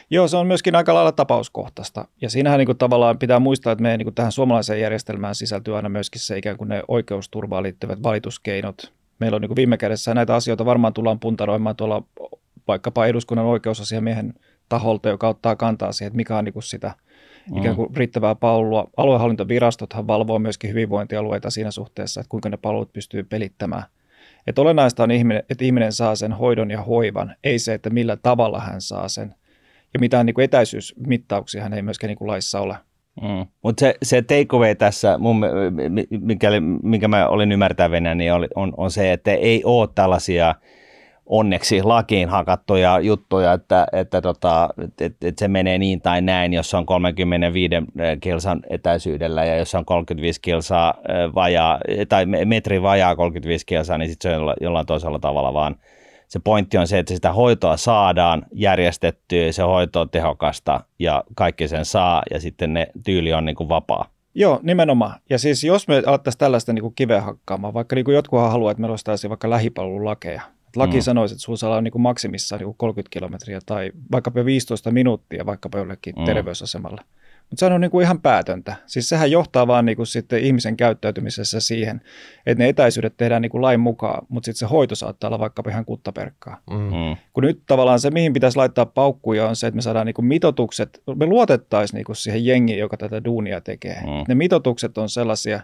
Speaker 2: Joo, se on
Speaker 3: myöskin aika lailla tapauskohtaista. Ja siinähän niin kuin, tavallaan pitää muistaa, että meidän niin kuin, tähän suomalaiseen järjestelmään sisältyy aina myöskin se ikään kuin ne oikeusturvaan liittyvät valituskeinot. Meillä on niin kuin, viime kädessä näitä asioita varmaan tullaan puntaroimaan tuolla vaikkapa eduskunnan oikeusasiamiehen taholta, joka ottaa kantaa siihen, että mikä on niin kuin, sitä ikään kuin mm. riittävää palvelua. Aluehallintovirastothan valvoo myöskin hyvinvointialueita siinä suhteessa, että kuinka ne palvelut pystyy pelittämään. Et olennaista on, ihminen, että ihminen saa sen hoidon ja hoivan, ei se, että millä tavalla hän saa sen ja mitään niin kuin hän ei myöskään niin kuin laissa ole.
Speaker 1: Mm. Mutta se, se takeaway tässä, mun, minkä, minkä mä olin ymmärtävinä, niin oli, on, on se, että ei ole tällaisia onneksi lakiin hakattuja juttuja, että, että, tota, että, että se menee niin tai näin, jos on 35 kilsan etäisyydellä ja jos on 35 kilsaa äh, vajaa, tai metri vajaa 35 kilsaa, niin sitten se on jollain toisella tavalla vaan – se pointti on se, että sitä hoitoa saadaan järjestettyä, se hoito on tehokasta ja kaikki sen saa ja sitten ne tyyli on niin kuin vapaa.
Speaker 3: Joo, nimenomaan. Ja siis jos me alettaisiin tällaista niin kuin kiveä hakkaamaan, vaikka niin kuin jotkuhan haluaa, että me nostaisiin vaikka lähipalvelulakeja. Että laki mm. sanoisi, että sinulla on niin maksimissaan niin 30 kilometriä tai vaikkapa 15 minuuttia vaikkapa jollekin mm. terveysasemalle. Mutta sehän on niin kuin ihan päätöntä. Siis sehän johtaa vaan niin kuin sitten ihmisen käyttäytymisessä siihen, että ne etäisyydet tehdään niin kuin lain mukaan, mutta sitten se hoito saattaa olla vaikka ihan kuttaperkkaa. Mm-hmm. Kun nyt tavallaan se, mihin pitäisi laittaa paukkuja, on se, että me saadaan niin kuin mitotukset, me luotettaisiin niin kuin siihen jengiin, joka tätä duunia tekee. Mm-hmm. Ne mitotukset on sellaisia,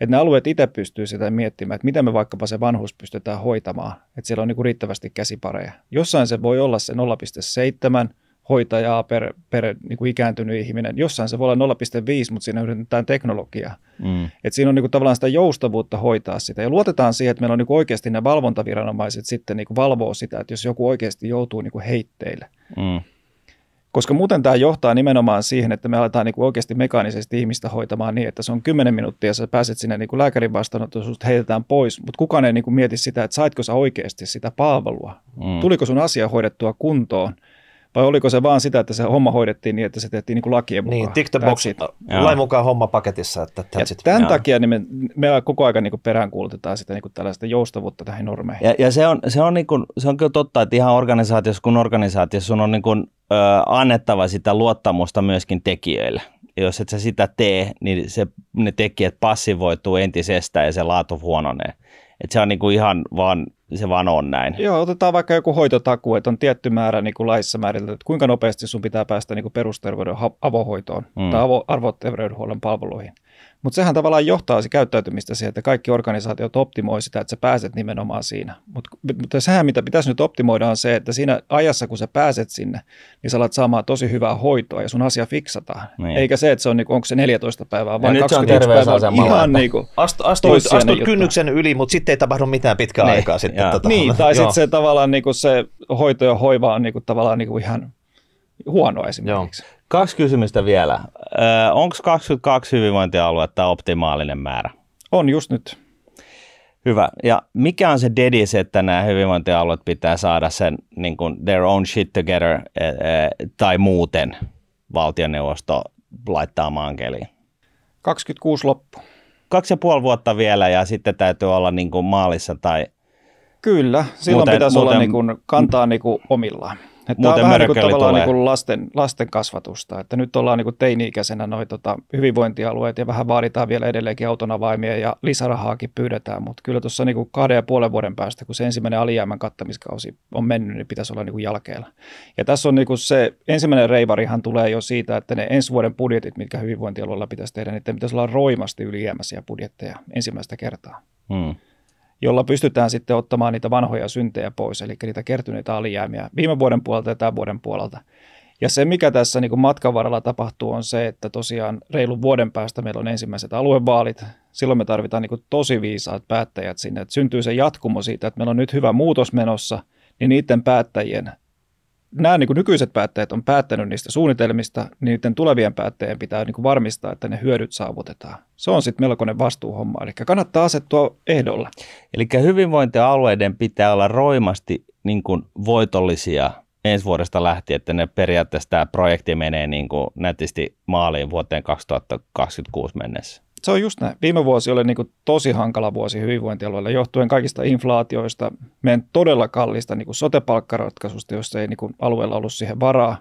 Speaker 3: että ne alueet itse pystyy sitä miettimään, että miten me vaikkapa se vanhus pystytään hoitamaan, että siellä on niin kuin riittävästi käsipareja. Jossain se voi olla se 0,7, hoitajaa per, per niin kuin ikääntynyt ihminen. Jossain se voi olla 0,5, mutta siinä yritetään teknologiaa. Mm. siinä on niin kuin, tavallaan sitä joustavuutta hoitaa sitä. Ja luotetaan siihen, että meillä on niin kuin, oikeasti ne valvontaviranomaiset sitten niin kuin, valvoo sitä, että jos joku oikeasti joutuu niin kuin, heitteille. Mm. Koska muuten tämä johtaa nimenomaan siihen, että me aletaan niin kuin, oikeasti mekaanisesti ihmistä hoitamaan niin, että se on 10 minuuttia, sä pääset sinne niin kuin, lääkärin vastaanottoon, heitetään pois, mutta kukaan ei niin kuin, mieti sitä, että saitko sä oikeasti sitä palvelua. Mm. Tuliko sun asia hoidettua kuntoon? Vai oliko se vaan sitä, että se homma hoidettiin niin, että se tehtiin niin kuin lakien niin, mukaan? Niin, tick the box, lain mukaan homma paketissa. Että ja tämän Jaa. takia niin me, me koko ajan niin peräänkuulutetaan sitä niin kuin tällaista joustavuutta tähän normeihin.
Speaker 1: Ja, ja se, on, se, on niin kuin, se on kyllä totta, että ihan organisaatiossa kun organisaatiossa sun on niin kuin, ö, annettava sitä luottamusta myöskin tekijöille. Ja jos et sä sitä tee, niin se, ne tekijät passivoituu entisestään ja se laatu huononee. Että se on niin kuin ihan vaan, se vaan on näin. Joo,
Speaker 3: otetaan vaikka joku hoitotaku, että on tietty määrä niin kuin laissa määritelty, että kuinka nopeasti sun pitää päästä niin kuin perusterveyden avohoitoon mm. tai avo, arvoterveydenhuollon palveluihin – mutta sehän tavallaan johtaa se käyttäytymistä siihen, että kaikki organisaatiot optimoi sitä, että sä pääset nimenomaan siinä. Mut, mutta sehän, mitä pitäisi nyt optimoida, on se, että siinä ajassa, kun sä pääset sinne, niin sä alat saamaan tosi hyvää hoitoa ja sun asia fiksataan. Niin. Eikä se, että se on, niinku, onko se 14 päivää vai ja 21 päivää. Ihan niin kuin
Speaker 1: Astu, astut, astut
Speaker 3: kynnyksen
Speaker 2: yli, mutta sitten ei tapahdu mitään pitkää
Speaker 3: niin. aikaa.
Speaker 1: Sitten, tota, niin,
Speaker 3: tai sitten se tavallaan niinku, se hoito ja hoiva on niinku, tavallaan niinku, ihan huono
Speaker 2: esimerkiksi.
Speaker 1: Joo. Kaksi kysymystä vielä. Öö, Onko 22 hyvinvointialuetta optimaalinen määrä? On just nyt. Hyvä. Ja mikä on se dedis, että nämä hyvinvointialueet pitää saada sen niin kuin their own shit together eh, eh, tai muuten valtioneuvosto laittaa maankeliin? 26 loppu. Kaksi ja puoli vuotta vielä ja sitten täytyy olla niin kuin maalissa tai... Kyllä, silloin muuten, pitäisi muuten, olla niin
Speaker 3: kuin, kantaa niin kuin omillaan. Että Muuten tämä on vähän niin kuin, tavallaan tulee. niin kuin lasten, lasten kasvatusta, että nyt ollaan niin kuin teini-ikäisenä noi, tota, hyvinvointialueet ja vähän vaaditaan vielä edelleenkin autonavaimia ja lisärahaakin pyydetään, mutta kyllä tuossa niin kuin kahden ja puolen vuoden päästä, kun se ensimmäinen alijäämän kattamiskausi on mennyt, niin pitäisi olla niin kuin jälkeellä. Ja tässä on niin kuin se ensimmäinen reivarihan tulee jo siitä, että ne ensi vuoden budjetit, mitkä hyvinvointialueella pitäisi tehdä, niin pitäisi olla roimasti ylijäämäisiä budjetteja ensimmäistä kertaa. Hmm jolla pystytään sitten ottamaan niitä vanhoja syntejä pois, eli niitä kertyneitä alijäämiä viime vuoden puolelta ja tämän vuoden puolelta. Ja se, mikä tässä niin matkan varrella tapahtuu, on se, että tosiaan reilun vuoden päästä meillä on ensimmäiset aluevaalit. Silloin me tarvitaan niin tosi viisaat päättäjät sinne, että syntyy se jatkumo siitä, että meillä on nyt hyvä muutos menossa, niin niiden päättäjien – nämä niin kuin nykyiset päättäjät on päättänyt niistä suunnitelmista, niin niiden tulevien päättäjien pitää niin kuin varmistaa, että ne hyödyt saavutetaan. Se on sitten melkoinen vastuuhomma, eli kannattaa asettua ehdolla.
Speaker 1: Eli hyvinvointialueiden pitää olla roimasti niin kuin voitollisia ensi vuodesta lähtien, että ne periaatteessa tämä projekti menee niin kuin nätisti maaliin vuoteen 2026 mennessä.
Speaker 3: Se on just näin. Viime vuosi oli niin kuin tosi hankala vuosi hyvinvointialueella johtuen kaikista inflaatioista, meidän todella kallista niin sote-palkkaratkaisusta, jossa ei niin kuin alueella ollut siihen varaa.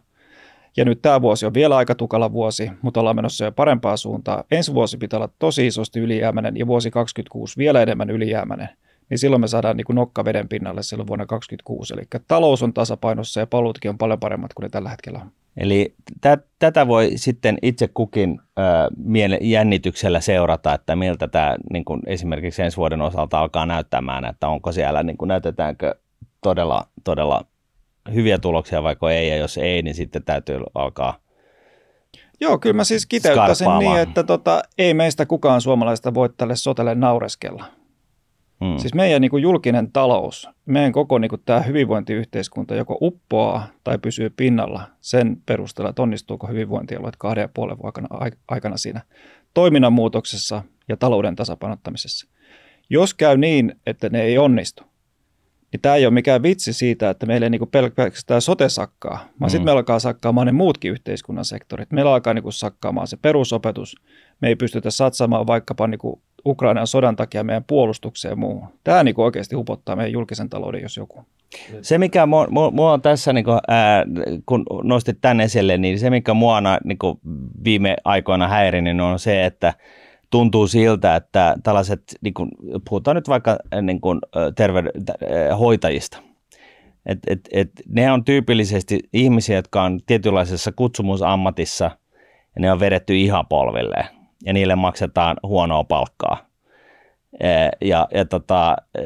Speaker 3: Ja nyt tämä vuosi on vielä aika tukala vuosi, mutta ollaan menossa jo parempaan suuntaan. Ensi vuosi pitää olla tosi isosti ylijäämäinen ja vuosi 2026 vielä enemmän ylijäämäinen. Niin silloin me saadaan niin nokka veden pinnalle silloin vuonna 2026. Eli talous on tasapainossa ja palutkin on paljon paremmat kuin ne tällä hetkellä on.
Speaker 1: Eli tä, tätä voi sitten itse kukin äh, jännityksellä seurata, että miltä tämä niin kuin esimerkiksi ensi vuoden osalta alkaa näyttämään, että onko siellä, niin kuin näytetäänkö todella, todella hyviä tuloksia vaiko ei, ja jos ei, niin sitten täytyy alkaa
Speaker 3: Joo, kyllä mä siis kiteyttäisin niin, että tota, ei meistä kukaan suomalaista voi tälle sotelle naureskella. Hmm. Siis meidän niin kuin julkinen talous, meidän koko niin kuin tämä hyvinvointiyhteiskunta joko uppoaa tai pysyy pinnalla sen perusteella, että onnistuuko hyvinvointialueet kahden ja puolen vuoden aikana siinä toiminnan muutoksessa ja talouden tasapainottamisessa. Jos käy niin, että ne ei onnistu, niin tämä ei ole mikään vitsi siitä, että meillä ei niin pelkästään sote sakkaa, vaan hmm. sitten me alkaa sakkaamaan ne muutkin yhteiskunnan sektorit. Meillä alkaa niin kuin sakkaamaan se perusopetus, me ei pystytä satsaamaan vaikkapa niin kuin Ukrainan sodan takia meidän puolustukseen ja muuhun. Tämä niin oikeasti upottaa meidän julkisen talouden, jos joku.
Speaker 1: Se, mikä mua, on tässä, niin kuin, ää, kun nostit tämän esille, niin se, mikä mua on niin kuin viime aikoina niin on se, että tuntuu siltä, että tällaiset, niin kuin, puhutaan nyt vaikka niin kuin, terveyden, hoitajista, et, et, et, ne on tyypillisesti ihmisiä, jotka on tietynlaisessa kutsumusammatissa ja ne on vedetty ihan polvilleen ja niille maksetaan huonoa palkkaa. Ja, ja tota, e,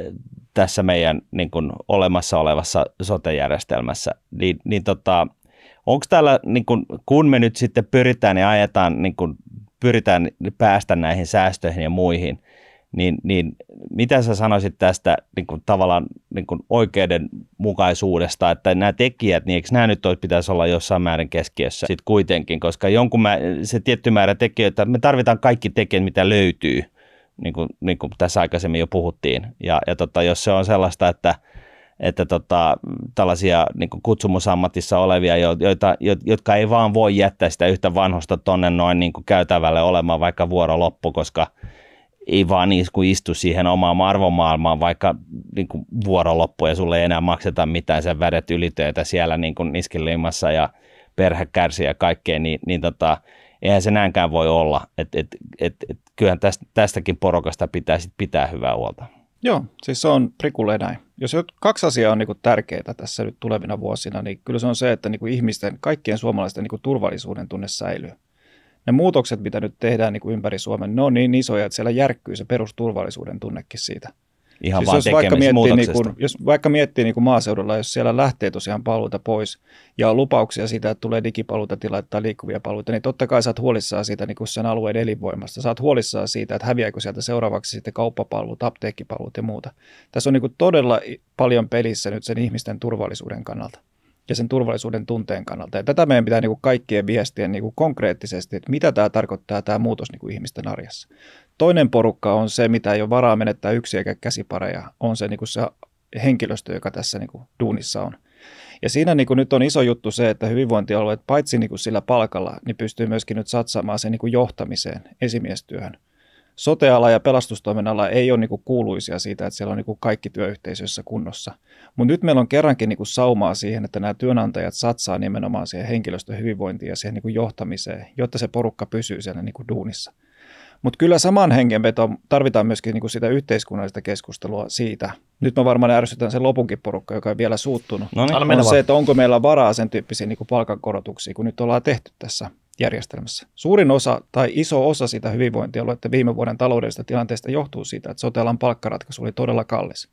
Speaker 1: tässä meidän niin kuin, olemassa olevassa sotejärjestelmässä, niin, niin tota, onko täällä, niin kuin, kun me nyt sitten pyritään ja ajetaan, niin kuin, pyritään päästä näihin säästöihin ja muihin, niin, niin mitä sä sanoisit tästä niin kuin, tavallaan niin kuin oikeudenmukaisuudesta, että nämä tekijät, niin eikö nämä nyt olisi, pitäisi olla jossain määrin keskiössä sitten kuitenkin, koska jonkun mä, se tietty määrä tekijöitä, me tarvitaan kaikki tekijät, mitä löytyy, niin kuin, niin kuin tässä aikaisemmin jo puhuttiin, ja, ja tota, jos se on sellaista, että että tota, tällaisia niin kutsumusammatissa olevia, joita, jotka ei vaan voi jättää sitä yhtä vanhosta tonne noin niin käytävälle olemaan vaikka vuoro loppu, koska ei vaan niin kuin istu siihen omaan arvomaailmaan, vaikka niin kuin ja sulle ei enää makseta mitään, sä vädet ylitöitä siellä niin kuin niskeliimassa ja perhe kärsii ja kaikkea, niin, niin tota, eihän se näinkään voi olla. Et, et, et, et, kyllähän tästä, tästäkin porokasta pitää sit pitää hyvää huolta.
Speaker 3: Joo, siis se on prikulle näin. Jos kaksi asiaa on niin tärkeää tässä nyt tulevina vuosina, niin kyllä se on se, että niin ihmisten, kaikkien suomalaisten niin turvallisuuden tunne säilyy ne muutokset, mitä nyt tehdään niin kuin ympäri Suomen, ne on niin isoja, että siellä järkkyy se perusturvallisuuden tunnekin siitä.
Speaker 1: Ihan siis vaan jos vaikka, miettii, niin kuin,
Speaker 3: jos vaikka miettii niin kuin maaseudulla, jos siellä lähtee tosiaan paluuta pois ja on lupauksia siitä, että tulee tilaa tai liikkuvia paluita, niin totta kai sä oot huolissaan siitä niin kuin sen alueen elinvoimasta. Sä oot huolissaan siitä, että häviääkö sieltä seuraavaksi sitten kauppapalvelut, apteekkipalvelut ja muuta. Tässä on niin kuin todella paljon pelissä nyt sen ihmisten turvallisuuden kannalta ja sen turvallisuuden tunteen kannalta. Ja tätä meidän pitää niin kuin kaikkien viestiä niin kuin konkreettisesti, että mitä tämä tarkoittaa tämä muutos niin kuin ihmisten arjessa. Toinen porukka on se, mitä ei ole varaa menettää yksi eikä käsipareja, on se, niin kuin se henkilöstö, joka tässä niin kuin duunissa on. Ja siinä niin kuin nyt on iso juttu se, että hyvinvointialueet paitsi niin kuin sillä palkalla, niin pystyy myöskin nyt satsaamaan sen niin kuin johtamiseen, esimiestyöhön – soteala ja pelastustoimen ala ei ole niin kuin kuuluisia siitä, että siellä on niin kuin kaikki työyhteisöissä kunnossa. Mutta nyt meillä on kerrankin niin kuin saumaa siihen, että nämä työnantajat satsaa nimenomaan siihen henkilöstön hyvinvointiin ja siihen niin kuin johtamiseen, jotta se porukka pysyy siellä niin kuin duunissa. Mutta kyllä saman veto tarvitaan myöskin niin kuin sitä yhteiskunnallista keskustelua siitä. Nyt mä varmaan ärsytän sen lopunkin porukka, joka ei vielä suuttunut. No niin, on se, että onko meillä varaa sen tyyppisiin niin kuin palkankorotuksiin, kun nyt ollaan tehty tässä järjestelmässä. Suurin osa tai iso osa sitä hyvinvointialueiden viime vuoden taloudellisesta tilanteesta johtuu siitä, että sotelan palkkaratkaisu oli todella kallis.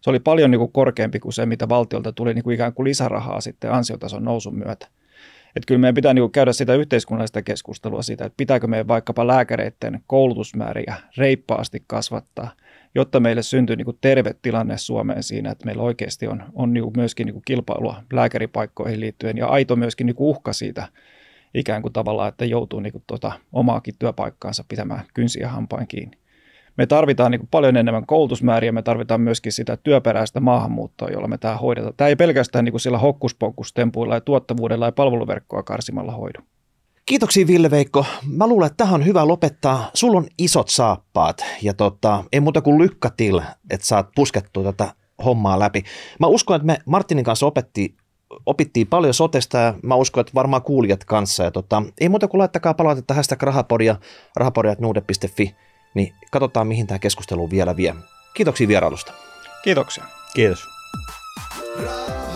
Speaker 3: Se oli paljon niin kuin korkeampi kuin se, mitä valtiolta tuli niin kuin ikään kuin lisärahaa sitten ansiotason nousun myötä. Et kyllä meidän pitää niin käydä sitä yhteiskunnallista keskustelua siitä, että pitääkö meidän vaikkapa lääkäreiden koulutusmääriä reippaasti kasvattaa, jotta meille syntyy niin kuin terve tilanne Suomeen siinä, että meillä oikeasti on, on niin kuin myöskin niin kuin kilpailua lääkäripaikkoihin liittyen ja aito myöskin niin kuin uhka siitä, ikään kuin tavallaan, että joutuu niin kuin tuota omaakin työpaikkaansa pitämään kynsiä hampain kiinni. Me tarvitaan niin kuin paljon enemmän koulutusmääriä, me tarvitaan myöskin sitä työperäistä maahanmuuttoa, jolla me tämä hoidetaan. Tämä ei pelkästään niin kuin sillä hokkuspokkustempuilla ja tuottavuudella ja palveluverkkoa karsimalla hoidu.
Speaker 2: Kiitoksia Ville Veikko. Mä luulen, että tähän on hyvä lopettaa. Sulla on isot saappaat ja tota, ei muuta kuin lykkätil, että saat puskettua tätä hommaa läpi. Mä uskon, että me Martinin kanssa opetti opittiin paljon sotesta ja mä uskon, että varmaan kuulijat kanssa. Ja tota, ei muuta kuin laittakaa palautetta hashtag rahapodia, rahapodia.nuude.fi, niin katsotaan mihin tämä keskustelu vielä vie. Kiitoksia vierailusta. Kiitoksia. Kiitos. Rahaa.